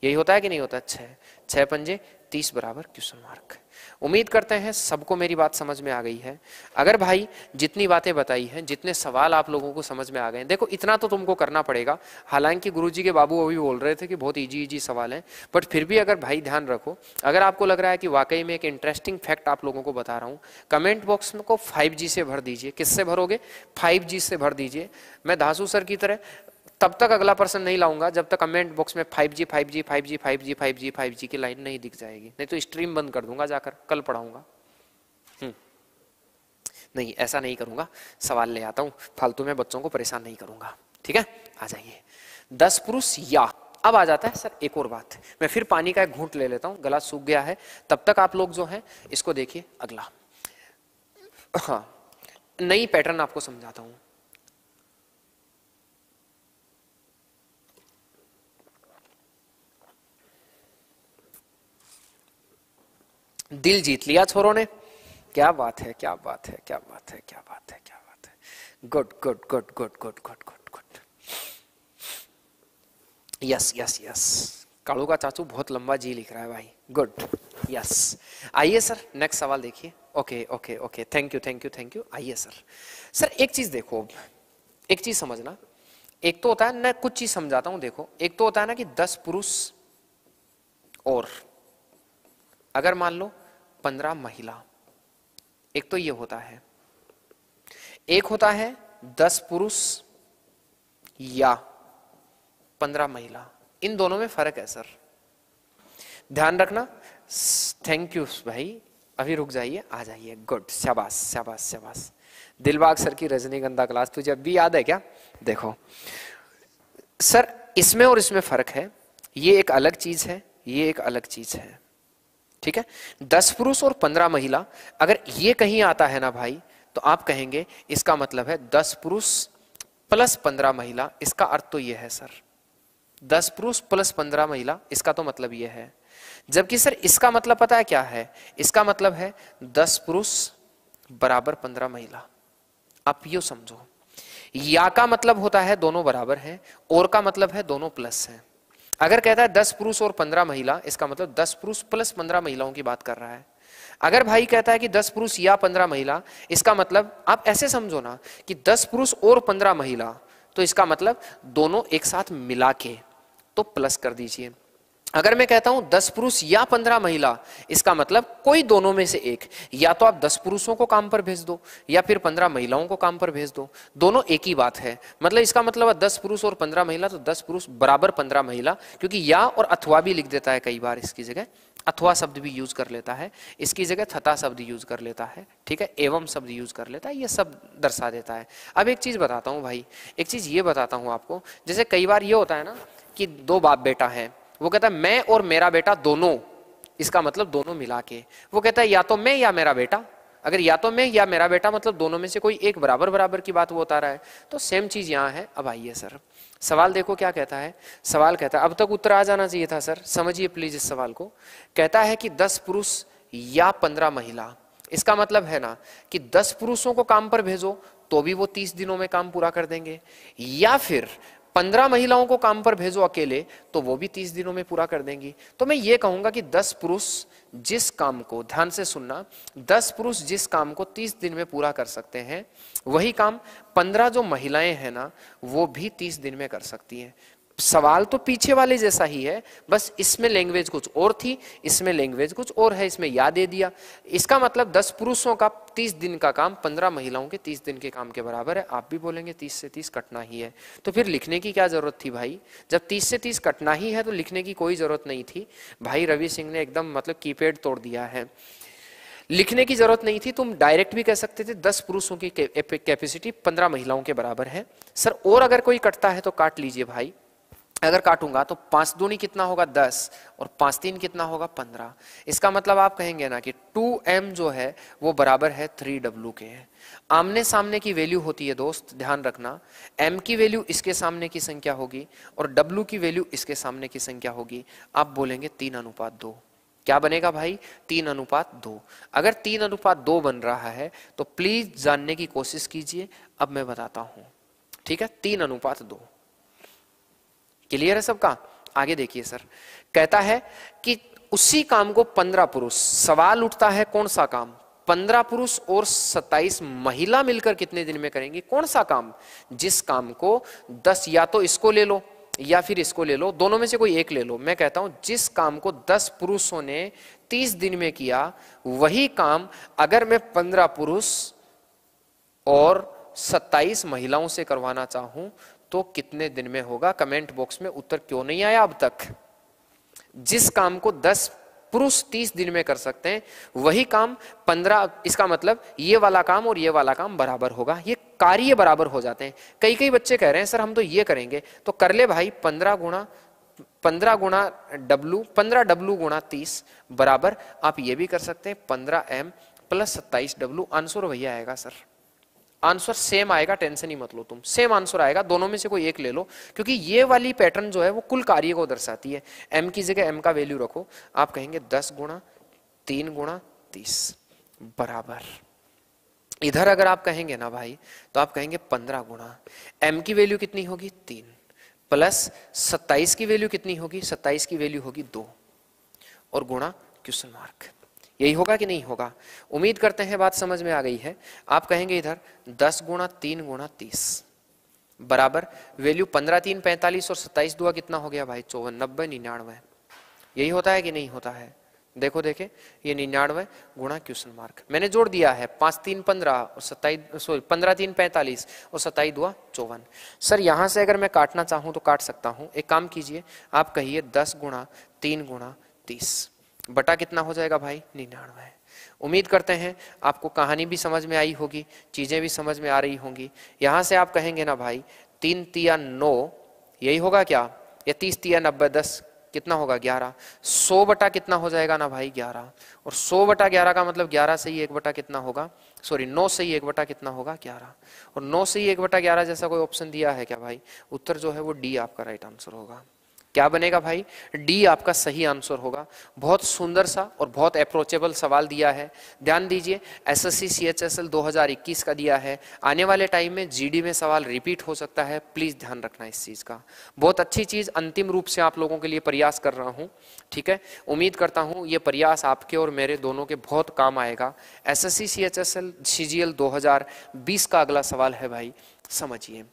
यही होता है कि नहीं होता छह छह पंजे तीस बराबर क्वेश्चन मार्क उम्मीद करते हैं सबको मेरी बात समझ में आ गई है अगर भाई जितनी बातें बताई हैं जितने सवाल आप लोगों को समझ में आ गए हैं देखो इतना तो तुमको करना पड़ेगा हालांकि गुरु जी के बाबू अभी बोल रहे थे कि बहुत इजी इजी सवाल हैं बट फिर भी अगर भाई ध्यान रखो अगर आपको लग रहा है कि वाकई में एक इंटरेस्टिंग फैक्ट आप लोगों को बता रहा हूँ कमेंट बॉक्स को फाइव से भर दीजिए किससे भरोगे फाइव से भर दीजिए मैं धासू सर की तरह तब तक अगला पर्सन नहीं लाऊंगा जब तक कमेंट बॉक्स में 5G 5G 5G 5G 5G 5G की लाइन नहीं दिख जाएगी नहीं तो स्ट्रीम बंद कर दूंगा जाकर कल पढ़ाऊंगा हम्म। नहीं ऐसा नहीं करूंगा सवाल ले आता हूं फालतू में बच्चों को परेशान नहीं करूंगा ठीक है आ जाइए दस पुरुष या अब आ जाता है सर एक और बात मैं फिर पानी का एक घूंट ले लेता हूं गला सूख गया है तब तक आप लोग जो है इसको देखिए अगला हाँ नई पैटर्न आपको समझाता हूं दिल जीत लिया छोरों ने क्या बात है क्या बात है क्या बात है क्या बात है क्या बात है good good good good good good good good yes yes yes कालू का चाचू बहुत लंबा जी लिख रहा है भाई गुड यस आइए सर नेक्स्ट सवाल देखिए okay okay okay thank you thank you thank you आइए सर सर एक चीज देखो एक चीज समझना एक तो होता है मैं कुछ चीज समझाता हूं देखो एक तो होता है ना कि दस पुरुष और अगर मान लो पंद्रह महिला एक तो ये होता है एक होता है दस पुरुष या पंद्रह महिला इन दोनों में फर्क है सर ध्यान रखना थैंक यू भाई अभी रुक जाइए आ जाइए गुड शाबाश शाबाश शाबाश दिलबाग सर की रजनीगंधा क्लास तुझे अब भी याद है क्या देखो सर इसमें और इसमें फर्क है ये एक अलग चीज है ये एक अलग चीज है ठीक है दस पुरुष और पंद्रह महिला अगर ये कहीं आता है ना भाई तो आप कहेंगे इसका मतलब है दस पुरुष प्लस पंद्रह महिला इसका अर्थ तो यह है सर दस पुरुष प्लस पंद्रह महिला इसका तो मतलब यह है जबकि सर इसका मतलब पता है क्या है इसका मतलब है दस पुरुष बराबर पंद्रह महिला आप यू समझो या का मतलब होता है दोनों बराबर हैं और का मतलब है दोनों प्लस हैं अगर कहता है दस पुरुष और पंद्रह महिला इसका मतलब दस पुरुष प्लस पंद्रह महिलाओं की बात कर रहा है अगर भाई कहता है कि दस पुरुष या पंद्रह महिला इसका मतलब आप ऐसे समझो ना कि दस पुरुष और पंद्रह महिला तो इसका मतलब दोनों एक साथ मिला के तो प्लस कर दीजिए अगर मैं कहता हूं दस पुरुष या पंद्रह महिला इसका मतलब कोई दोनों में से एक या तो आप दस पुरुषों को काम पर भेज दो या फिर पंद्रह महिलाओं को काम पर भेज दो दोनों एक ही बात है मतलब इसका मतलब दस पुरुष और पंद्रह महिला तो दस पुरुष बराबर पंद्रह महिला क्योंकि या और अथवा भी लिख देता है कई बार इसकी जगह अथवा शब्द भी यूज कर लेता है इसकी जगह थता शब्द यूज कर लेता है ठीक है एवं शब्द यूज कर लेता है ये सब दर्शा देता है अब एक चीज बताता हूँ भाई एक चीज ये बताता हूँ आपको जैसे कई बार ये होता है ना कि दो बाप बेटा है वो कहता है मैं और मेरा बेटा दोनों इसका मतलब दोनों मिला के वो कहता है या तो मैं या मेरा बेटा अगर या तो मैं या मेरा बेटा मतलब दोनों में से कोई एक बराबर बराबर की बात वो बता रहा है तो सेम चीज यहाँ है अब आइए सर सवाल देखो क्या कहता है सवाल कहता है अब तक उत्तर आ जाना चाहिए था सर समझिए प्लीज इस सवाल को कहता है कि दस पुरुष या पंद्रह महिला इसका मतलब है ना कि दस पुरुषों को काम पर भेजो तो भी वो तीस दिनों में काम पूरा कर देंगे या फिर पंद्रह महिलाओं को काम पर भेजो अकेले तो वो भी तीस दिनों में पूरा कर देंगी तो मैं ये कहूंगा कि दस पुरुष जिस काम को ध्यान से सुनना दस पुरुष जिस काम को तीस दिन में पूरा कर सकते हैं वही काम पंद्रह जो महिलाएं हैं ना वो भी तीस दिन में कर सकती हैं सवाल तो पीछे वाले जैसा ही है बस इसमें लैंग्वेज कुछ और थी इसमें लैंग्वेज कुछ और है इसमें या दे दिया इसका मतलब दस पुरुषों का तीस दिन का काम पंद्रह महिलाओं के तीस दिन के काम के बराबर है आप भी बोलेंगे तीस से तीस कटना ही है तो फिर लिखने की क्या जरूरत थी भाई जब तीस से तीस कटना ही है तो लिखने की कोई जरूरत नहीं थी भाई रवि सिंह ने एकदम मतलब कीपैड तोड़ दिया है लिखने की जरूरत नहीं थी तुम डायरेक्ट भी कह सकते थे दस पुरुषों की कैपेसिटी पंद्रह महिलाओं के बराबर है सर और अगर कोई कटता है तो काट लीजिए भाई अगर काटूंगा तो पांच दूनी कितना होगा दस और पांच तीन कितना होगा पंद्रह इसका मतलब आप कहेंगे ना कि टू एम जो है वो बराबर है थ्री डब्ल्यू के आमने सामने की वैल्यू होती है दोस्त ध्यान रखना एम की वैल्यू इसके सामने की संख्या होगी और डब्ल्यू की वैल्यू इसके सामने की संख्या होगी आप बोलेंगे तीन अनुपात दो क्या बनेगा भाई तीन अनुपात दो अगर तीन अनुपात दो बन रहा है तो प्लीज जानने की कोशिश कीजिए अब मैं बताता हूं ठीक है तीन अनुपात दो क्लियर है सबका आगे देखिए सर कहता है कि उसी काम को पंद्रह पुरुष सवाल उठता है कौन सा काम पंद्रह पुरुष और सत्ताईस महिला मिलकर कितने दिन में करेंगे कौन सा काम जिस काम को दस या तो इसको ले लो या फिर इसको ले लो दोनों में से कोई एक ले लो मैं कहता हूं जिस काम को दस पुरुषों ने तीस दिन में किया वही काम अगर मैं पंद्रह पुरुष और सत्ताईस महिलाओं से करवाना चाहूं तो कितने दिन में होगा कमेंट बॉक्स में उत्तर क्यों नहीं आया अब तक जिस काम को दस पुरुष तीस दिन में कर सकते हैं वही काम पंद्रह इसका मतलब ये वाला काम और ये वाला काम बराबर होगा ये कार्य बराबर हो जाते हैं कई कई बच्चे कह रहे हैं सर हम तो ये करेंगे तो कर ले भाई पंद्रह गुणा पंद्रह गुणा डब्लू पंद्रह डब्लू गुणा तीस बराबर आप ये भी कर सकते हैं पंद्रह एम प्लस सत्ताईस डब्लू आंसर वही आएगा सर आंसर सेम आएगा टेंशन ही मत लो तुम सेम आंसर आएगा दोनों में से कोई एक ले लो क्योंकि ये वाली पैटर्न जो है वो कुल कार्य को दर्शाती है एम की जगह एम का वैल्यू रखो आप कहेंगे दस गुणा तीन गुणा तीस बराबर इधर अगर आप कहेंगे ना भाई तो आप कहेंगे पंद्रह गुणा एम की वैल्यू कितनी होगी तीन प्लस सत्ताईस की वैल्यू कितनी होगी सत्ताईस की वैल्यू होगी दो और गुणा क्वेश्चन मार्क यही होगा कि नहीं होगा उम्मीद करते हैं बात समझ में आ गई है आप कहेंगे इधर दस गुणा तीन गुणा तीस बराबर वैल्यू पंद्रह तीन पैंतालीस और सत्ताईस दुआ कितना हो गया भाई चौवन नब्बे निन्यानवे यही होता है कि नहीं होता है देखो देखे ये निन्यानवे गुणा क्वेश्चन मार्क मैंने जोड़ दिया है पांच तीन पंद्रह और सत्ताईस सॉरी पंद्रह तीन पैंतालीस और सत्ताईस दुआ चौवन सर यहां से अगर मैं काटना चाहूं तो काट सकता हूं एक काम कीजिए आप कहिए दस गुणा तीन गुणा तीस बटा कितना हो जाएगा भाई निन्यानवे उम्मीद करते हैं आपको कहानी भी समझ में आई होगी चीज़ें भी समझ में आ रही होंगी यहाँ से आप कहेंगे ना भाई तीन तिया नौ यही होगा क्या या तीस तिया नब्बे दस कितना होगा ग्यारह सौ बटा कितना हो जाएगा ना भाई ग्यारह और सौ बटा ग्यारह का मतलब ग्यारह से ही एक बटा कितना होगा सॉरी नौ से ही एक बटा कितना होगा ग्यारह और नौ से ही एक बटा ग्यारह जैसा कोई ऑप्शन दिया है क्या भाई उत्तर जो है वो डी आपका राइट आंसर होगा क्या बनेगा भाई डी आपका सही आंसर होगा बहुत सुंदर सा और बहुत अप्रोचेबल सवाल दिया है ध्यान दीजिए एसएससी सीएचएसएल 2021 का दिया है आने वाले टाइम में जीडी में सवाल रिपीट हो सकता है प्लीज ध्यान रखना इस चीज का बहुत अच्छी चीज अंतिम रूप से आप लोगों के लिए प्रयास कर रहा हूँ ठीक है उम्मीद करता हूँ ये प्रयास आपके और मेरे दोनों के बहुत काम आएगा S S C C H S L C G L दो हजार बीस का अगला सवाल है भाई समझिए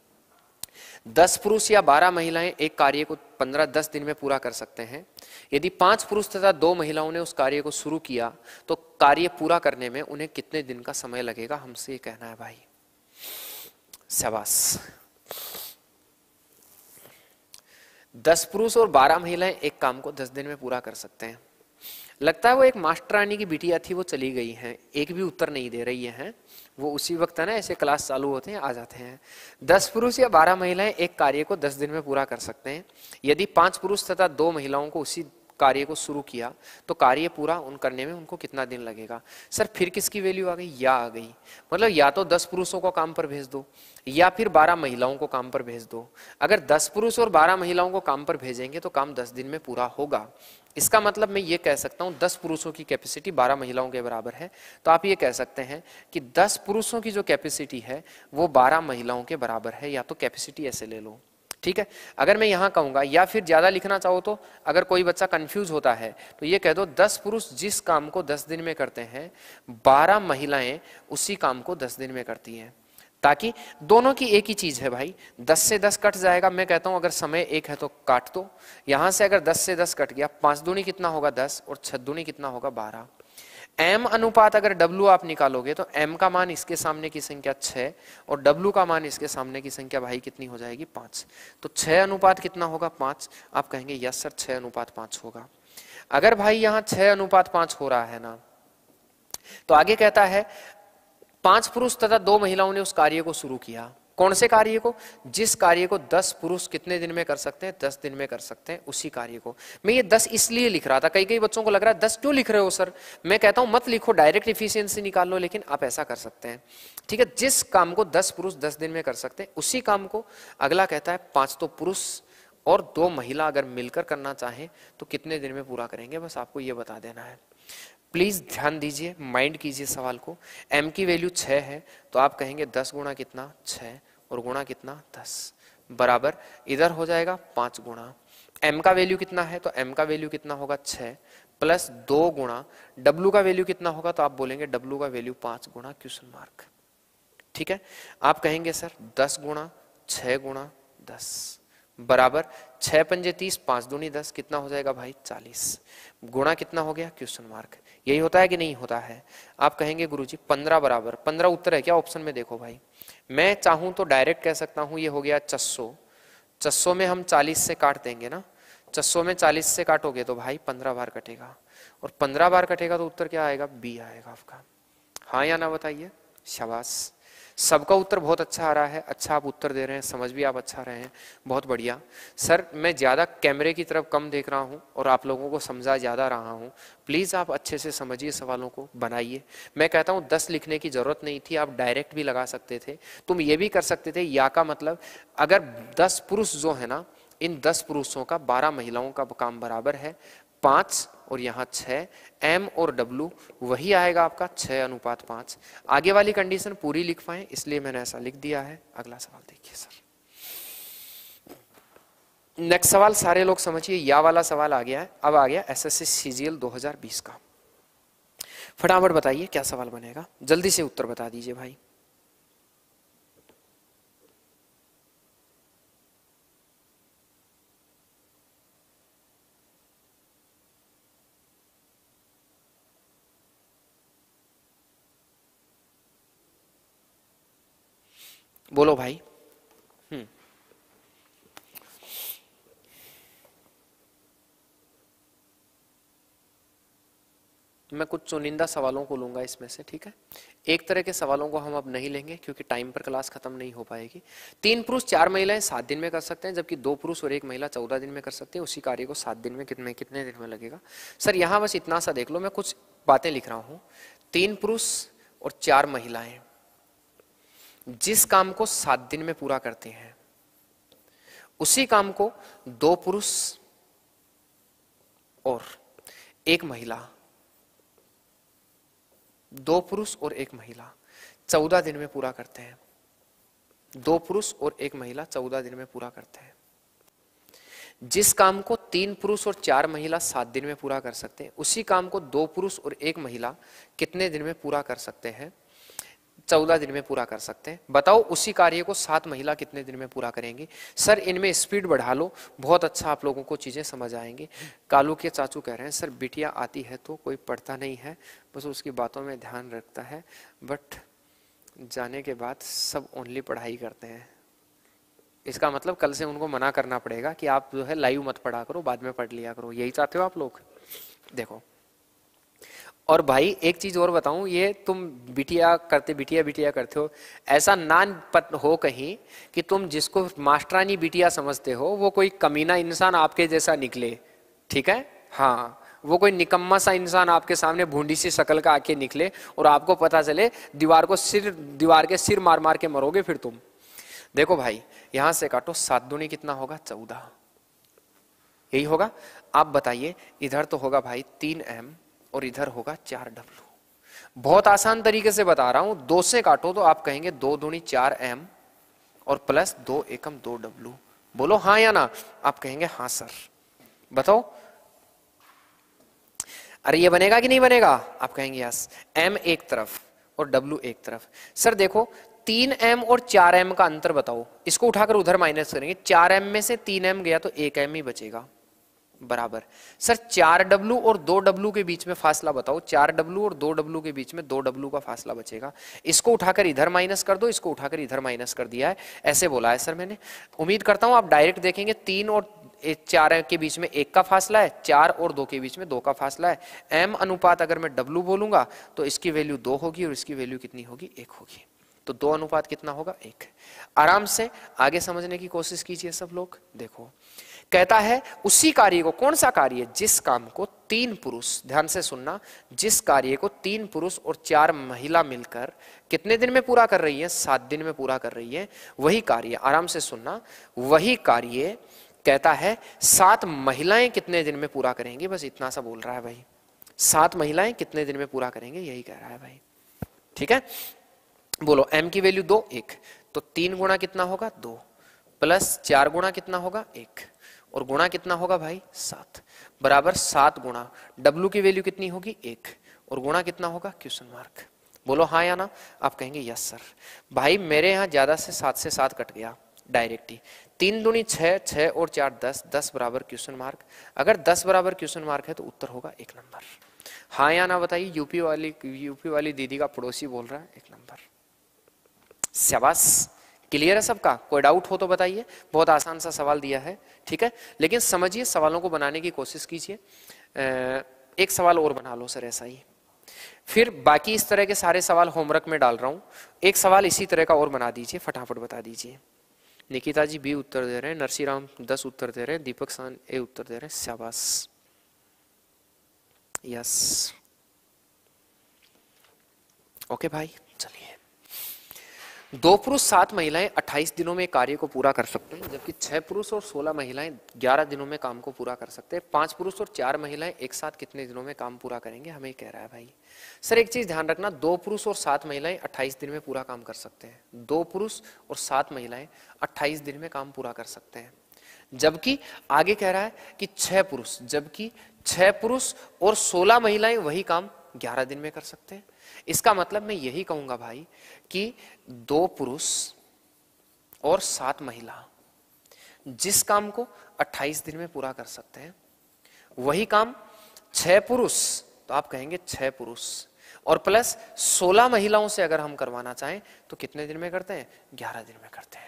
दस पुरुष या बारह महिलाएं एक कार्य को पंद्रह दस दिन में पूरा कर सकते हैं यदि पांच पुरुष तथा दो महिलाओं ने उस कार्य को शुरू किया तो कार्य पूरा करने में उन्हें कितने दिन का समय लगेगा हमसे ये कहना है भाई शबाश दस पुरुष और बारह महिलाएं एक काम को दस दिन में पूरा कर सकते हैं लगता है वो एक मास्टरानी की बिटिया थी वो चली गई हैं एक भी उत्तर नहीं दे रही हैं वो उसी वक्त है ना ऐसे क्लास चालू होते हैं आ जाते हैं दस पुरुष या बारह महिलाएं एक कार्य को दस दिन में पूरा कर सकते हैं यदि पांच पुरुष तथा दो महिलाओं को उसी कार्य को शुरू किया तो कार्य पूरा उन करने में उनको कितना दिन लगेगा सर फिर किसकी वैल्यू आ गई या आ गई मतलब या तो दस पुरुषों को काम पर भेज दो या फिर बारह महिलाओं को काम पर भेज दो अगर दस पुरुष और बारह महिलाओं को काम पर भेजेंगे तो काम दस दिन में पूरा होगा इसका मतलब मैं ये कह सकता हूँ दस पुरुषों की कैपेसिटी बारह महिलाओं के बराबर है तो आप ये कह सकते हैं कि दस पुरुषों की जो कैपेसिटी है वो बारह महिलाओं के बराबर है या तो कैपेसिटी ऐसे ले लो ठीक है अगर मैं यहाँ कहूँगा या फिर ज़्यादा लिखना चाहो तो अगर कोई बच्चा कंफ्यूज होता है तो ये कह दो दस पुरुष जिस काम को दस दिन में करते हैं बारह महिलाएं उसी काम को दस दिन में करती हैं ताकि दोनों की एक ही चीज़ है भाई दस से दस कट जाएगा मैं कहता हूं अगर समय एक है तो काट दो यहां से अगर दस से दस कट गया पांच दूनी कितना होगा दस और छत दूनी कितना होगा बारह एम अनुपात अगर डब्ल्यू आप निकालोगे तो एम का मान इसके सामने की संख्या छह और डब्ल्यू का मान इसके सामने की संख्या भाई कितनी हो जाएगी पांच तो छः अनुपात कितना होगा पांच आप कहेंगे यस सर छ अनुपात पांच होगा अगर भाई यहाँ छः अनुपात पांच हो रहा है ना तो आगे कहता है पांच पुरुष तथा दो महिलाओं ने उस कार्य को शुरू किया कौन से कार्य को जिस कार्य को दस पुरुष कितने दिन में कर सकते हैं दस दिन में कर सकते हैं उसी कार्य को मैं ये दस इसलिए लिख रहा था कई कई बच्चों को लग रहा है दस क्यों लिख रहे हो सर मैं कहता हूं मत लिखो डायरेक्ट इफिशियंसी निकाल लो लेकिन आप ऐसा कर सकते हैं ठीक है जिस काम को दस पुरुष दस दिन में कर सकते हैं उसी काम को अगला कहता है पांच तो पुरुष और दो महिला अगर मिलकर करना चाहें तो कितने दिन में पूरा करेंगे बस आपको ये बता देना है प्लीज ध्यान दीजिए माइंड कीजिए सवाल को एम की वैल्यू छः है तो आप कहेंगे दस गुणा कितना छः और गुणा कितना दस बराबर इधर हो जाएगा पांच गुणा एम का वैल्यू कितना है तो एम का वैल्यू कितना होगा छ प्लस दो गुणा डब्लू का वैल्यू कितना होगा तो आप बोलेंगे डब्लू का वैल्यू पांच गुणा क्वेश्चन मार्क ठीक है आप कहेंगे सर दस गुणा छ गुणा दस बराबर छह पंजे तीस पांच दूनी दस कितना हो जाएगा भाई चालीस गुणा कितना हो गया क्वेश्चन मार्क यही होता है कि नहीं होता है आप कहेंगे गुरुजी पंद्रह बराबर पंद्रह उत्तर है क्या ऑप्शन में देखो भाई मैं चाहूं तो डायरेक्ट कह सकता हूं ये हो गया चस्सो चस्सो में हम चालीस से काट देंगे ना चस्सो में चालीस से काटोगे तो भाई पंद्रह बार कटेगा और पंद्रह बार कटेगा तो उत्तर क्या आएगा बी आएगा आपका हाँ या ना बताइए शबाश सबका उत्तर बहुत अच्छा आ रहा है अच्छा आप उत्तर दे रहे हैं समझ भी आप अच्छा रहे हैं बहुत बढ़िया सर मैं ज़्यादा कैमरे की तरफ कम देख रहा हूँ और आप लोगों को समझा ज़्यादा रहा हूँ प्लीज़ आप अच्छे से समझिए सवालों को बनाइए मैं कहता हूँ दस लिखने की ज़रूरत नहीं थी आप डायरेक्ट भी लगा सकते थे तुम ये भी कर सकते थे या का मतलब अगर दस पुरुष जो है ना इन दस पुरुषों का बारह महिलाओं का काम बराबर है पाँच और यहाँ छः एम और डब्लू वही आएगा आपका छः अनुपात पाँच आगे वाली कंडीशन पूरी लिख पाए इसलिए मैंने ऐसा लिख दिया है अगला सवाल देखिए सर नेक्स्ट सवाल सारे लोग समझिए या वाला सवाल आ गया है अब आ गया एस एस सीजीएल 2020 का फटाफट बताइए क्या सवाल बनेगा जल्दी से उत्तर बता दीजिए भाई बोलो भाई हम्म। मैं कुछ चुनिंदा सवालों को लूंगा इसमें से ठीक है एक तरह के सवालों को हम अब नहीं लेंगे क्योंकि टाइम पर क्लास खत्म नहीं हो पाएगी तीन पुरुष चार महिलाएं सात दिन में कर सकते हैं जबकि दो पुरुष और एक महिला चौदह दिन में कर सकते हैं उसी कार्य को सात दिन में कितने कितने दिन में लगेगा सर यहाँ बस इतना सा देख लो मैं कुछ बातें लिख रहा हूँ तीन पुरुष और चार महिलाएं जिस काम को सात दिन में पूरा करते हैं उसी काम को दो पुरुष और एक महिला दो पुरुष और एक महिला चौदह दिन में पूरा करते हैं दो पुरुष और एक महिला चौदह दिन में पूरा करते हैं जिस काम को तीन पुरुष और चार महिला सात दिन में पूरा कर सकते हैं उसी काम को दो पुरुष और एक महिला कितने दिन में पूरा कर सकते हैं चौदह दिन में पूरा कर सकते हैं बताओ उसी कार्य को सात महिला कितने दिन में पूरा करेंगी सर इनमें स्पीड बढ़ा लो बहुत अच्छा आप लोगों को चीज़ें समझ आएंगे कालू के चाचू कह रहे हैं सर बिटिया आती है तो कोई पढ़ता नहीं है बस उसकी बातों में ध्यान रखता है बट जाने के बाद सब ओनली पढ़ाई करते हैं इसका मतलब कल से उनको मना करना पड़ेगा कि आप जो है लाइव मत पढ़ा करो बाद में पढ़ लिया करो यही चाहते हो आप लोग देखो और भाई एक चीज और बताऊं ये तुम बिटिया करते बिटिया बिटिया करते हो ऐसा नान पत हो कहीं कि तुम जिसको मास्टरानी बिटिया समझते हो वो कोई कमीना इंसान आपके जैसा निकले ठीक है हाँ वो कोई निकम्मा सा इंसान आपके सामने भूडी सी शकल का आके निकले और आपको पता चले दीवार को सिर दीवार के सिर मार मार के मरोगे फिर तुम देखो भाई यहां से काटो सात दुनी कितना होगा चौदह यही होगा आप बताइए इधर तो होगा भाई तीन एम और इधर होगा चार डब्लू बहुत आसान तरीके से बता रहा हूं दो से काटो तो आप कहेंगे दो दूनी चार एम और प्लस दो एकम दो डब्लू बोलो हाँ या ना आप कहेंगे हाँ सर बताओ अरे ये बनेगा कि नहीं बनेगा आप कहेंगे यस एम एक तरफ और डब्लू एक तरफ सर देखो तीन एम और चार एम का अंतर बताओ इसको उठाकर उधर माइनस करेंगे चार एम में से तीन एम गया तो एक एम ही बचेगा बराबर सर चार डब्लू और दो डब्लू के बीच में फासला बताओ चार डब्लू और दो डब्लू के बीच में दो डब्लू का फासला बचेगा इसको उठाकर इधर माइनस कर दो इसको उठाकर इधर माइनस कर दिया है ऐसे बोला है सर मैंने उम्मीद करता हूं आप डायरेक्ट देखेंगे तीन और चार के बीच में एक का फासला है चार और दो के बीच में दो का फासला है एम अनुपात अगर मैं डब्लू बोलूंगा तो इसकी वैल्यू दो होगी और इसकी वैल्यू कितनी होगी एक होगी तो दो अनुपात कितना होगा एक आराम से आगे समझने की कोशिश कीजिए सब लोग देखो कहता है उसी कार्य को कौन सा कार्य जिस काम को तीन पुरुष ध्यान से सुनना जिस कार्य को तीन पुरुष और चार महिला मिलकर कितने दिन में पूरा कर रही है सात दिन में पूरा कर रही है वही कार्य आराम से सुनना वही कार्य कहता है सात महिलाएं कितने दिन में पूरा करेंगे बस इतना सा बोल रहा है भाई सात महिलाएं कितने दिन में पूरा करेंगे यही कह रहा है भाई ठीक है बोलो एम की वैल्यू दो एक तो तीन गुणा कितना होगा दो प्लस चार गुणा कितना होगा एक और गुणा कितना होगा भाई सात बराबर सात गुणा डब्लू की वैल्यू कितनी होगी एक और गुणा कितना होगा क्वेश्चन मार्क बोलो हाँ या ना आप कहेंगे यस सर भाई मेरे यहाँ ज्यादा से सात से सात कट गया डायरेक्ट ही तीन दुनी छह छह और चार दस दस बराबर क्वेश्चन मार्क अगर दस बराबर क्वेश्चन मार्क है तो उत्तर होगा एक नंबर हाँ या ना बताइए यूपी वाली यूपी वाली दीदी का पड़ोसी बोल रहा है एक नंबर शबाश क्लियर है सबका कोई डाउट हो तो बताइए बहुत आसान सा सवाल दिया है ठीक है लेकिन समझिए सवालों को बनाने की कोशिश कीजिए एक सवाल और बना लो सर ऐसा ही फिर बाकी इस तरह के सारे सवाल होमवर्क में डाल रहा हूं एक सवाल इसी तरह का और बना दीजिए फटाफट बता दीजिए निकिता जी बी उत्तर दे रहे हैं राम दस उत्तर दे रहे हैं दीपक सान ए उत्तर दे रहे हैं शाबास यस ओके भाई चलिए दो पुरुष सात महिलाएं अट्ठाईस दिनों में कार्य को पूरा कर सकते हैं जबकि छह पुरुष और सोलह महिलाएं ग्यारह दिनों में काम को पूरा कर सकते हैं पांच पुरुष और चार महिलाएं एक साथ कितने दिनों में काम पूरा करेंगे हमें कह रहा है भाई सर एक चीज ध्यान रखना दो पुरुष और सात महिलाएं अट्ठाईस दिन में पूरा काम कर सकते हैं दो पुरुष और सात महिलाएं अट्ठाईस दिन में काम पूरा कर सकते हैं जबकि आगे कह रहा है कि छह पुरुष जबकि छह पुरुष और सोलह महिलाएं वही काम ग्यारह दिन में कर सकते हैं इसका मतलब मैं यही कहूंगा भाई कि दो पुरुष और सात महिला जिस काम को 28 दिन में पूरा कर सकते हैं वही काम छह पुरुष तो आप कहेंगे छह पुरुष और प्लस 16 महिलाओं से अगर हम करवाना चाहें तो कितने दिन में करते हैं 11 दिन में करते हैं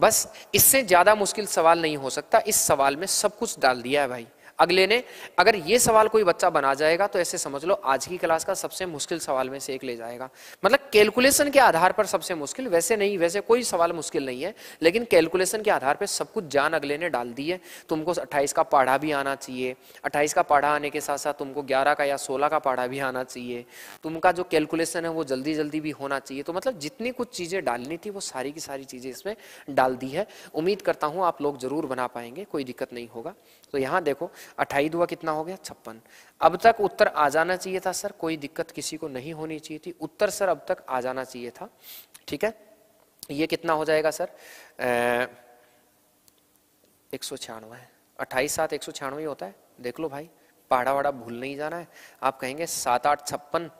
बस इससे ज्यादा मुश्किल सवाल नहीं हो सकता इस सवाल में सब कुछ डाल दिया है भाई अगले ने अगर ये सवाल कोई बच्चा बना जाएगा तो ऐसे समझ लो आज की क्लास का सबसे मुश्किल सवाल में से एक ले जाएगा मतलब कैलकुलेशन के आधार पर सबसे मुश्किल वैसे नहीं वैसे कोई सवाल मुश्किल नहीं है लेकिन कैलकुलेशन के आधार पर सब कुछ जान अगले ने डाल दी है तुमको अट्ठाईस का पाढ़ा भी आना चाहिए अट्ठाईस का पाढ़ा आने के साथ साथ तुमको ग्यारह का या सोलह का पाढ़ा भी आना चाहिए तुमका जो कैलकुलेशन है वो जल्दी जल्दी भी होना चाहिए तो मतलब जितनी कुछ चीज़ें डालनी थी वो सारी की सारी चीज़ें इसमें डाल दी है उम्मीद करता हूँ आप लोग जरूर बना पाएंगे कोई दिक्कत नहीं होगा तो यहाँ देखो अट्ठाई दुआ कितना हो गया छप्पन अब तक उत्तर आ जाना चाहिए था सर कोई दिक्कत किसी को नहीं होनी चाहिए थी उत्तर सर अब तक आ जाना चाहिए था ठीक है ये कितना हो जाएगा सर एक सौ छियानवे है अट्ठाईस सात एक सौ छियानवे होता है देख लो भाई पहाड़ा वाड़ा भूल नहीं जाना है आप कहेंगे सात आठ छप्पन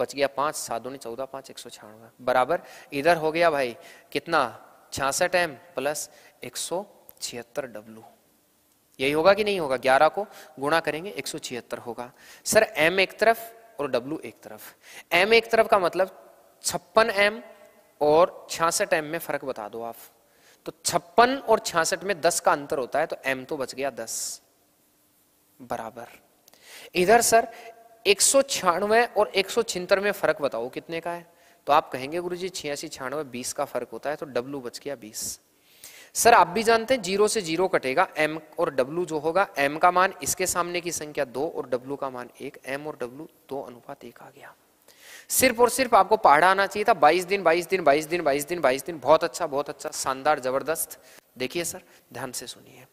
बच गया पांच सात ने चौदह पाँच एक सौ छियानवे बराबर इधर हो गया भाई कितना छियासठ एम प्लस एक सौ छिहत्तर डब्लू यही होगा कि नहीं होगा ग्यारह को गुणा करेंगे एक सौ छिहत्तर होगा सर एम एक तरफ और डब्लू एक तरफ एम एक तरफ का मतलब छप्पन एम और छियासठ एम में फर्क बता दो आप तो छप्पन और छियासठ में दस का अंतर होता है तो एम तो बच गया दस बराबर इधर सर एक सौ छियानवे और एक सौ छिहत्तर में फर्क बताओ कितने का है तो आप कहेंगे गुरुजी छियासी छियानवे बीस का फर्क होता है तो डब्लू बच गया बीस सर आप भी जानते हैं जीरो से जीरो कटेगा एम और डब्लू जो होगा एम का मान इसके सामने की संख्या दो और डब्लू का मान एक एम और डब्लू दो अनुपात एक आ गया सिर्फ और सिर्फ आपको पहाड़ा आना चाहिए था बाईस दिन बाईस दिन बाईस दिन बाईस दिन बाईस दिन बहुत अच्छा बहुत अच्छा शानदार जबरदस्त देखिए सर ध्यान से सुनिए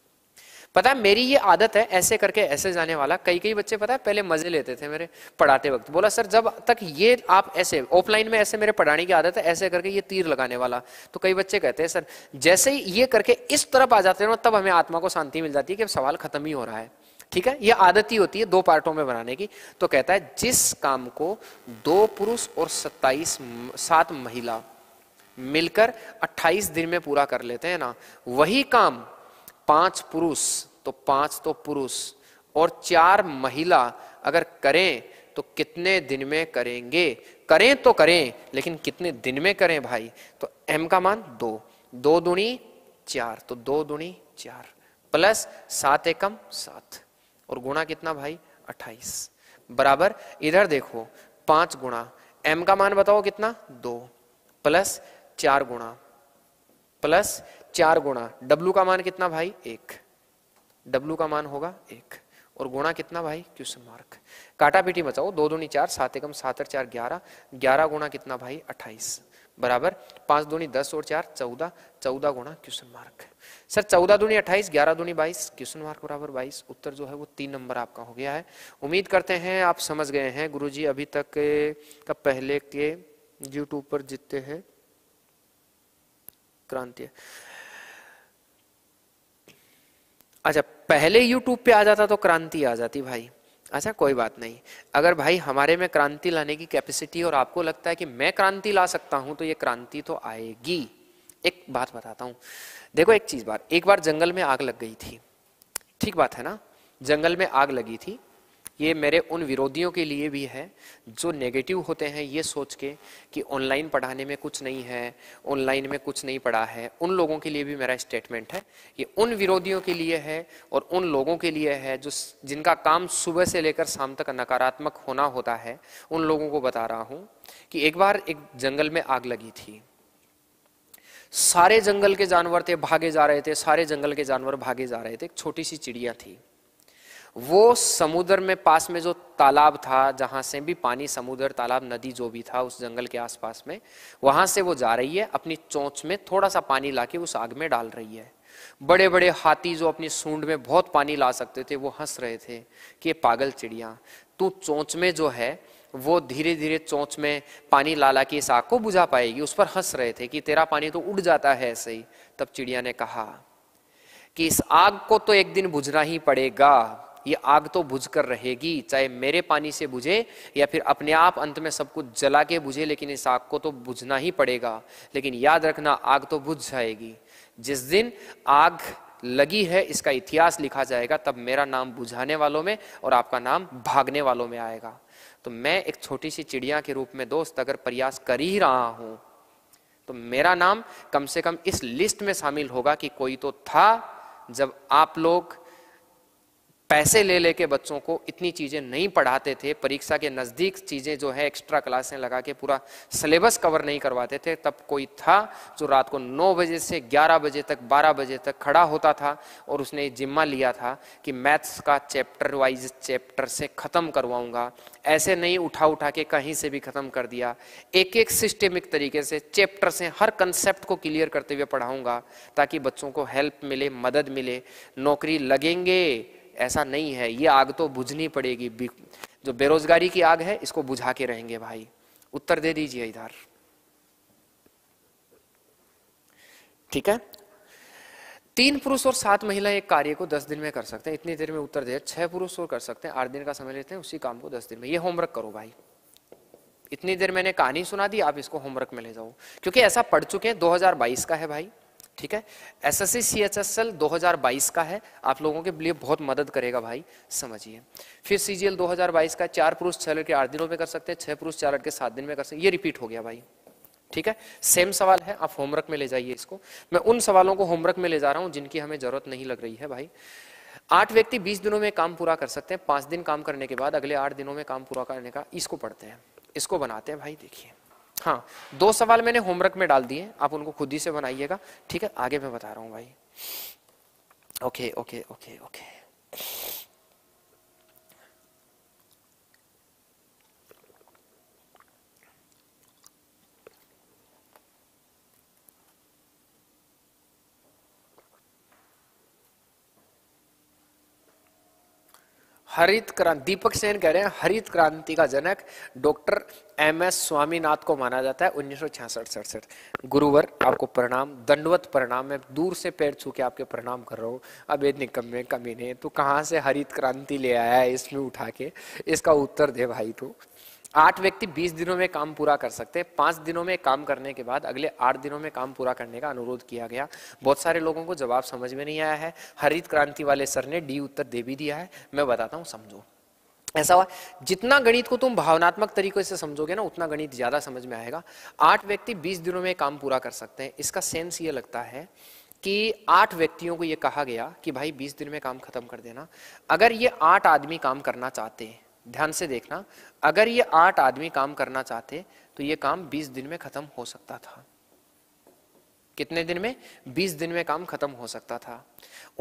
पता है मेरी ये आदत है ऐसे करके ऐसे जाने वाला कई कई बच्चे पता है पहले मजे लेते थे मेरे पढ़ाते वक्त बोला सर जब तक ये आप ऐसे ऑफलाइन में ऐसे मेरे पढ़ाने की आदत है ऐसे करके ये तीर लगाने वाला तो कई बच्चे कहते हैं सर जैसे ही ये करके इस तरफ आ जाते हैं तब हमें आत्मा को शांति मिल जाती है कि सवाल खत्म ही हो रहा है ठीक है ये आदत ही होती है दो पार्टों में बनाने की तो कहता है जिस काम को दो पुरुष और सत्ताईस सात महिला मिलकर अट्ठाईस दिन में पूरा कर लेते हैं ना वही काम पांच पुरुष तो पांच तो पुरुष और चार महिला अगर करें तो कितने दिन में करेंगे करें तो करें लेकिन कितने दिन में करें भाई तो एम का मान दो दो दुणी चार तो दो दुणी चार प्लस सात एकम सात और गुणा कितना भाई अट्ठाईस बराबर इधर देखो पांच गुणा एम का मान बताओ कितना दो प्लस चार गुणा प्लस चार गुणा डब्लू का मान कितना भाई एक डब्लू का मान होगा एक और गुणा कितना भाई क्वेश्चन मार्क काटा पीटी बचाओ दो दूनी चार सात एकम सात चार ग्यारह ग्यारह गुणा कितना भाई अट्ठाईस बराबर पांच दूनी दस और चार चौदह चौदह गुणा क्वेश्चन मार्क सर चौदह दूनी अट्ठाईस ग्यारह दूनी बाईस क्वेश्चन मार्क बराबर बाईस उत्तर जो है वो तीन नंबर आपका हो गया है उम्मीद करते हैं आप समझ गए हैं जी अभी तक का पहले के यूट्यूब पर जीतते हैं क्रांति है। अच्छा पहले यूट्यूब पे आ जाता तो क्रांति आ जाती भाई अच्छा कोई बात नहीं अगर भाई हमारे में क्रांति लाने की कैपेसिटी और आपको लगता है कि मैं क्रांति ला सकता हूं तो ये क्रांति तो आएगी एक बात बताता हूं देखो एक चीज बार एक बार जंगल में आग लग गई थी ठीक बात है ना जंगल में आग लगी थी ये मेरे उन विरोधियों के लिए भी है जो नेगेटिव होते हैं ये सोच के कि ऑनलाइन पढ़ाने में कुछ नहीं है ऑनलाइन में कुछ नहीं पढ़ा है उन लोगों के लिए भी मेरा स्टेटमेंट है ये उन विरोधियों के लिए है और उन लोगों के लिए है जो जिनका काम सुबह से लेकर शाम तक नकारात्मक होना होता है उन लोगों को बता रहा हूँ कि एक बार एक जंगल में आग लगी थी सारे जंगल के जानवर थे भागे जा रहे थे सारे जंगल के जानवर भागे जा रहे थे एक छोटी सी चिड़िया थी वो समुद्र में पास में जो तालाब था जहाँ से भी पानी समुद्र तालाब नदी जो भी था उस जंगल के आसपास में वहाँ से वो जा रही है अपनी चोंच में थोड़ा सा पानी लाके उस आग में डाल रही है बड़े बड़े हाथी जो अपनी सूंड में बहुत पानी ला सकते थे वो हंस रहे थे कि पागल चिड़िया तू चोंच में जो है वो धीरे धीरे चोंच में पानी ला ला के इस आग को बुझा पाएगी उस पर हंस रहे थे कि तेरा पानी तो उड़ जाता है ऐसे ही तब चिड़िया ने कहा कि इस आग को तो एक दिन बुझना ही पड़ेगा ये आग तो बुझ कर रहेगी चाहे मेरे पानी से बुझे या फिर अपने आप अंत में सब कुछ जला के बुझे लेकिन इस आग को तो बुझना ही पड़ेगा लेकिन याद रखना आग तो बुझ जाएगी जिस दिन आग लगी है इसका इतिहास लिखा जाएगा तब मेरा नाम बुझाने वालों में और आपका नाम भागने वालों में आएगा तो मैं एक छोटी सी चिड़िया के रूप में दोस्त अगर प्रयास कर ही रहा हूं तो मेरा नाम कम से कम इस लिस्ट में शामिल होगा कि कोई तो था जब आप लोग पैसे ले लेके बच्चों को इतनी चीज़ें नहीं पढ़ाते थे परीक्षा के नज़दीक चीज़ें जो है एक्स्ट्रा क्लासें लगा के पूरा सिलेबस कवर नहीं करवाते थे तब कोई था जो रात को 9 बजे से 11 बजे तक 12 बजे तक खड़ा होता था और उसने जिम्मा लिया था कि मैथ्स का चैप्टर वाइज चैप्टर से ख़त्म करवाऊँगा ऐसे नहीं उठा उठा के कहीं से भी ख़त्म कर दिया एक एक सिस्टेमिक तरीके से चैप्टर से हर कंसेप्ट को क्लियर करते हुए पढ़ाऊँगा ताकि बच्चों को हेल्प मिले मदद मिले नौकरी लगेंगे ऐसा नहीं है ये आग तो बुझनी पड़ेगी जो बेरोजगारी की आग है इसको बुझा के रहेंगे भाई उत्तर दे दीजिए इधर ठीक है तीन पुरुष और सात महिला एक कार्य को दस दिन में कर सकते हैं इतनी देर में उत्तर दे छह पुरुष और कर सकते हैं आठ दिन का समय लेते हैं उसी काम को दस दिन में ये होमवर्क करो भाई इतनी देर मैंने कहानी सुना दी आप इसको होमवर्क में ले जाओ क्योंकि ऐसा पढ़ चुके हैं 2022 का है भाई ठीक है S S C H S L दो हजार बाईस का है आप लोगों के लिए बहुत मदद करेगा भाई समझिए फिर सी जी एल दो हजार बाईस का चार पुरुष छह लड़के आठ दिनों में कर सकते हैं छह पुरुष चार लड़के सात दिन में कर सकते हैं ये रिपीट हो गया भाई ठीक है सेम सवाल है आप होमवर्क में ले जाइए इसको मैं उन सवालों को होमवर्क में ले जा रहा हूँ जिनकी हमें जरूरत नहीं लग रही है भाई आठ व्यक्ति बीस दिनों में काम पूरा कर सकते हैं पांच दिन काम करने के बाद अगले आठ दिनों में काम पूरा करने का इसको पढ़ते हैं इसको बनाते हैं भाई देखिए हाँ दो सवाल मैंने होमवर्क में डाल दिए आप उनको खुद ही से बनाइएगा ठीक है आगे मैं बता रहा हूँ भाई ओके ओके ओके ओके हरित क्रांति दीपक सेन कह रहे हैं हरित क्रांति का जनक डॉक्टर एम एस स्वामीनाथ को माना जाता है उन्नीस सौ गुरुवर आपको प्रणाम दंडवत प्रणाम मैं दूर से पैर छू के आपके प्रणाम कर रहा हूँ अब ये निकम्मे कमी ने तो कहाँ से हरित क्रांति ले आया है इसमें उठा के इसका उत्तर दे भाई तो आठ व्यक्ति बीस दिनों में काम पूरा कर सकते हैं पांच दिनों में काम करने के बाद अगले आठ दिनों में काम पूरा करने का अनुरोध किया गया बहुत सारे लोगों को जवाब समझ में नहीं आया है हरित क्रांति वाले सर ने डी उत्तर दे भी दिया है मैं बताता हूँ समझो ऐसा हुआ जितना गणित को तुम भावनात्मक तरीके से समझोगे ना उतना गणित ज्यादा समझ में आएगा आठ व्यक्ति बीस दिनों में काम पूरा कर सकते हैं इसका सेंस ये लगता है कि आठ व्यक्तियों को ये कहा गया कि भाई बीस दिन में काम खत्म कर देना अगर ये आठ आदमी काम करना चाहते हैं ध्यान से देखना अगर ये आठ आदमी काम करना चाहते तो ये काम बीस दिन में खत्म हो सकता था कितने दिन में बीस दिन में काम खत्म हो सकता था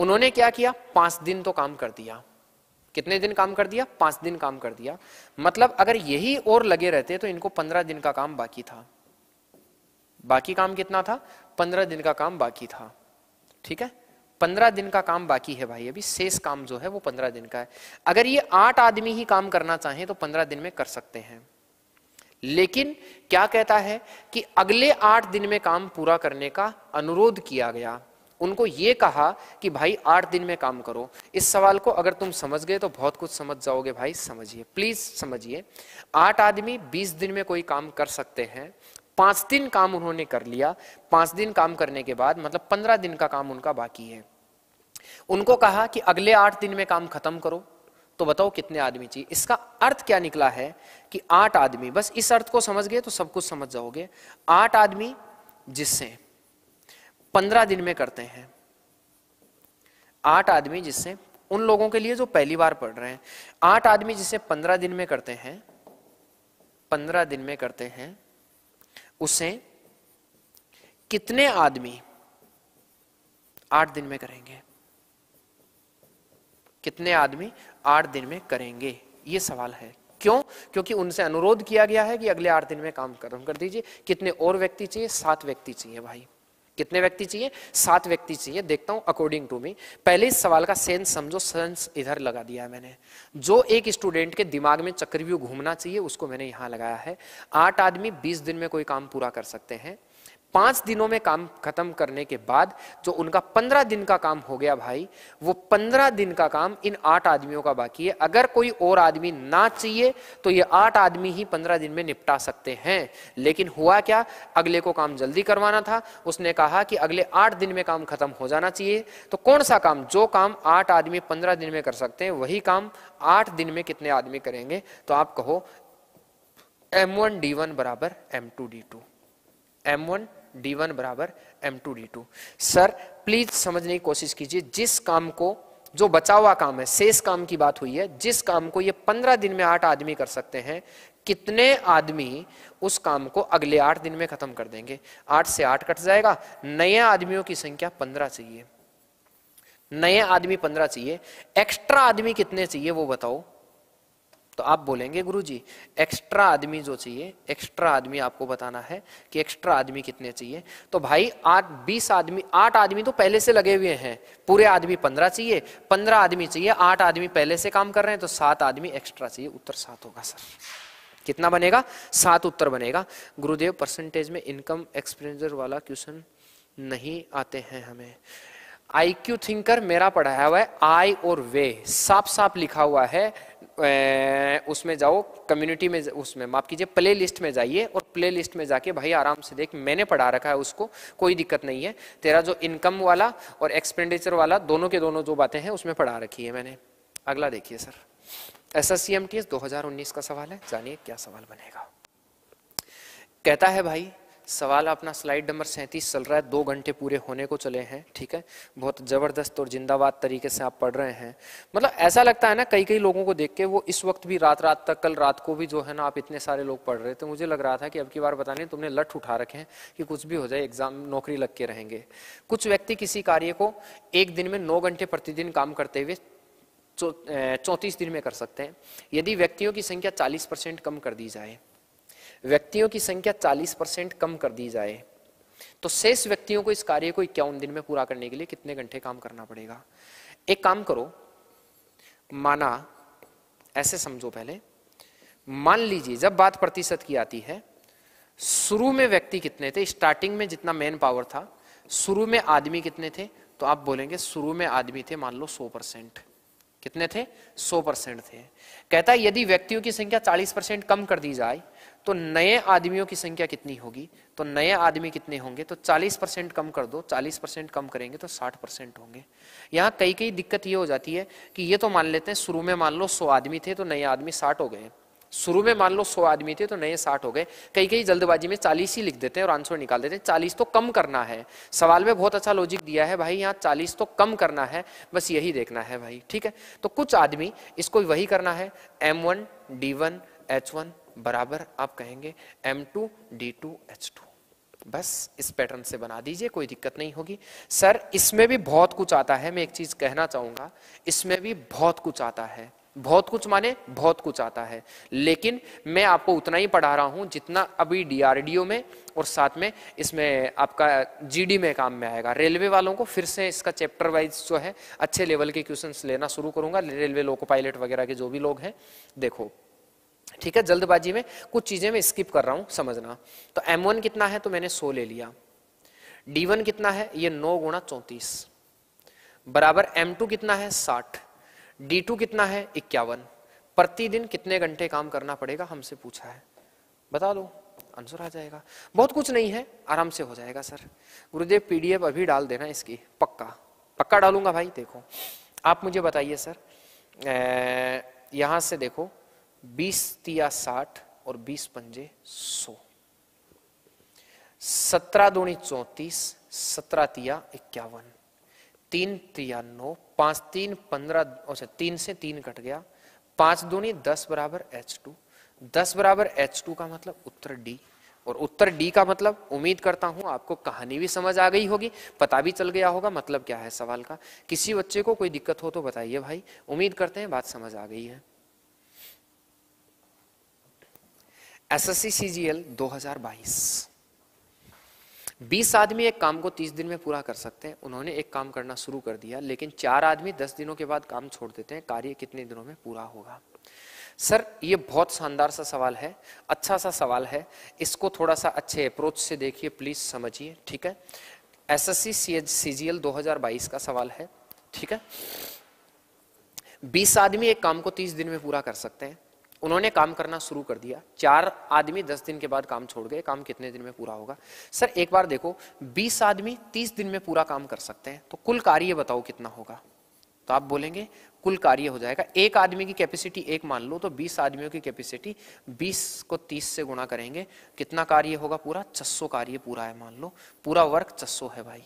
उन्होंने क्या किया पांच दिन तो काम कर दिया कितने दिन काम कर दिया पांच दिन काम कर दिया मतलब अगर यही और लगे रहते तो इनको पंद्रह दिन का काम बाकी था बाकी काम कितना था पंद्रह दिन का काम बाकी था ठीक है पंद्रह दिन का काम बाकी है भाई अभी शेष काम जो है वो पंद्रह दिन का है अगर ये आठ आदमी ही काम करना चाहें तो पंद्रह दिन में कर सकते हैं लेकिन क्या कहता है कि अगले आठ दिन में काम पूरा करने का अनुरोध किया गया उनको ये कहा कि भाई आठ दिन में काम करो इस सवाल को अगर तुम समझ गए तो बहुत कुछ समझ जाओगे भाई समझिए प्लीज समझिए आठ आदमी बीस दिन में कोई काम कर सकते हैं पांच दिन काम उन्होंने कर लिया पांच दिन काम करने के बाद मतलब पंद्रह दिन का काम उनका बाकी है उनको कहा कि अगले आठ दिन में काम खत्म करो तो बताओ कितने आदमी चाहिए इसका अर्थ क्या निकला है कि आठ आदमी बस इस अर्थ को समझ गए तो सब कुछ समझ जाओगे आठ आदमी जिससे पंद्रह दिन में करते हैं आठ आदमी जिससे उन लोगों के लिए जो पहली बार पढ़ रहे हैं आठ आदमी जिसे पंद्रह दिन में करते हैं पंद्रह दिन में करते हैं उसे कितने आदमी आठ दिन में करेंगे कितने आदमी आठ दिन में करेंगे ये सवाल है क्यों क्योंकि उनसे अनुरोध किया गया है कि अगले आठ दिन में काम खत्म कर दीजिए कितने और व्यक्ति चाहिए सात व्यक्ति चाहिए भाई कितने व्यक्ति चाहिए सात व्यक्ति चाहिए देखता हूं अकॉर्डिंग टू मी पहले इस सवाल का सेंस समझो सेंस इधर लगा दिया है मैंने जो एक स्टूडेंट के दिमाग में चक्रव्यूह घूमना चाहिए उसको मैंने यहां लगाया है आठ आदमी बीस दिन में कोई काम पूरा कर सकते हैं पांच दिनों में काम खत्म करने के बाद जो उनका पंद्रह दिन का काम हो गया भाई वो पंद्रह दिन का काम इन आठ आदमियों का बाकी है अगर कोई और आदमी ना चाहिए तो ये आठ आदमी ही पंद्रह दिन में निपटा सकते हैं लेकिन हुआ क्या अगले को काम जल्दी करवाना था उसने कहा कि अगले आठ दिन में काम खत्म हो जाना चाहिए तो कौन सा काम जो काम आठ आदमी पंद्रह दिन में कर सकते हैं वही काम आठ दिन में कितने आदमी करेंगे तो आप कहो एम वन डी वन बराबर M two D two M one D one बराबर M two D two sir please समझने की कोशिश कीजिए जिस काम को जो बचा हुआ काम है शेष काम की बात हुई है जिस काम को ये पंद्रह दिन में आठ आदमी कर सकते हैं कितने आदमी उस काम को अगले आठ दिन में खत्म कर देंगे आठ से आठ कट जाएगा नए आदमियों की संख्या पंद्रह चाहिए नए आदमी पंद्रह चाहिए एक्स्ट्रा आदमी कितने चाहिए वो बताओ तो आप बोलेंगे गुरु जी एक्स्ट्रा आदमी जो चाहिए एक्स्ट्रा आदमी आपको बताना है कि एक्स्ट्रा आदमी कितने चाहिए तो भाई आठ बीस आदमी आठ आदमी तो पहले से लगे हुए हैं पूरे आदमी पंद्रह चाहिए पंद्रह आदमी चाहिए आठ आदमी पहले से काम कर रहे हैं तो सात आदमी एक्स्ट्रा चाहिए उत्तर सात होगा सर कितना बनेगा सात उत्तर बनेगा गुरुदेव परसेंटेज में इनकम एक्सपेंडिचर वाला क्वेश्चन नहीं आते हैं हमें आई क्यू थिंकर मेरा पढ़ाया हुआ है आई और वे साफ साफ लिखा हुआ है उसमें जाओ कम्युनिटी में उसमें माफ़ कीजिए प्ले लिस्ट में जाइए और प्ले लिस्ट में जाके भाई आराम से देख मैंने पढ़ा रखा है उसको कोई दिक्कत नहीं है तेरा जो इनकम वाला और एक्सपेंडिचर वाला दोनों के दोनों जो बातें हैं उसमें पढ़ा रखी है मैंने अगला देखिए sir S S C M T S दो हजार उन्नीस का सवाल है जानिए क्या सवाल बनेगा कहता है भाई सवाल अपना स्लाइड नंबर सैंतीस चल रहा है दो घंटे पूरे होने को चले हैं ठीक है बहुत ज़बरदस्त और जिंदाबाद तरीके से आप पढ़ रहे हैं मतलब ऐसा लगता है ना कई कई लोगों को देख के वो इस वक्त भी रात रात तक कल रात को भी जो है ना आप इतने सारे लोग पढ़ रहे थे तो मुझे लग रहा था कि अब की बार बताने तुमने लठ उठा रखे हैं कि कुछ भी हो जाए एग्जाम नौकरी लग के रहेंगे कुछ व्यक्ति किसी कार्य को एक दिन में नौ घंटे प्रतिदिन काम करते हुए चौंतीस दिन में कर सकते हैं यदि व्यक्तियों की संख्या चालीस परसेंट कम कर दी जाए व्यक्तियों की संख्या 40 परसेंट कम कर दी जाए तो शेष व्यक्तियों को इस कार्य को इक्यावन दिन में पूरा करने के लिए कितने घंटे काम करना पड़ेगा एक काम करो माना ऐसे समझो पहले मान लीजिए जब बात प्रतिशत की आती है शुरू में व्यक्ति कितने थे स्टार्टिंग में जितना मैन पावर था शुरू में आदमी कितने थे तो आप बोलेंगे शुरू में आदमी थे मान लो सौ परसेंट कितने थे सौ परसेंट थे कहता है यदि व्यक्तियों की संख्या चालीस परसेंट कम कर दी जाए तो नए आदमियों की संख्या कितनी होगी तो नए आदमी कितने होंगे तो 40 परसेंट कम कर दो 40 परसेंट कम करेंगे तो 60 परसेंट होंगे यहाँ कई कई दिक्कत ये हो जाती है कि ये तो मान लेते हैं शुरू में मान लो 100 आदमी थे तो नए आदमी 60 हो गए शुरू में मान लो 100 आदमी थे तो नए 60 हो गए कई कई जल्दबाजी में 40 ही लिख देते हैं और आंसर निकाल देते हैं 40 तो कम करना है सवाल में बहुत अच्छा लॉजिक दिया है भाई यहाँ 40 तो कम करना है बस यही देखना है भाई ठीक है तो कुछ आदमी इसको वही करना है M one D one H one बराबर आप कहेंगे M two D two H two बस इस पैटर्न से बना दीजिए कोई दिक्कत नहीं होगी सर इसमें भी बहुत कुछ आता है मैं एक चीज कहना चाहूंगा इसमें भी बहुत कुछ आता है बहुत कुछ माने बहुत कुछ आता है लेकिन मैं आपको उतना ही पढ़ा रहा हूं जितना अभी डीआरडीओ में और साथ में इसमें आपका जीडी में काम में आएगा रेलवे वालों को फिर से इसका चैप्टर वाइज जो है अच्छे लेवल के क्वेश्चंस लेना शुरू करूंगा रेलवे लोको पायलट वगैरह के जो भी लोग हैं देखो ठीक है जल्दबाजी में कुछ चीजें मैं स्किप कर रहा हूं समझना तो M1 कितना है तो मैंने 100 ले लिया D1 कितना है ये 9 गुणा चौतीस बराबर M2 कितना है 60 D2 कितना है इक्यावन प्रतिदिन कितने घंटे काम करना पड़ेगा हमसे पूछा है बता दो आंसर आ जाएगा बहुत कुछ नहीं है आराम से हो जाएगा सर गुरुदेव पीडीएफ अभी डाल देना इसकी पक्का पक्का डालूंगा भाई देखो आप मुझे बताइए सर यहां से देखो बीस तिया साठ और बीस पंजे सो सत्रह दूनी चौतीस सत्रह तिया इक्यावन तीन तिया नौ पांच तीन पंद्रह अच्छा तीन से तीन कट गया पांच दूनी दस बराबर एच टू दस बराबर एच टू का मतलब उत्तर डी और उत्तर डी का मतलब उम्मीद करता हूं आपको कहानी भी समझ आ गई होगी पता भी चल गया होगा मतलब क्या है सवाल का किसी बच्चे को कोई दिक्कत हो तो बताइए भाई उम्मीद करते हैं बात समझ आ गई है एसएससी सीजीएल 2022 बीस आदमी एक काम को तीस दिन में पूरा कर सकते हैं उन्होंने एक काम करना शुरू कर दिया लेकिन चार आदमी दस दिनों के बाद काम छोड़ देते हैं कार्य कितने दिनों में पूरा होगा सर ये बहुत शानदार सा सवाल है अच्छा सा सवाल है इसको थोड़ा सा अच्छे अप्रोच से देखिए प्लीज समझिए ठीक है S S C C C G L दो हजार बाईस का सवाल है ठीक है बीस आदमी एक काम को तीस दिन में पूरा कर सकते हैं उन्होंने काम करना शुरू कर दिया चार आदमी दस दिन के बाद काम छोड़ गए काम कितने दिन में पूरा होगा सर एक बार देखो बीस आदमी तीस दिन में पूरा काम कर सकते हैं तो कुल कार्य बताओ कितना होगा तो आप बोलेंगे कुल कार्य हो जाएगा एक आदमी की कैपेसिटी एक मान लो तो बीस आदमियों की कैपेसिटी बीस को तीस से गुणा करेंगे कितना कार्य होगा पूरा छह कार्य पूरा है मान लो पूरा वर्क छह है भाई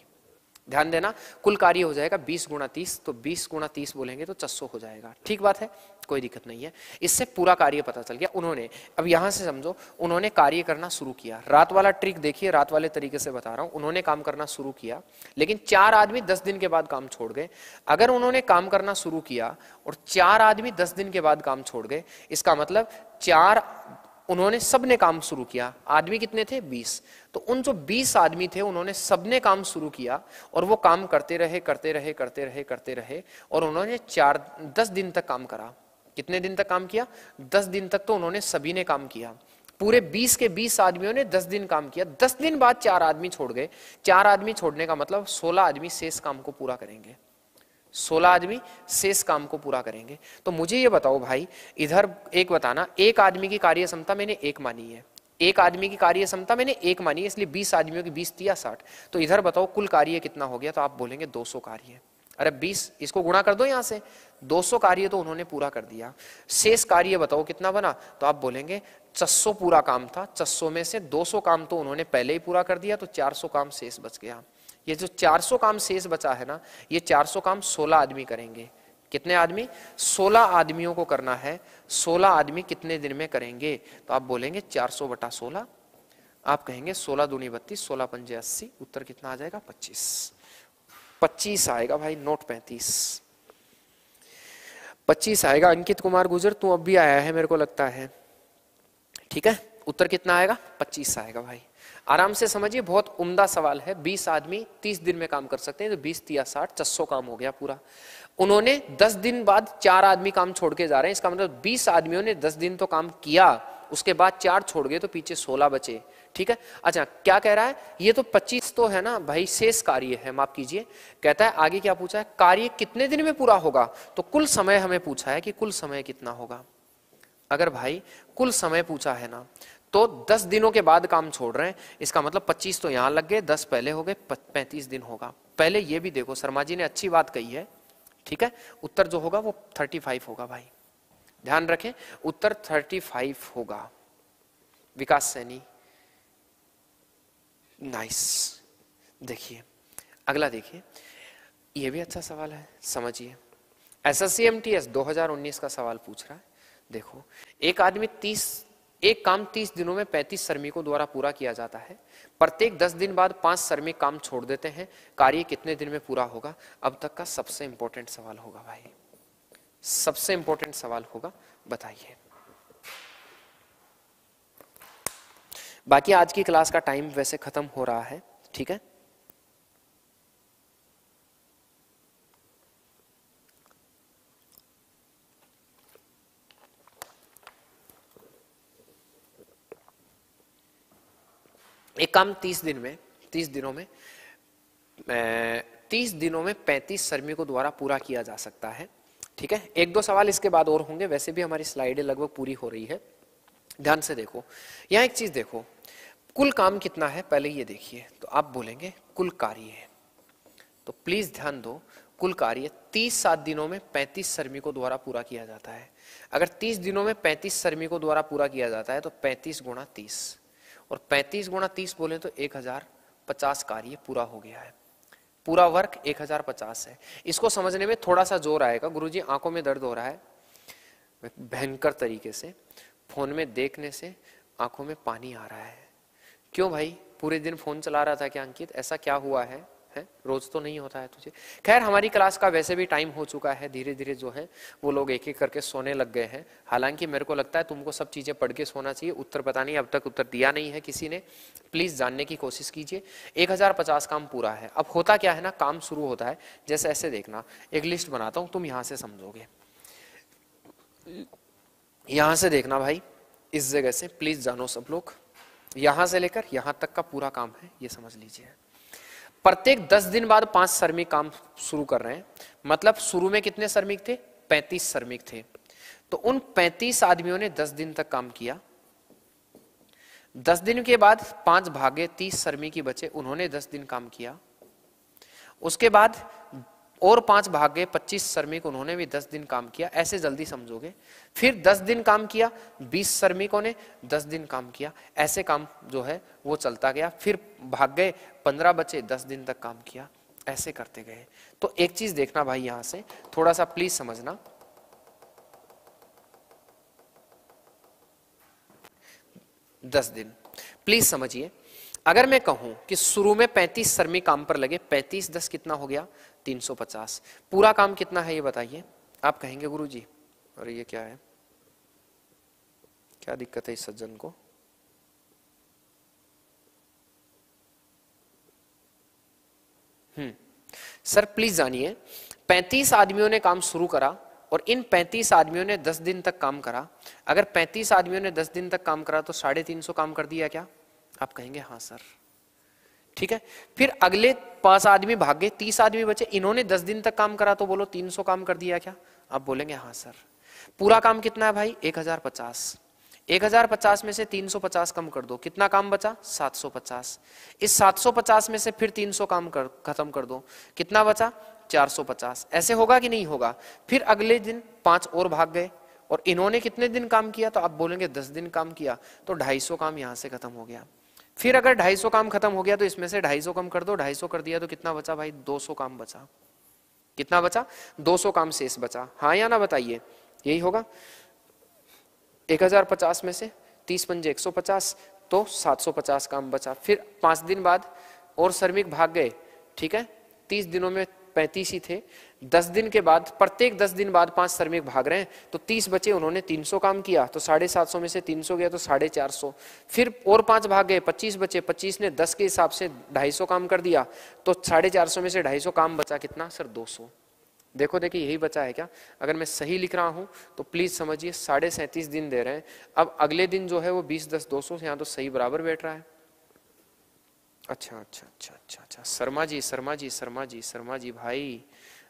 ध्यान देना कुल कार्य हो जाएगा 20 गुणा तीस तो 20 गुणा तीस बोलेंगे तो चस्सो हो जाएगा ठीक बात है कोई दिक्कत नहीं है इससे पूरा कार्य पता चल गया उन्होंने अब यहां से समझो उन्होंने कार्य करना शुरू किया रात वाला ट्रिक देखिए रात वाले तरीके से बता रहा हूं उन्होंने काम करना शुरू किया लेकिन चार आदमी दस दिन के बाद काम छोड़ गए अगर उन्होंने काम करना शुरू किया और चार आदमी दस दिन के बाद काम छोड़ गए इसका मतलब चार उन्होंने सबने काम शुरू किया आदमी कितने थे बीस तो उन जो बीस आदमी थे उन्होंने सबने काम शुरू किया और वो काम करते रहे करते रहे करते रहे करते रहे और उन्होंने चार दस दिन तक काम करा कितने दिन तक काम किया दस दिन तक तो उन्होंने सभी ने काम किया पूरे 20 के 20 आदमियों ने 10 दिन काम किया 10 दिन बाद चार आदमी छोड़ गए चार आदमी छोड़ने का मतलब 16 आदमी शेष काम को पूरा करेंगे सोलह आदमी शेष काम को पूरा करेंगे तो मुझे ये बताओ भाई इधर एक बताना एक आदमी की कार्य क्षमता मैंने एक मानी है एक आदमी की कार्य क्षमता मैंने एक मानी है इसलिए बीस आदमियों की बीस दिया साठ तो इधर बताओ कुल कार्य कितना हो गया तो आप बोलेंगे दो सौ कार्य अरे बीस इसको गुणा कर दो यहां से दो सौ कार्य तो उन्होंने पूरा कर दिया शेष कार्य बताओ कितना बना तो आप बोलेंगे चस्सो पूरा काम था चस्सो में से दो सौ काम तो उन्होंने पहले ही पूरा कर दिया तो चार सौ काम शेष बच गया ये जो 400 काम शेष बचा है ना ये 400 काम 16 आदमी करेंगे कितने आदमी 16 आदमियों को करना है 16 आदमी कितने दिन में करेंगे तो आप बोलेंगे 400 बटा सोलह आप कहेंगे 16 दूनी बत्तीस सोलह पंजे अस्सी उत्तर कितना आ जाएगा 25 25 आएगा भाई नोट 35 पच्चीस आएगा अंकित कुमार गुजर तू अब भी आया है मेरे को लगता है ठीक है उत्तर कितना आएगा पच्चीस आएगा भाई आराम से समझिए बहुत उम्दा सवाल है बीस आदमी तीस दिन में काम कर सकते हैं तो बीस तीस साठ छह काम हो गया पूरा उन्होंने दस दिन बाद चार आदमी काम छोड़ के जा रहे हैं इसका मतलब बीस आदमियों ने दस दिन तो काम किया उसके बाद चार छोड़ गए तो पीछे सोलह बचे ठीक है अच्छा क्या कह रहा है ये तो पच्चीस तो है ना भाई शेष कार्य है माफ कीजिए कहता है आगे क्या पूछा है कार्य कितने दिन में पूरा होगा तो कुल समय हमें पूछा है कि कुल समय कितना होगा अगर भाई कुल समय पूछा है ना तो 10 दिनों के बाद काम छोड़ रहे हैं इसका मतलब 25 तो यहां लग गए 10 पहले हो गए 35 दिन होगा पहले ये भी देखो शर्मा जी ने अच्छी बात कही है ठीक है उत्तर जो होगा वो 35 होगा भाई ध्यान रखें उत्तर 35 होगा विकास सैनी नाइस देखिए अगला देखिए ये भी अच्छा सवाल है समझिए S S C M T S दो का सवाल पूछ रहा है देखो एक आदमी तीस एक काम तीस दिनों में पैंतीस श्रमिकों द्वारा पूरा किया जाता है प्रत्येक दस दिन बाद पांच श्रमिक काम छोड़ देते हैं कार्य कितने दिन में पूरा होगा अब तक का सबसे इंपॉर्टेंट सवाल होगा भाई सबसे इंपॉर्टेंट सवाल होगा बताइए बाकी आज की क्लास का टाइम वैसे खत्म हो रहा है ठीक है एक काम तीस दिन में तीस दिनों में तीस दिनों में पैंतीस श्रमिकों द्वारा पूरा किया जा सकता है ठीक है एक दो सवाल इसके बाद और होंगे वैसे भी हमारी स्लाइडें लगभग पूरी हो रही है ध्यान से देखो यहाँ एक चीज देखो कुल काम कितना है पहले ये देखिए तो आप बोलेंगे कुल कार्य है तो प्लीज ध्यान दो कुल कार्य तीस सात दिनों में पैंतीस श्रमिकों द्वारा पूरा किया जाता है अगर तीस दिनों में पैंतीस श्रमिकों द्वारा पूरा किया जाता है तो पैंतीस गुणा तीस और 35 गुणा तीस बोले तो 1050 कार्य पूरा हो गया है पूरा वर्क 1050 है इसको समझने में थोड़ा सा जोर आएगा गुरुजी आंखों में दर्द हो रहा है भयंकर तरीके से फोन में देखने से आंखों में पानी आ रहा है क्यों भाई पूरे दिन फोन चला रहा था क्या अंकित ऐसा क्या हुआ है है रोज तो नहीं होता है तुझे खैर हमारी क्लास का वैसे भी टाइम हो चुका है धीरे धीरे जो है वो लोग एक एक करके सोने लग गए हैं हालांकि मेरे को लगता है तुमको सब चीज़ें पढ़ के सोना चाहिए उत्तर पता नहीं अब तक उत्तर दिया नहीं है किसी ने प्लीज़ जानने की कोशिश कीजिए एक हज़ार पचास काम पूरा है अब होता क्या है ना काम शुरू होता है जैसे ऐसे देखना एक लिस्ट बनाता हूँ तुम यहाँ से समझोगे यहाँ से देखना भाई इस जगह से प्लीज़ जानो सब लोग यहाँ से लेकर यहाँ तक का पूरा काम है ये समझ लीजिए प्रत्येक दस दिन बाद पांच श्रमिक काम शुरू कर रहे हैं मतलब शुरू में कितने श्रमिक थे पैंतीस श्रमिक थे तो उन पैंतीस आदमियों ने दस दिन तक काम किया दस दिन के बाद पांच भागे तीस श्रमिक ही बचे उन्होंने दस दिन काम किया उसके बाद और पांच भाग गए पच्चीस श्रमिक उन्होंने भी दस दिन काम किया ऐसे जल्दी समझोगे फिर दस दिन काम किया बीस श्रमिकों ने दस दिन काम किया ऐसे काम जो है वो चलता गया फिर भाग गए पंद्रह बचे दस दिन तक काम किया ऐसे करते गए तो एक चीज देखना भाई यहां से थोड़ा सा प्लीज समझना दस दिन प्लीज समझिए अगर मैं कहूं कि शुरू में पैंतीस श्रमिक काम पर लगे पैंतीस दस कितना हो गया 350 पूरा काम कितना है ये बताइए आप कहेंगे गुरु जी और ये क्या है क्या दिक्कत है इस सज्जन को हम्म सर प्लीज जानिए 35 आदमियों ने काम शुरू करा और इन 35 आदमियों ने 10 दिन तक काम करा अगर 35 आदमियों ने 10 दिन तक काम करा तो साढ़े तीन सौ काम कर दिया क्या आप कहेंगे हाँ सर ठीक है फिर अगले पांच आदमी भाग गए तीस आदमी बचे इन्होंने दस दिन तक काम करा तो बोलो तीन सौ काम कर दिया क्या आप बोलेंगे हाँ सर पूरा काम कितना है भाई एक हजार पचास एक हजार पचास में से तीन सौ पचास कम कर दो कितना काम बचा सात सौ पचास इस सात सौ पचास में से फिर तीन सौ काम कर खत्म कर दो कितना बचा चार सौ पचास ऐसे होगा कि नहीं होगा फिर अगले दिन पांच और भाग गए और इन्होंने कितने दिन काम किया तो आप बोलेंगे दस दिन काम किया तो ढाई सौ काम यहां से खत्म हो गया फिर अगर 250 काम खत्म हो गया तो इसमें से 250 कम कर दो 250 कर दिया तो कितना बचा भाई 200 काम बचा कितना बचा 200 काम शेष बचा हाँ या ना बताइए यही होगा 1050 में से 30 पंजे 150 तो 750 काम बचा फिर पांच दिन बाद और श्रमिक भाग गए ठीक है 30 दिनों में पैंतीस ही थे दस दिन के बाद प्रत्येक दस दिन बाद पांच श्रमिक भाग रहे हैं तो तीस बचे उन्होंने तीन सौ काम किया तो साढ़े सात सौ में से तीन सौ गया तो साढ़े चार सौ फिर और पांच भाग गए पच्चीस बचे पच्चीस ने दस के हिसाब से ढाई सौ काम कर दिया तो साढ़े चार सौ में से ढाई सौ काम बचा कितना सर दो सौ देखो देखिए यही बचा है क्या अगर मैं सही लिख रहा हूं तो प्लीज समझिए साढ़े सैंतीस दिन दे रहे हैं अब अगले दिन जो है वो बीस दस दो सौ यहाँ तो सही बराबर बैठ रहा है अच्छा अच्छा अच्छा अच्छा अच्छा शर्मा जी शर्मा जी शर्मा जी शर्मा जी भाई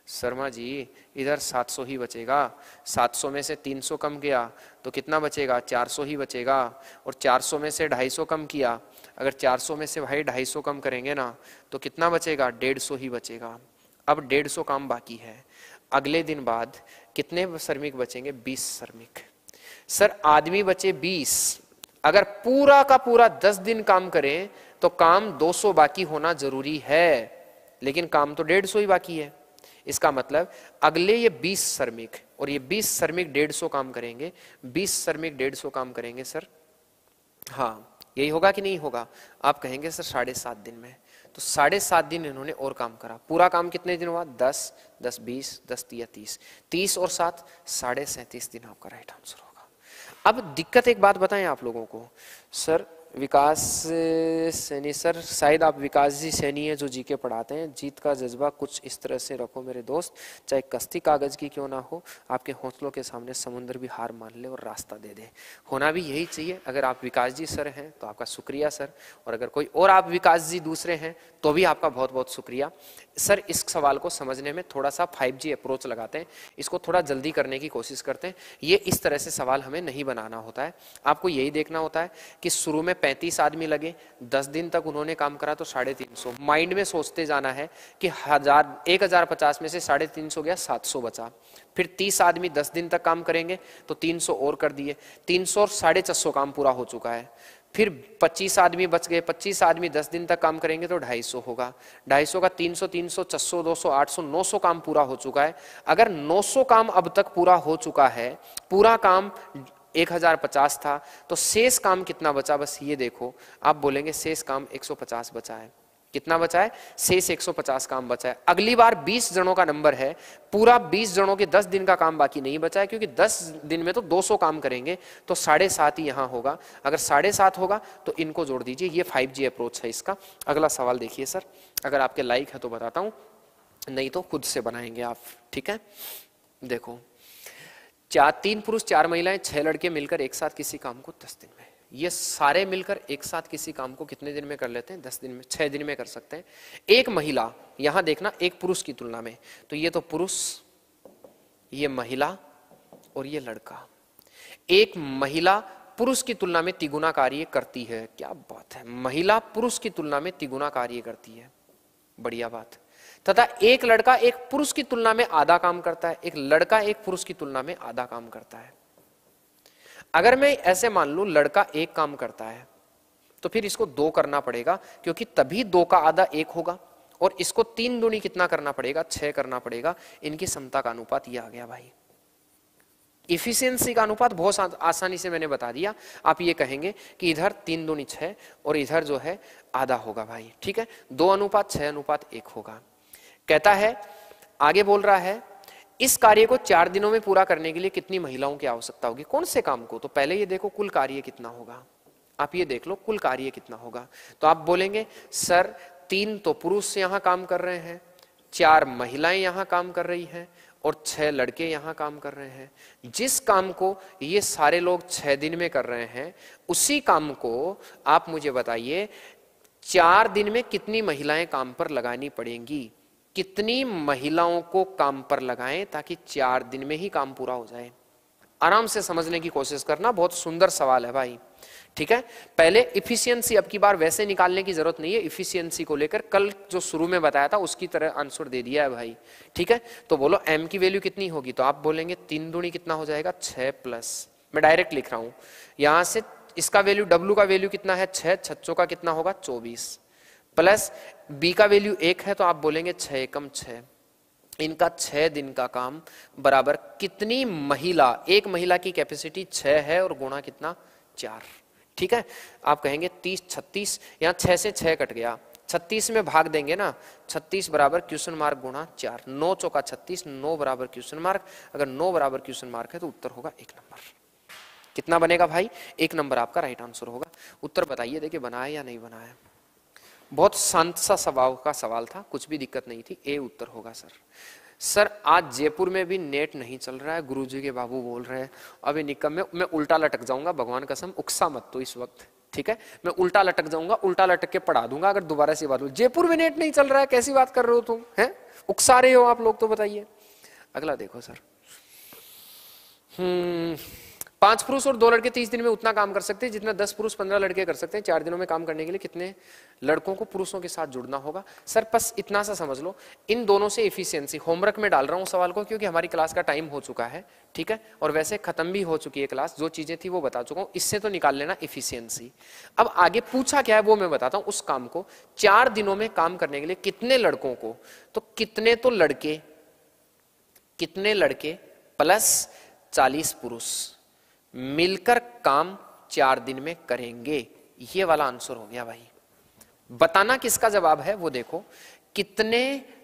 शर्मा जी इधर 700 ही बचेगा 700 में से 300 कम गया तो कितना बचेगा 400 ही बचेगा और 400 में से 250 कम किया अगर 400 में से भाई 250 कम करेंगे ना तो कितना बचेगा 150 ही बचेगा अब 150 काम बाकी है अगले दिन बाद कितने श्रमिक बचेंगे 20 श्रमिक सर आदमी बचे 20 अगर पूरा का पूरा 10 दिन काम करें तो काम 200 बाकी होना जरूरी है लेकिन काम तो 150 ही बाकी है इसका मतलब अगले ये 20 श्रमिक और ये 20 श्रमिक 150 काम करेंगे 20 श्रमिक 150 काम करेंगे सर हाँ यही होगा कि नहीं होगा आप कहेंगे सर साढ़े सात दिन में तो साढ़े सात दिन इन्होंने और काम करा पूरा काम कितने दिन हुआ दस दस बीस दस या तीस तीस और सात साढ़े सैंतीस दिन आपका राइट आंसर होगा अब दिक्कत एक बात बताएं आप लोगों को सर विकास सैनी सर शायद आप विकास जी सैनी है जो जी के पढ़ाते हैं जीत का जज्बा कुछ इस तरह से रखो मेरे दोस्त चाहे कश्ती कागज की क्यों ना हो आपके हौसलों के सामने समुद्र भी हार मान ले और रास्ता दे दे होना भी यही चाहिए अगर आप विकास जी सर हैं तो आपका शुक्रिया सर और अगर कोई और आप विकास जी दूसरे हैं तो भी आपका बहुत बहुत शुक्रिया सर इस सवाल को समझने में थोड़ा सा फाइव अप्रोच लगाते हैं इसको थोड़ा जल्दी करने की कोशिश करते हैं ये इस तरह से सवाल हमें नहीं बनाना होता है आपको यही देखना होता है कि शुरू में पैंतीस आदमी लगे दस दिन तक उन्होंने काम करा तो साढ़े तीन सौ माइंड में सोचते जाना है कि हजार एक हजार पचास में से साढ़े तीन सौ गया सात सौ बचा फिर तीस आदमी दस दिन तक काम करेंगे तो तीन सौ और कर दिए तीन सौ और साढ़े छह सौ काम पूरा हो चुका है फिर 25 आदमी बच गए 25 आदमी 10 दिन तक काम करेंगे तो 250 होगा 250 का 300 300 400 200 800 900 काम पूरा हो चुका है अगर 900 काम अब तक पूरा हो चुका है पूरा काम एक हजार पचास था तो शेष काम कितना बचा बस ये देखो आप बोलेंगे शेष काम एक सौ पचास बचा है कितना बचा है शेष एक सौ पचास काम बचा है अगली बार बीस जनों का नंबर है पूरा बीस जनों के दस दिन का काम बाकी नहीं बचा है क्योंकि दस दिन में तो दो सौ काम करेंगे तो साढ़े सात ही यहाँ होगा अगर साढ़े सात होगा तो इनको जोड़ दीजिए ये फाइव जी अप्रोच है इसका अगला सवाल देखिए सर अगर आपके लाइक है तो बताता हूँ नहीं तो खुद से बनाएंगे आप ठीक है देखो चार तीन पुरुष चार महिलाएं छह लड़के मिलकर एक साथ किसी काम को दस दिन में ये सारे मिलकर एक साथ किसी काम को कितने दिन में कर लेते हैं दस दिन में छह दिन में कर सकते हैं एक महिला यहां देखना एक पुरुष की तुलना में तो ये तो पुरुष ये महिला और ये लड़का एक महिला पुरुष की तुलना में तिगुना कार्य करती है क्या बात है महिला पुरुष की तुलना में तिगुना कार्य करती है बढ़िया बात तथा एक लड़का एक पुरुष की तुलना में आधा काम करता है एक लड़का एक पुरुष की तुलना में आधा काम करता है अगर मैं ऐसे मान लू लड़का एक काम करता है तो फिर इसको दो करना पड़ेगा क्योंकि तभी दो का आधा एक होगा और इसको तीन दुनी कितना करना पड़ेगा छह करना पड़ेगा इनकी समता का अनुपात यह आ गया भाई इफिशियंसी का अनुपात बहुत आसानी से मैंने बता दिया आप ये कहेंगे कि इधर तीन दुनी छह और इधर जो है आधा होगा भाई ठीक है दो अनुपात छह अनुपात एक होगा कहता है आगे बोल रहा है इस कार्य को चार दिनों में पूरा करने के लिए कितनी महिलाओं की आवश्यकता होगी कौन से काम को तो पहले ये देखो कुल कार्य कितना होगा आप ये देख लो कुल कार्य कितना होगा तो आप बोलेंगे सर तीन तो पुरुष यहां काम कर रहे हैं चार महिलाएं यहां काम कर रही हैं और छह लड़के यहां काम कर रहे हैं जिस काम को ये सारे लोग छह दिन में कर रहे हैं उसी काम को आप मुझे बताइए चार दिन में कितनी महिलाएं काम पर लगानी पड़ेंगी कितनी महिलाओं को काम पर लगाएं ताकि चार दिन में ही काम पूरा हो जाए आराम से समझने की कोशिश करना बहुत सुंदर सवाल है भाई ठीक है पहले इफिशियंसी अब की बार वैसे निकालने की जरूरत नहीं है इफिशियंसी को लेकर कल जो शुरू में बताया था उसकी तरह आंसर दे दिया है भाई ठीक है तो बोलो एम की वैल्यू कितनी होगी तो आप बोलेंगे तीन दुणी कितना हो जाएगा छह प्लस मैं डायरेक्ट लिख रहा हूं यहां से इसका वैल्यू डब्ल्यू का वैल्यू कितना है छह छच्चों का कितना होगा चौबीस प्लस बी का वैल्यू एक है तो आप बोलेंगे छ एकम छ इनका छह दिन का काम बराबर कितनी महिला एक महिला की कैपेसिटी छह है और गुणा कितना चार ठीक है आप कहेंगे तीस छत्तीस यहाँ छह से छह कट गया छत्तीस में भाग देंगे ना छत्तीस बराबर क्वेश्चन मार्क गुणा चार नौ चौका छत्तीस नौ बराबर क्वेश्चन मार्क अगर नौ बराबर क्वेश्चन मार्क है तो उत्तर होगा एक नंबर कितना बनेगा भाई एक नंबर आपका राइट आंसर होगा उत्तर बताइए देखिए बनाया या नहीं बनाया बहुत शांत सा स्वभाव का सवाल था कुछ भी दिक्कत नहीं थी ए उत्तर होगा सर सर आज जयपुर में भी नेट नहीं चल रहा है गुरु के बाबू बोल रहे हैं अभी निकम में मैं उल्टा लटक जाऊंगा भगवान कसम उकसा मत तो इस वक्त ठीक है मैं उल्टा लटक जाऊंगा उल्टा लटक के पढ़ा दूंगा अगर दोबारा से बात जयपुर में नेट नहीं चल रहा है कैसी बात कर रहे हो तुम है उकसा रहे हो आप लोग तो बताइए अगला देखो सर हम्म पांच पुरुष और दो लड़के तीस दिन में उतना काम कर सकते हैं जितना दस पुरुष पंद्रह लड़के कर सकते हैं चार दिनों में काम करने के लिए कितने लड़कों को पुरुषों के साथ जुड़ना होगा सर बस इतना सा समझ लो इन दोनों से इफिशियंसी होमवर्क में डाल रहा हूं सवाल को क्योंकि हमारी क्लास का टाइम हो चुका है ठीक है और वैसे खत्म भी हो चुकी है क्लास जो चीजें थी वो बता चुका हूं इससे तो निकाल लेना इफिशियंसी अब आगे पूछा क्या है वो मैं बताता हूं उस काम को चार दिनों में काम करने के लिए कितने लड़कों को तो कितने तो लड़के कितने लड़के प्लस चालीस पुरुष मिलकर काम चार दिन में करेंगे ये वाला आंसर हो गया भाई बताना किसका जवाब है वो देखो कितने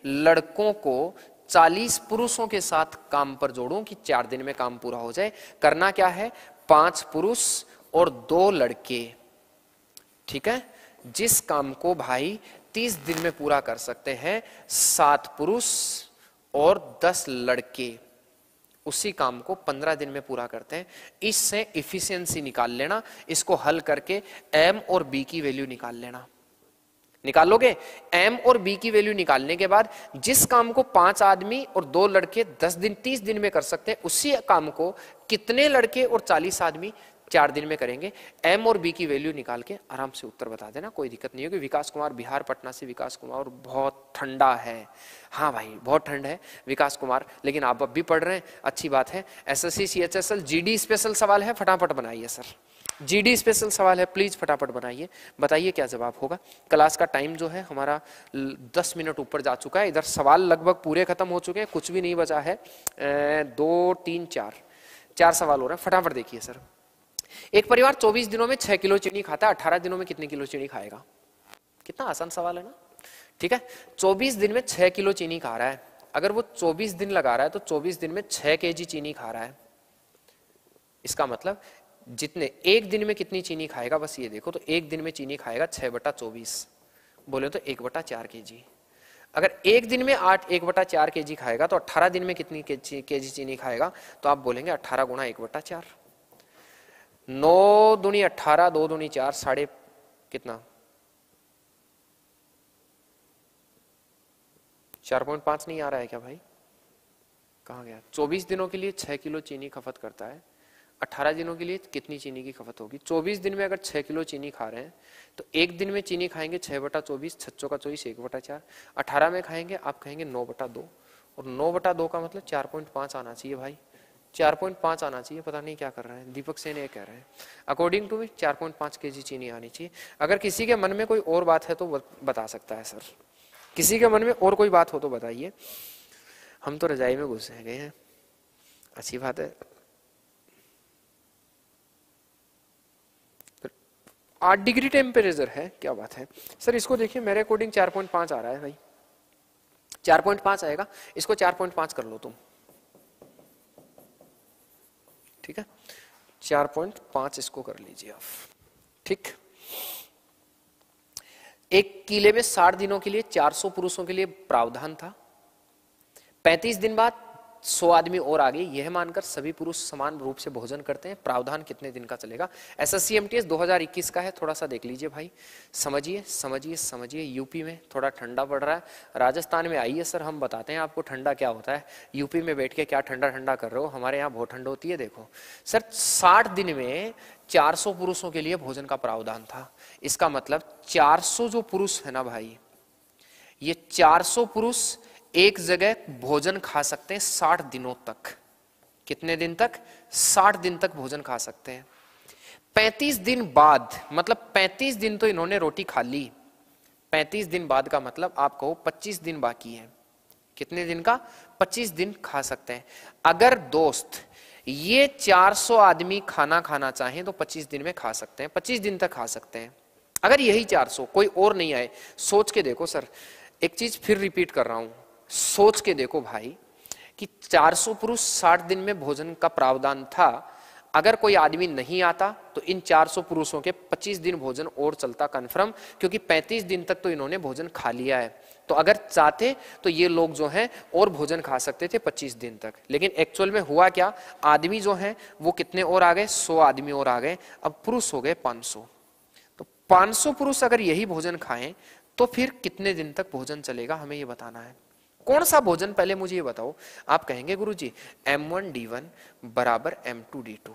लड़कों को 40 पुरुषों के साथ काम पर जोड़ूं कि चार दिन में काम पूरा हो जाए करना क्या है पांच पुरुष और दो लड़के ठीक है जिस काम को भाई 30 दिन में पूरा कर सकते हैं सात पुरुष और दस लड़के उसी काम को पंद्रह दिन में पूरा करते हैं इससे इफिशियंसी निकाल लेना इसको हल करके एम और बी की वैल्यू निकाल लेना निकालोगे एम और बी की वैल्यू निकालने के बाद जिस काम को पांच आदमी और दो लड़के दस दिन तीस दिन में कर सकते हैं उसी काम को कितने लड़के और चालीस आदमी चार दिन में करेंगे एम और बी की वैल्यू निकाल के आराम से उत्तर बता देना कोई दिक्कत नहीं होगी विकास कुमार बिहार पटना से विकास कुमार बहुत ठंडा है हाँ भाई बहुत ठंड है विकास कुमार लेकिन आप अब भी पढ़ रहे हैं अच्छी बात है S S C C H S L G D special सवाल है फटाफट बनाइए सर जी डी स्पेशल सवाल है प्लीज फटाफट बनाइए बताइए क्या जवाब होगा क्लास का टाइम जो है हमारा दस मिनट ऊपर जा चुका है इधर सवाल लगभग पूरे खत्म हो चुके हैं कुछ भी नहीं बचा है दो तीन चार चार सवाल हो रहे हैं फटाफट देखिए सर एक परिवार 24 दिनों में 6 किलो चीनी खाता है 18 दिनों में कितने किलो चीनी खाएगा कितना आसान सवाल है ना ठीक है 24 दिन में 6 किलो चीनी खा रहा है अगर वो 24 दिन लगा रहा है तो 24 दिन में 6 के चीनी खा रहा है इसका मतलब जितने एक दिन में कितनी चीनी खाएगा बस ये देखो तो एक दिन में चीनी खाएगा छह बटा चौबीस बोले तो एक बटा चार के जी अगर एक दिन में आठ एक बटा चार के जी खाएगा तो अट्ठारह दिन में कितनी के जी चीनी खाएगा तो आप बोलेंगे अट्ठारह गुणा एक बटा चार नौ दूनी अठारह दो दुनी चार साढ़े कितना चार पॉइंट पांच नहीं आ रहा है क्या भाई कहा गया चौबीस दिनों के लिए छह किलो चीनी खपत करता है अठारह दिनों के लिए कितनी चीनी की खपत होगी चौबीस दिन में अगर छह किलो चीनी खा रहे हैं तो एक दिन में चीनी खाएंगे छह बटा चौबीस छच्चों का चौबीस एक बटा चार अठारह में खाएंगे आप कहेंगे नौ बटा दो और नौ बटा दो का मतलब चार पॉइंट पांच आना चाहिए भाई चार पॉइंट पांच आना चाहिए पता नहीं क्या कर रहे हैं दीपक सेन ये कह रहे हैं अकॉर्डिंग टू चार पॉइंट पांच के जी चीनी आनी चाहिए अगर किसी के मन में कोई और बात है तो बता सकता है सर किसी के मन में और कोई बात हो तो बताइए हम तो रजाई में घुस गए हैं अच्छी बात है आठ डिग्री टेम्परेचर है क्या बात है सर इसको देखिए मेरे अकॉर्डिंग चार पॉइंट पांच आ रहा है भाई चार पॉइंट पांच आएगा इसको चार पॉइंट पांच कर लो तुम ठीक है चार पॉइंट पांच इसको कर लीजिए आप ठीक एक किले में साठ दिनों के लिए चार सौ पुरुषों के लिए प्रावधान था पैंतीस दिन बाद सौ आदमी और आ गई यह मानकर सभी पुरुष समान रूप से भोजन करते हैं प्रावधान कितने दिन का चलेगा एस हजार इक्कीस का है थोड़ा सा देख लीजिए भाई समझिए समझिए समझिए यूपी में थोड़ा ठंडा पड़ रहा है राजस्थान में आइए सर हम बताते हैं आपको ठंडा क्या होता है यूपी में बैठ के क्या ठंडा ठंडा कर रहे हो हमारे यहाँ बहुत ठंड होती है देखो सर साठ दिन में सौ पुरुषों के लिए भोजन का प्रावधान था इसका मतलब सौ जो पुरुष है ना भाई ये सौ पुरुष एक जगह भोजन खा सकते हैं साठ दिनों तक कितने दिन तक साठ दिन तक भोजन खा सकते हैं पैंतीस दिन बाद मतलब पैंतीस दिन तो इन्होंने रोटी खा ली पैंतीस दिन बाद का मतलब आप कहो पच्चीस दिन बाकी है कितने दिन का पच्चीस दिन खा सकते हैं अगर दोस्त ये चार सौ आदमी खाना खाना चाहें तो पच्चीस दिन में खा सकते हैं पच्चीस दिन तक खा सकते हैं अगर यही चार सौ कोई और नहीं आए सोच के देखो सर एक चीज फिर रिपीट कर रहा हूं सोच के देखो भाई कि 400 पुरुष 60 दिन में भोजन का प्रावधान था अगर कोई आदमी नहीं आता तो इन 400 पुरुषों के 25 दिन भोजन और चलता कन्फर्म क्योंकि 35 दिन तक तो इन्होंने भोजन खा लिया है तो अगर चाहते तो ये लोग जो हैं और भोजन खा सकते थे 25 दिन तक लेकिन एक्चुअल में हुआ क्या आदमी जो हैं वो कितने और आ गए 100 आदमी और आ गए अब पुरुष हो गए 500 तो 500 पुरुष अगर यही भोजन खाएं तो फिर कितने दिन तक भोजन चलेगा हमें ये बताना है कौन सा भोजन पहले मुझे ये बताओ आप कहेंगे गुरु जी एम वन डी वन बराबर एम टू डी टू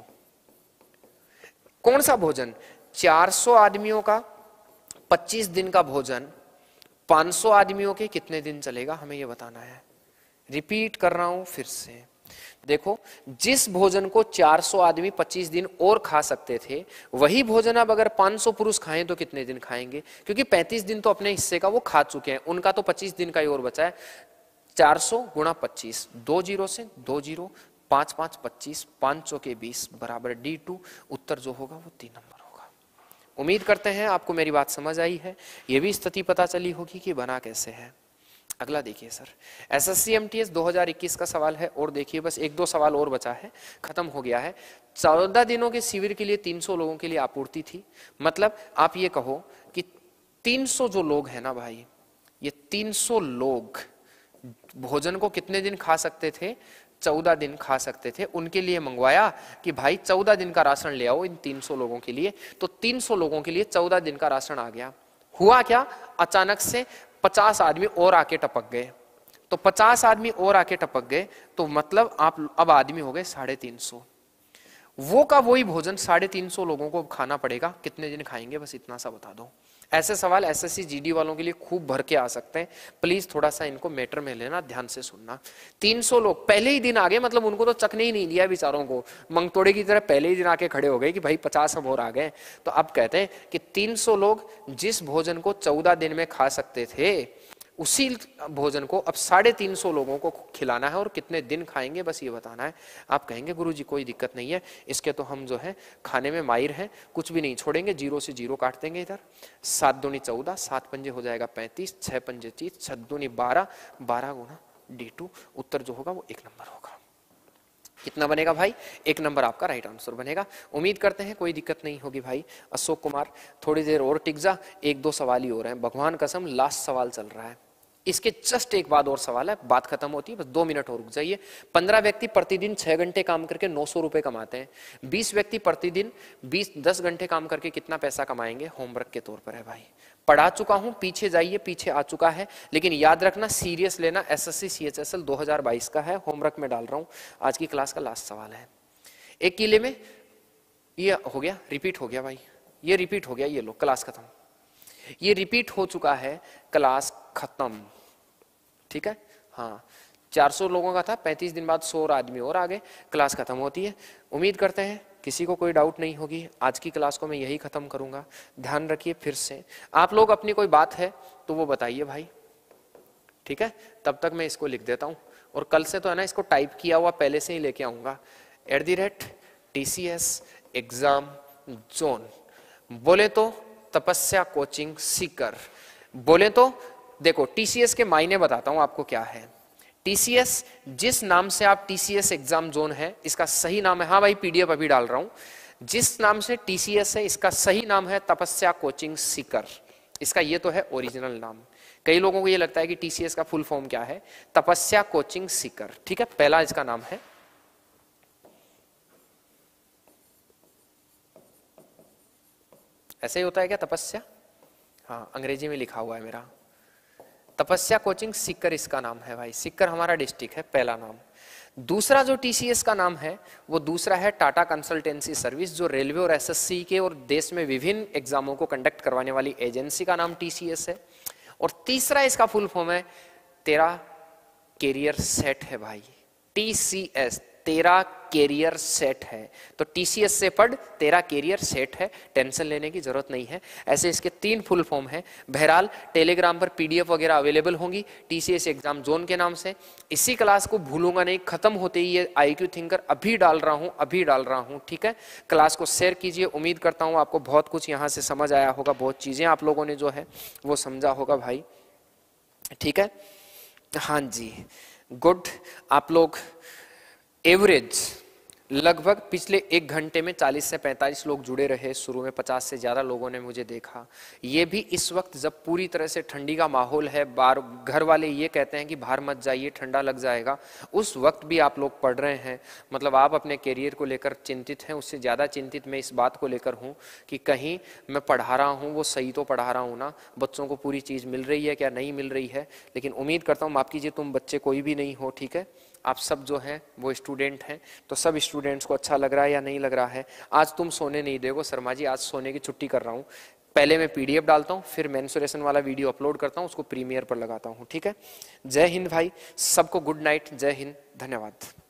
कौन सा भोजन 400 आदमियों का 25 दिन का भोजन 500 आदमियों के कितने दिन चलेगा हमें यह बताना है रिपीट कर रहा हूं फिर से देखो जिस भोजन को 400 आदमी 25 दिन और खा सकते थे वही भोजन अब अगर 500 पुरुष खाएं तो कितने दिन खाएंगे क्योंकि 35 दिन तो अपने हिस्से का वो खा चुके हैं उनका तो 25 दिन का ही और बचा है चार सौ गुणा पच्चीस दो जीरो से दो जीरो पांच पांच पच्चीस पांच सौ के बीस बराबर डी टू उत्तर जो होगा वो तीन नंबर होगा उम्मीद करते हैं आपको मेरी बात समझ आई है ये भी स्थिति पता चली होगी कि बना कैसे है अगला देखिए sir S S S C M T दो हजार इक्कीस का सवाल है और देखिए बस एक दो सवाल और बचा है खत्म हो गया है चौदह दिनों के शिविर के लिए तीन सौ लोगों के लिए आपूर्ति थी मतलब आप ये कहो कि तीन सौ जो लोग हैं ना भाई ये तीन सौ लोग भोजन को कितने दिन खा सकते थे चौदह दिन खा सकते थे उनके लिए मंगवाया कि भाई चौदह दिन का राशन ले आओ इन तीन सौ लोगों के लिए तो तीन सौ लोगों के लिए चौदह दिन का राशन आ गया हुआ क्या अचानक से पचास आदमी और आके टपक गए तो पचास आदमी और आके टपक गए तो मतलब आप अब आदमी हो गए साढ़े तीन सौ वो का वही भोजन साढ़े तीन सौ लोगों को खाना पड़ेगा कितने दिन खाएंगे बस इतना सा बता दो ऐसे सवाल एसएससी जीडी वालों के लिए खूब भर के आ सकते हैं प्लीज थोड़ा सा इनको मैटर में लेना ध्यान से सुनना 300 लोग पहले ही दिन आ गए मतलब उनको तो चकने ही नहीं दिया बेचारों को मंगतोड़े की तरह पहले ही दिन आके खड़े हो गए कि भाई पचास हम और आ गए तो अब कहते हैं कि 300 लोग जिस भोजन को 14 दिन में खा सकते थे उसी भोजन को अब साढ़े तीन सौ लोगों को खिलाना है और कितने दिन खाएंगे बस ये बताना है आप कहेंगे गुरु जी कोई दिक्कत नहीं है इसके तो हम जो है खाने में माहिर हैं कुछ भी नहीं छोड़ेंगे जीरो से जीरो काट देंगे इधर सात दूनी चौदह सात पंजे हो जाएगा पैंतीस छः पंजे तीस छत दूनी बारह बारह गुना डी टू उत्तर जो होगा वो एक नंबर होगा कितना बनेगा भाई एक नंबर आपका राइट आंसर बनेगा उम्मीद करते हैं कोई दिक्कत नहीं होगी भाई अशोक कुमार थोड़ी देर और टिक जा एक दो सवाल ही हो रहे हैं भगवान कसम लास्ट सवाल चल रहा है इसके जस्ट एक बात और सवाल है बात खत्म होती है बस दो मिनट और रुक जाइए पंद्रह व्यक्ति प्रतिदिन छह घंटे काम करके नौ सौ रुपए कमाते हैं बीस व्यक्ति प्रतिदिन बीस दस घंटे काम करके कितना पैसा कमाएंगे होमवर्क के तौर पर है भाई पढ़ा चुका हूं पीछे जाइए पीछे आ चुका है लेकिन याद रखना सीरियस लेना दो हजार बाईस का है होमवर्क में डाल रहा हूं आज की क्लास का लास्ट सवाल है एक किले में ये हो गया रिपीट हो गया भाई ये रिपीट हो गया ये लो क्लास खत्म ये रिपीट हो चुका है क्लास खत्म ठीक है हाँ 400 लोगों का था 35 दिन बाद 100 आदमी और आ गए क्लास खत्म होती है उम्मीद करते हैं किसी को कोई डाउट नहीं होगी आज की क्लास को मैं यही खत्म करूंगा ध्यान रखिए फिर से आप लोग अपनी कोई बात है तो वो बताइए भाई ठीक है तब तक मैं इसको लिख देता हूँ और कल से तो है ना इसको टाइप किया हुआ पहले से ही लेके आऊंगा at the rate T C S exam zone बोले तो तपस्या कोचिंग सीकर बोले तो देखो टीसीएस के मायने बताता हूं आपको क्या है टीसीएस जिस नाम से आप टीसीएस एग्जाम जोन है इसका सही नाम है हाँ भाई पीडीएफ अभी डाल रहा हूं जिस नाम से टीसीएस है इसका सही नाम है तपस्या कोचिंग सीकर इसका ये तो है ओरिजिनल नाम कई लोगों को ये लगता है कि टीसीएस का फुल फॉर्म क्या है तपस्या कोचिंग सीकर ठीक है पहला इसका नाम है ऐसे ही होता है क्या तपस्या हाँ अंग्रेजी में लिखा हुआ है मेरा तपस्या कोचिंग सिक्कर इसका नाम है भाई सिक्कर हमारा डिस्ट्रिक्ट है पहला नाम दूसरा जो टीसीएस का नाम है वो दूसरा है टाटा कंसल्टेंसी सर्विस जो रेलवे और एसएससी के और देश में विभिन्न एग्जामों को कंडक्ट करवाने वाली एजेंसी का नाम टीसीएस है और तीसरा इसका फुल फॉर्म है तेरा कैरियर सेट है भाई टीसीएस तेरा कैरियर सेट है तो टीसीएस से पढ़ तेरा कैरियर सेट है टेंशन लेने की जरूरत नहीं है ऐसे इसके तीन फुल फॉर्म है बहरहाल टेलीग्राम पर पीडीएफ वगैरह अवेलेबल होंगी टीसीएस एग्जाम जोन के नाम से इसी क्लास को भूलूंगा नहीं खत्म होते ही ये आईक्यू थिंकर अभी डाल रहा हूं अभी डाल रहा हूं ठीक है क्लास को शेयर कीजिए उम्मीद करता हूं आपको बहुत कुछ यहां से समझ आया होगा बहुत चीज़ें आप लोगों ने जो है वो समझा होगा भाई ठीक है हाँ जी गुड आप लोग एवरेज लगभग पिछले एक घंटे में 40 से 45 लोग जुड़े रहे शुरू में 50 से ज़्यादा लोगों ने मुझे देखा ये भी इस वक्त जब पूरी तरह से ठंडी का माहौल है बार घर वाले ये कहते हैं कि बाहर मत जाइए ठंडा लग जाएगा उस वक्त भी आप लोग पढ़ रहे हैं मतलब आप अपने करियर को लेकर चिंतित हैं उससे ज़्यादा चिंतित मैं इस बात को लेकर हूँ कि कहीं मैं पढ़ा रहा हूँ वो सही तो पढ़ा रहा हूँ ना बच्चों को पूरी चीज़ मिल रही है क्या नहीं मिल रही है लेकिन उम्मीद करता हूँ माफ कीजिए तुम बच्चे कोई भी नहीं हो ठीक है आप सब जो हैं वो स्टूडेंट हैं तो सब स्टूडेंट्स को अच्छा लग रहा है या नहीं लग रहा है आज तुम सोने नहीं देगो शर्मा जी आज सोने की छुट्टी कर रहा हूँ पहले मैं पीडीएफ डालता हूँ फिर मैंसुरेशन वाला वीडियो अपलोड करता हूँ उसको प्रीमियर पर लगाता हूँ ठीक है जय हिंद भाई सबको गुड नाइट जय हिंद धन्यवाद